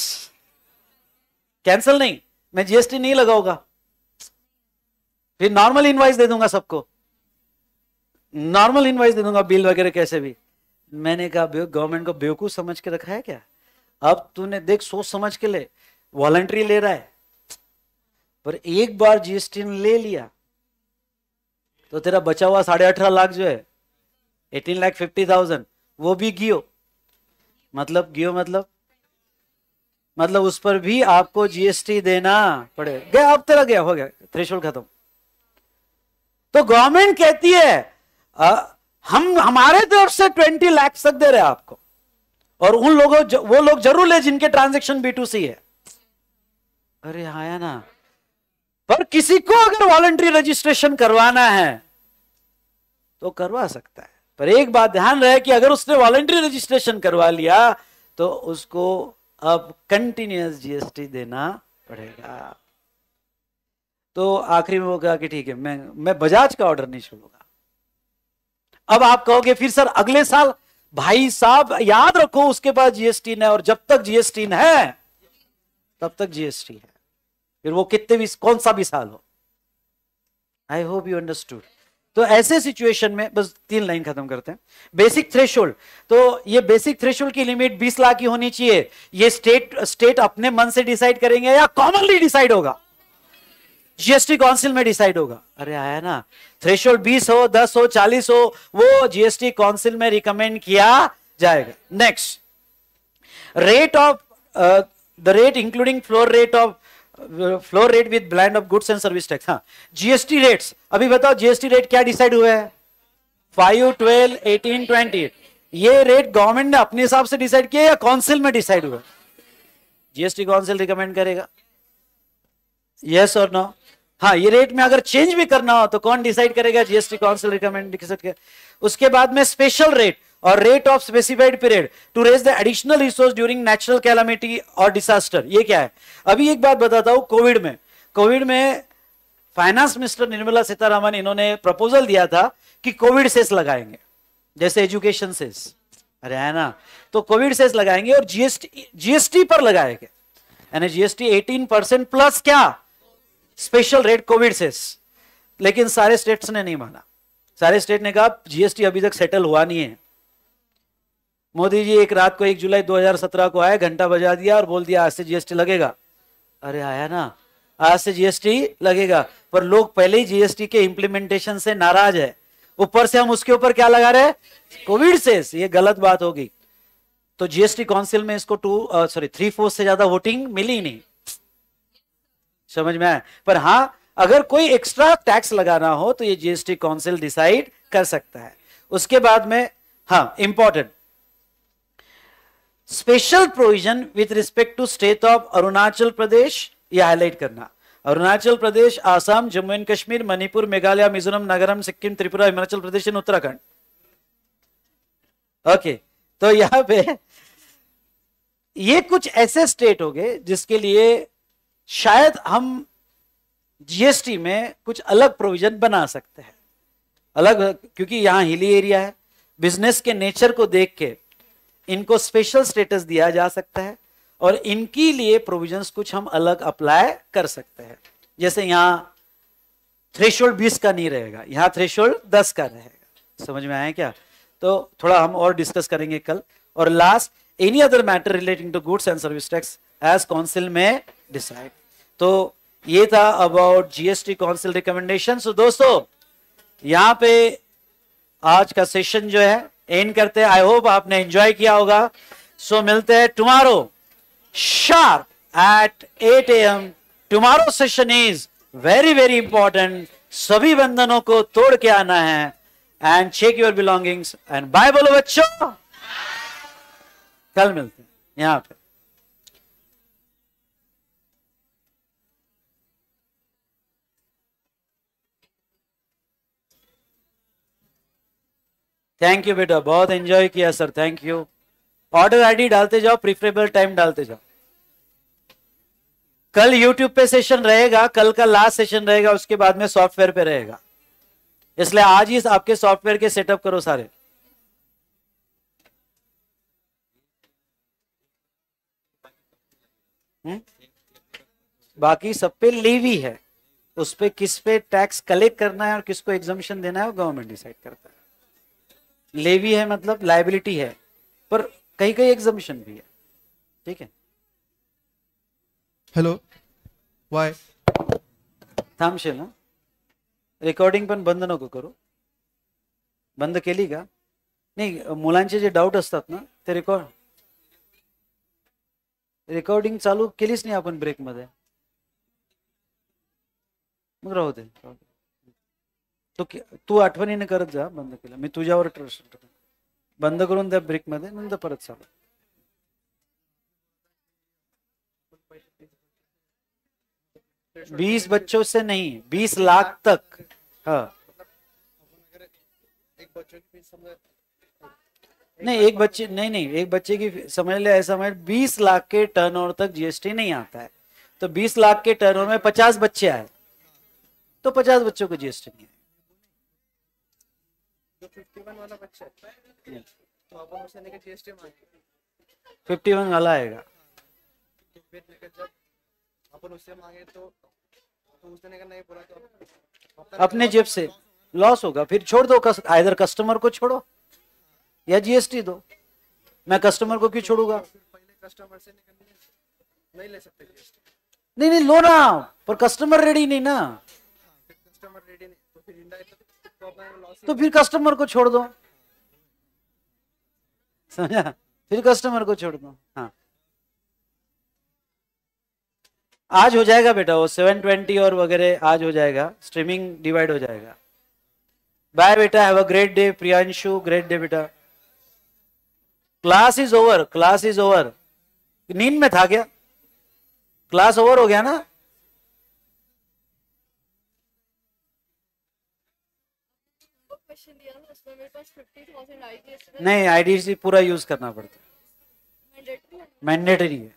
कैंसिल नहीं मैं जीएसटी नहीं लगाऊंगा फिर नॉर्मल इनवाइस दे दूंगा सबको नॉर्मल इनवाइस दे दूंगा बिल वगैरह कैसे भी मैंने कहा गवर्नमेंट को बेवकूफ समझ के रखा है क्या अब तूने देख सोच समझ के ले वॉलंट्री ले रहा है पर एक बार जीएसटी ने ले लिया तो तेरा बचा हुआ साढ़े अठारह लाख जो है एटीन लाख फिफ्टी थाउजेंड वो भी गियो मतलब गियो मतलब मतलब उस पर भी आपको जीएसटी देना पड़े गया अब तरह गया हो गया थ्रेशोल खत्म तो गवर्नमेंट कहती है आ, हम हमारे तरफ से ट्वेंटी लाख तक दे रहे हैं आपको और उन लोगों वो लोग जरूर ले जिनके ट्रांजेक्शन बी टू सी है अरे आया हाँ ना पर किसी को अगर वॉलंट्री रजिस्ट्रेशन करवाना है तो करवा सकता है पर एक बात ध्यान रहे कि अगर उसने वॉलेंट्री रजिस्ट्रेशन करवा लिया तो उसको अब कंटिन्यूस जीएसटी देना पड़ेगा तो आखिरी में वो कहा कि ठीक है मैं मैं बजाज का ऑर्डर नहीं छोड़ूंगा अब आप कहोगे फिर सर अगले साल भाई साहब याद रखो उसके पास जीएसटी है और जब तक जीएसटी है तब तक जीएसटी है फिर वो कितने भी कौन सा भी साल हो आई होप यू अंडरस्टूड तो ऐसे सिचुएशन में बस तीन लाइन खत्म करते हैं बेसिक थ्रेशोल्ड तो ये बेसिक थ्रेशोल्ड की लिमिट 20 लाख की होनी चाहिए ये स्टेट स्टेट अपने मन से डिसाइड करेंगे या कॉमनली डिसाइड होगा जीएसटी काउंसिल में डिसाइड होगा अरे आया ना थ्रेशोल्ड 20 हो 10 हो 40 हो वो जीएसटी काउंसिल में रिकमेंड किया जाएगा next rate of the rate including floor rate of floor rate with band of goods and service tax हाँ जीएसटी रेट्स अभी बताओ जीएसटी रेट क्या डिसाइड हुआ है फाइव ट्वेल्व एटीन ट्वेंटी ये रेट गवर्नमेंट ने अपने हिसाब से डिसाइड किया या काउंसिल में डिसाइड हुआ जीएसटी काउंसिल रिकमेंड करेगा यस और नो हाँ ये रेट में अगर चेंज भी करना हो तो कौन डिसाइड करेगा जीएसटी काउंसिल रिकमेंड उसके बाद में स्पेशल रेट और rate of specified period to raise the additional resource during natural calamity और डिसास्टर ये क्या है अभी एक बात बताता हूं कोविड में कोविड में फाइनेंस मिनिस्टर निर्मला सीतारामन इन्होंने प्रपोजल दिया था कि कोविड सेस लगाएंगे जैसे एजुकेशन सेस अरे है ना तो कोविड सेस लगाएंगे और जीएसटी जीएसटी पर लगाएंगे यानी जीएसटी 18 परसेंट प्लस क्या स्पेशल रेट कोविड सेस लेकिन सारे स्टेट्स ने नहीं माना सारे स्टेट ने कहा जीएसटी अभी तक सेटल हुआ नहीं है मोदी जी एक रात को एक जुलाई 2017 को आए घंटा बजा दिया और बोल दिया आज से जीएसटी लगेगा अरे आया ना आज से जीएसटी लगेगा पर लोग पहले ही जीएसटी के इम्प्लीमेंटेशन से नाराज है ऊपर से हम उसके ऊपर क्या लगा रहे कोविड से ये गलत बात होगी तो जीएसटी काउंसिल में इसको टू सॉरी थ्री फोर्थ से ज्यादा वोटिंग मिली नहीं समझ में आया पर हाँ अगर कोई एक्स्ट्रा टैक्स लगाना हो तो ये जीएसटी काउंसिल डिसाइड कर सकता है उसके बाद में हाँ important special provision with respect to state of Arunachal Pradesh ये हाईलाइट करना Arunachal Pradesh Assam Jammu and Kashmir Manipur Meghalaya Mizoram Nagaland Sikkim Tripura Himachal Pradesh and Uttarakhand okay तो यहां पे ये कुछ ऐसे स्टेट हो गए जिसके लिए शायद हम जीएसटी में कुछ अलग प्रोविजन बना सकते हैं अलग क्योंकि यहां हिली एरिया है बिजनेस के नेचर को देख के इनको स्पेशल स्टेटस दिया जा सकता है और इनके लिए प्रोविजंस कुछ हम अलग अप्लाई कर सकते हैं जैसे यहाँ थ्रेशोल्ड बीस का नहीं रहेगा यहाँ थ्रेशोल्ड दस का रहेगा समझ में आया क्या तो थोड़ा हम और डिस्कस करेंगे कल और last any other matter relating to goods and service tax as council में डिसाइड तो ये था अबाउट जीएसटी काउंसिल रिकमेंडेशन दोस्तों यहाँ पे आज का सेशन जो है एंड करते हैं आई होप आपने एंजॉय किया होगा सो so, मिलते हैं tomorrow sharp at eight AM tomorrow session is very very important सभी बंधनों को तोड़ के आना है and check your belongings and bye बोलो बच्चों कल मिलते हैं यहां पे थैंक यू बेटा बहुत एंजॉय किया sir thank you order ID डालते जाओ प्रिफरेबल टाइम डालते जाओ कल यूट्यूब पे सेशन रहेगा कल का लास्ट सेशन रहेगा उसके बाद में सॉफ्टवेयर पे रहेगा इसलिए आज ही आपके सॉफ्टवेयर के सेटअप करो सारे हुँ? हम्म? बाकी सब पे लेवी है उस पर किस पे टैक्स कलेक्ट करना है और किसको एग्जामिशन देना है वो गवर्नमेंट डिसाइड करता है लेवी है मतलब लायबिलिटी है पर कहीं कहीं एग्जामिशन भी है ठीक है हॅलो वाय थांबशील ना रेकॉर्डिंग पण बंद नको करू बंद केली का नाही मुलांचे जे डाऊट असतात ना ते रेकॉर्ड रेकॉर्डिंग चालू केलीच नाही आपण ब्रेकमध्ये मग राहू दे तो तू आठवणीने करत जा बंद केला मी तुझ्यावर ट्रस्ट बंद करून ब्रेक नंतर परत चालू बीस बच्चों से नहीं बीस लाख तक हाँ नहीं एक बच्चे नहीं नहीं एक बच्चे की समझ ले ऐसा समझ बीस लाख के ओवर तक जीएसटी नहीं आता है तो बीस लाख के टर्न ओवर में पचास बच्चे आए तो पचास बच्चों को जीएसटी नहीं 51 वाला बच्चा है तो जीएसटी आएगा जब मांगे तो तो तो अपने जेब से लॉस होगा फिर छोड़ दो कस्टमर को छोड़ो या जीएसटी दो मैं कस्टमर को क्यों छोड़ूंगा नहीं ले सकते नहीं नहीं लो ना पर कस्टमर रेडी नहीं ना कस्टमर रेडी नहीं तो फिर तो फिर कस्टमर को छोड़ दो समझा फिर कस्टमर को छोड़ दो हाँ आज हो जाएगा बेटा वो सेवन ट्वेंटी और वगैरह आज हो जाएगा स्ट्रीमिंग डिवाइड हो जाएगा बाय बेटा have a great day Priyanshu great day बेटा class is over class is over नींद में था क्या क्लास ओवर हो गया ना नहीं आईडीएसटी पूरा यूज करना पड़ता है मैंडेटरी है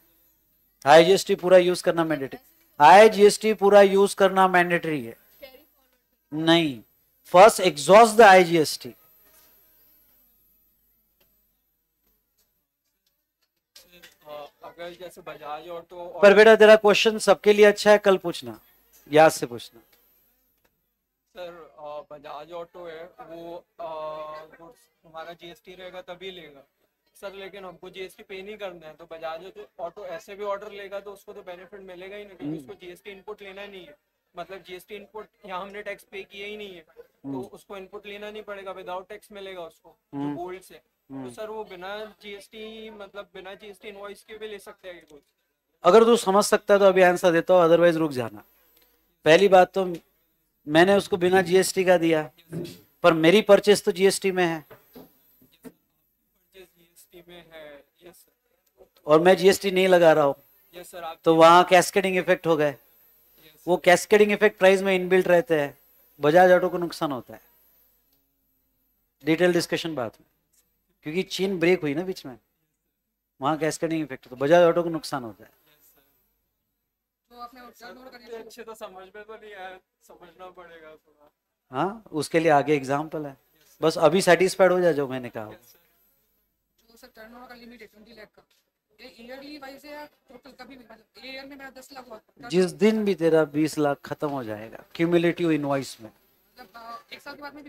आईजीएसटी पूरा यूज करना मैंडेटरी आईजीएसटी पूरा यूज करना मैंडेटरी है नहीं फर्स्ट एग्जॉस्ट द आईजीएसटी जैसे बजाज और तो पर बेटा तेरा क्वेश्चन सबके लिए अच्छा है कल पूछना याद से पूछना सर बजाज ऑटो है वो गुड्स हमारा जीएसटी रहेगा तभी लेगा सर लेकिन हमको जीएसटी पे नहीं करना है तो बजाज ऑटो ऐसे भी ऑर्डर लेगा तो उसको तो बेनिफिट मिलेगा ही नहीं क्योंकि उसको जीएसटी हम्म। इनपुट लेना नहीं है मतलब जीएसटी इनपुट यहाँ हमने टैक्स पे किया ही नहीं है तो हम्म। उसको इनपुट लेना नहीं पड़ेगा विदाउट टैक्स मिलेगा उसको गोल्ड हम्म। से तो सर वो बिना जीएसटी मतलब बिना जीएसटी इनवॉइस के भी ले सकते हैं अगर तू समझ सकता है तो अभी आंसर देता हूँ अदरवाइज रुक जाना पहली बात तो मैंने उसको बिना जीएसटी का दिया पर मेरी परचेस तो जीएसटी में है और मैं जीएसटी नहीं लगा रहा हूँ तो वहाँ कैस्केडिंग इफेक्ट हो गए वो कैस्केडिंग इफेक्ट प्राइस में इनबिल्ट रहते हैं बजाज ऑटो को नुकसान होता है डिटेल डिस्कशन बात में क्योंकि चीन ब्रेक हुई ना बीच में वहाँ कैस्केडिंग इफेक्ट तो बजाज ऑटो को नुकसान होता है तो अच्छे तो समझ में तो नहीं आया समझना पड़ेगा थोड़ा हाँ उसके लिए आगे एग्जाम्पल है बस अभी सेटिस्फाइड हो जाए जो मैंने कहा मतलब जिस दिन भी तेरा बीस लाख खत्म हो जाएगा क्यूमुलेटिव इनवॉइस में मतलब, में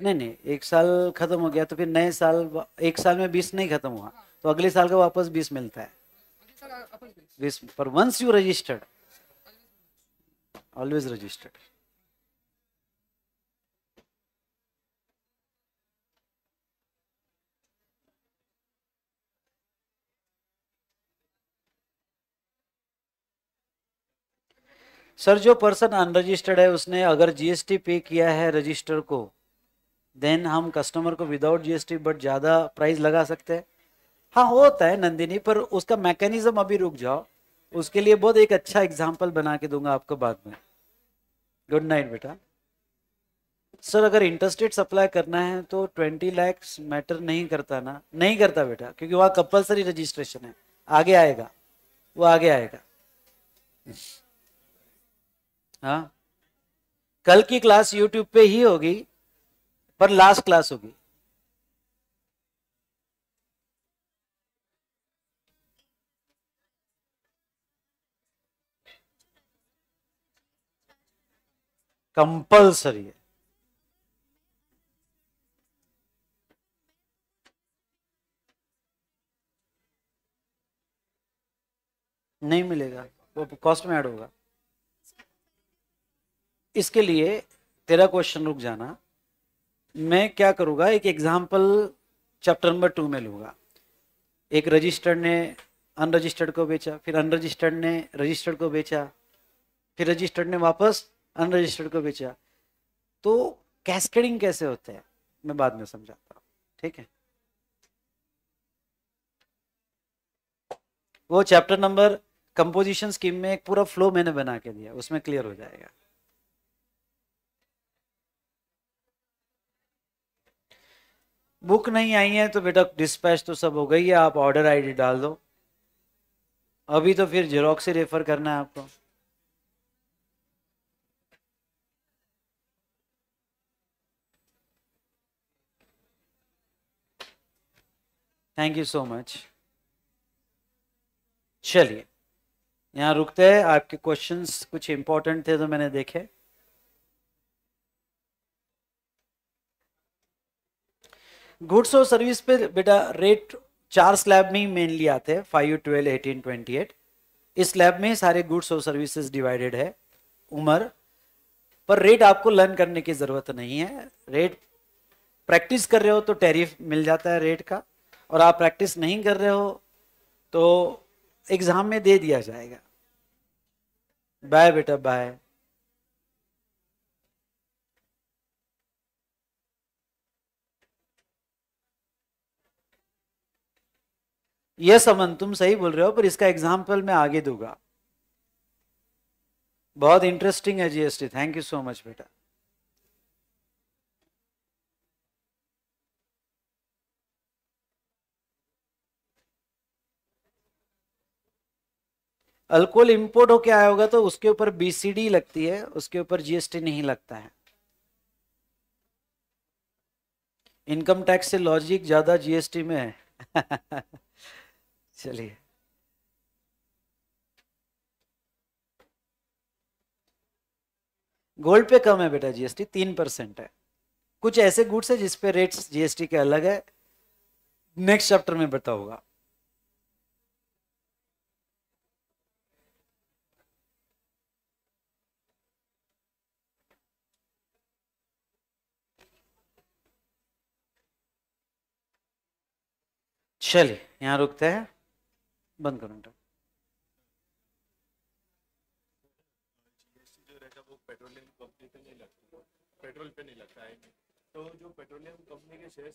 नहीं नहीं एक साल खत्म हो गया तो फिर नए साल एक साल में बीस नहीं खत्म हुआ हाँ। तो अगले साल का वापस बीस मिलता है This, for once you registered, always registered. Sir जो पर्सन अनरजिस्टर्ड है उसने अगर जीएसटी पे किया है रजिस्टर को देन हम कस्टमर को विदाउट जीएसटी बट ज़्यादा प्राइस लगा सकते हैं हाँ होता है नंदिनी पर उसका मैकेनिज्म अभी रुक जाओ उसके लिए बहुत एक अच्छा एग्जाम्पल बना के दूंगा आपको बाद में गुड नाइट बेटा सर अगर इंटरेस्टेड सप्लाई करना है तो ट्वेंटी लैक्स मैटर नहीं करता ना नहीं करता बेटा क्योंकि वहाँ कंपल्सरी रजिस्ट्रेशन है आगे आएगा वो आगे आएगा हाँ कल की क्लास यूट्यूब पे ही होगी पर लास्ट क्लास होगी कंपल्सरी है नहीं मिलेगा वो कॉस्ट में ऐड होगा इसके लिए तेरा क्वेश्चन रुक जाना मैं क्या करूंगा एक एग्जाम्पल चैप्टर नंबर टू में लूंगा एक रजिस्टर्ड ने अनरजिस्टर्ड को बेचा फिर अनरजिस्टर्ड ने रजिस्टर्ड को बेचा फिर रजिस्टर्ड ने वापस अनरजिस्टर्ड को बेचा तो कैस्केडिंग कैसे होते हैं मैं बाद में समझाता हूँ ठीक है वो चैप्टर नंबर कंपोजिशन स्कीम में एक पूरा फ्लो मैंने बना के दिया उसमें क्लियर हो जाएगा बुक नहीं आई है तो बेटा डिस्पैच तो सब हो गई है आप ऑर्डर आईडी डाल दो अभी तो फिर जेरोक्स से रेफर करना है आपको थैंक यू सो मच चलिए यहाँ रुकते हैं आपके क्वेश्चंस कुछ इंपॉर्टेंट थे तो मैंने देखे गुड्स और सर्विस पे बेटा रेट चार स्लैब में ही मेनली आते हैं five twelve eighteen twenty eight इस स्लैब में सारे गुड्स और सर्विसेज डिवाइडेड है उम्र पर रेट आपको लर्न करने की ज़रूरत नहीं है रेट प्रैक्टिस कर रहे हो तो टैरिफ मिल जाता है रेट का और आप प्रैक्टिस नहीं कर रहे हो तो एग्ज़ाम में दे दिया जाएगा बाय बेटा बाय यह समन तुम सही बोल रहे हो पर इसका एग्जाम्पल मैं आगे दूंगा बहुत इंटरेस्टिंग है GST thank you so much बेटा अल्कोहल इंपोर्ट होके आया होगा तो उसके ऊपर बीसीडी लगती है उसके ऊपर जीएसटी नहीं लगता है इनकम टैक्स से लॉजिक ज्यादा जीएसटी में है चलिए गोल्ड पे कम है बेटा जीएसटी तीन परसेंट है कुछ ऐसे गुड्स है जिसपे रेट्स जीएसटी के अलग है नेक्स्ट चैप्टर में बताऊंगा चलिए यहाँ रुकते हैं बंद करो इंटर पेट्रोलियम कंपनी पे नहीं लगता पेट्रोल पे नहीं लगता है तो जो पेट्रोलियम कंपनी के शेयर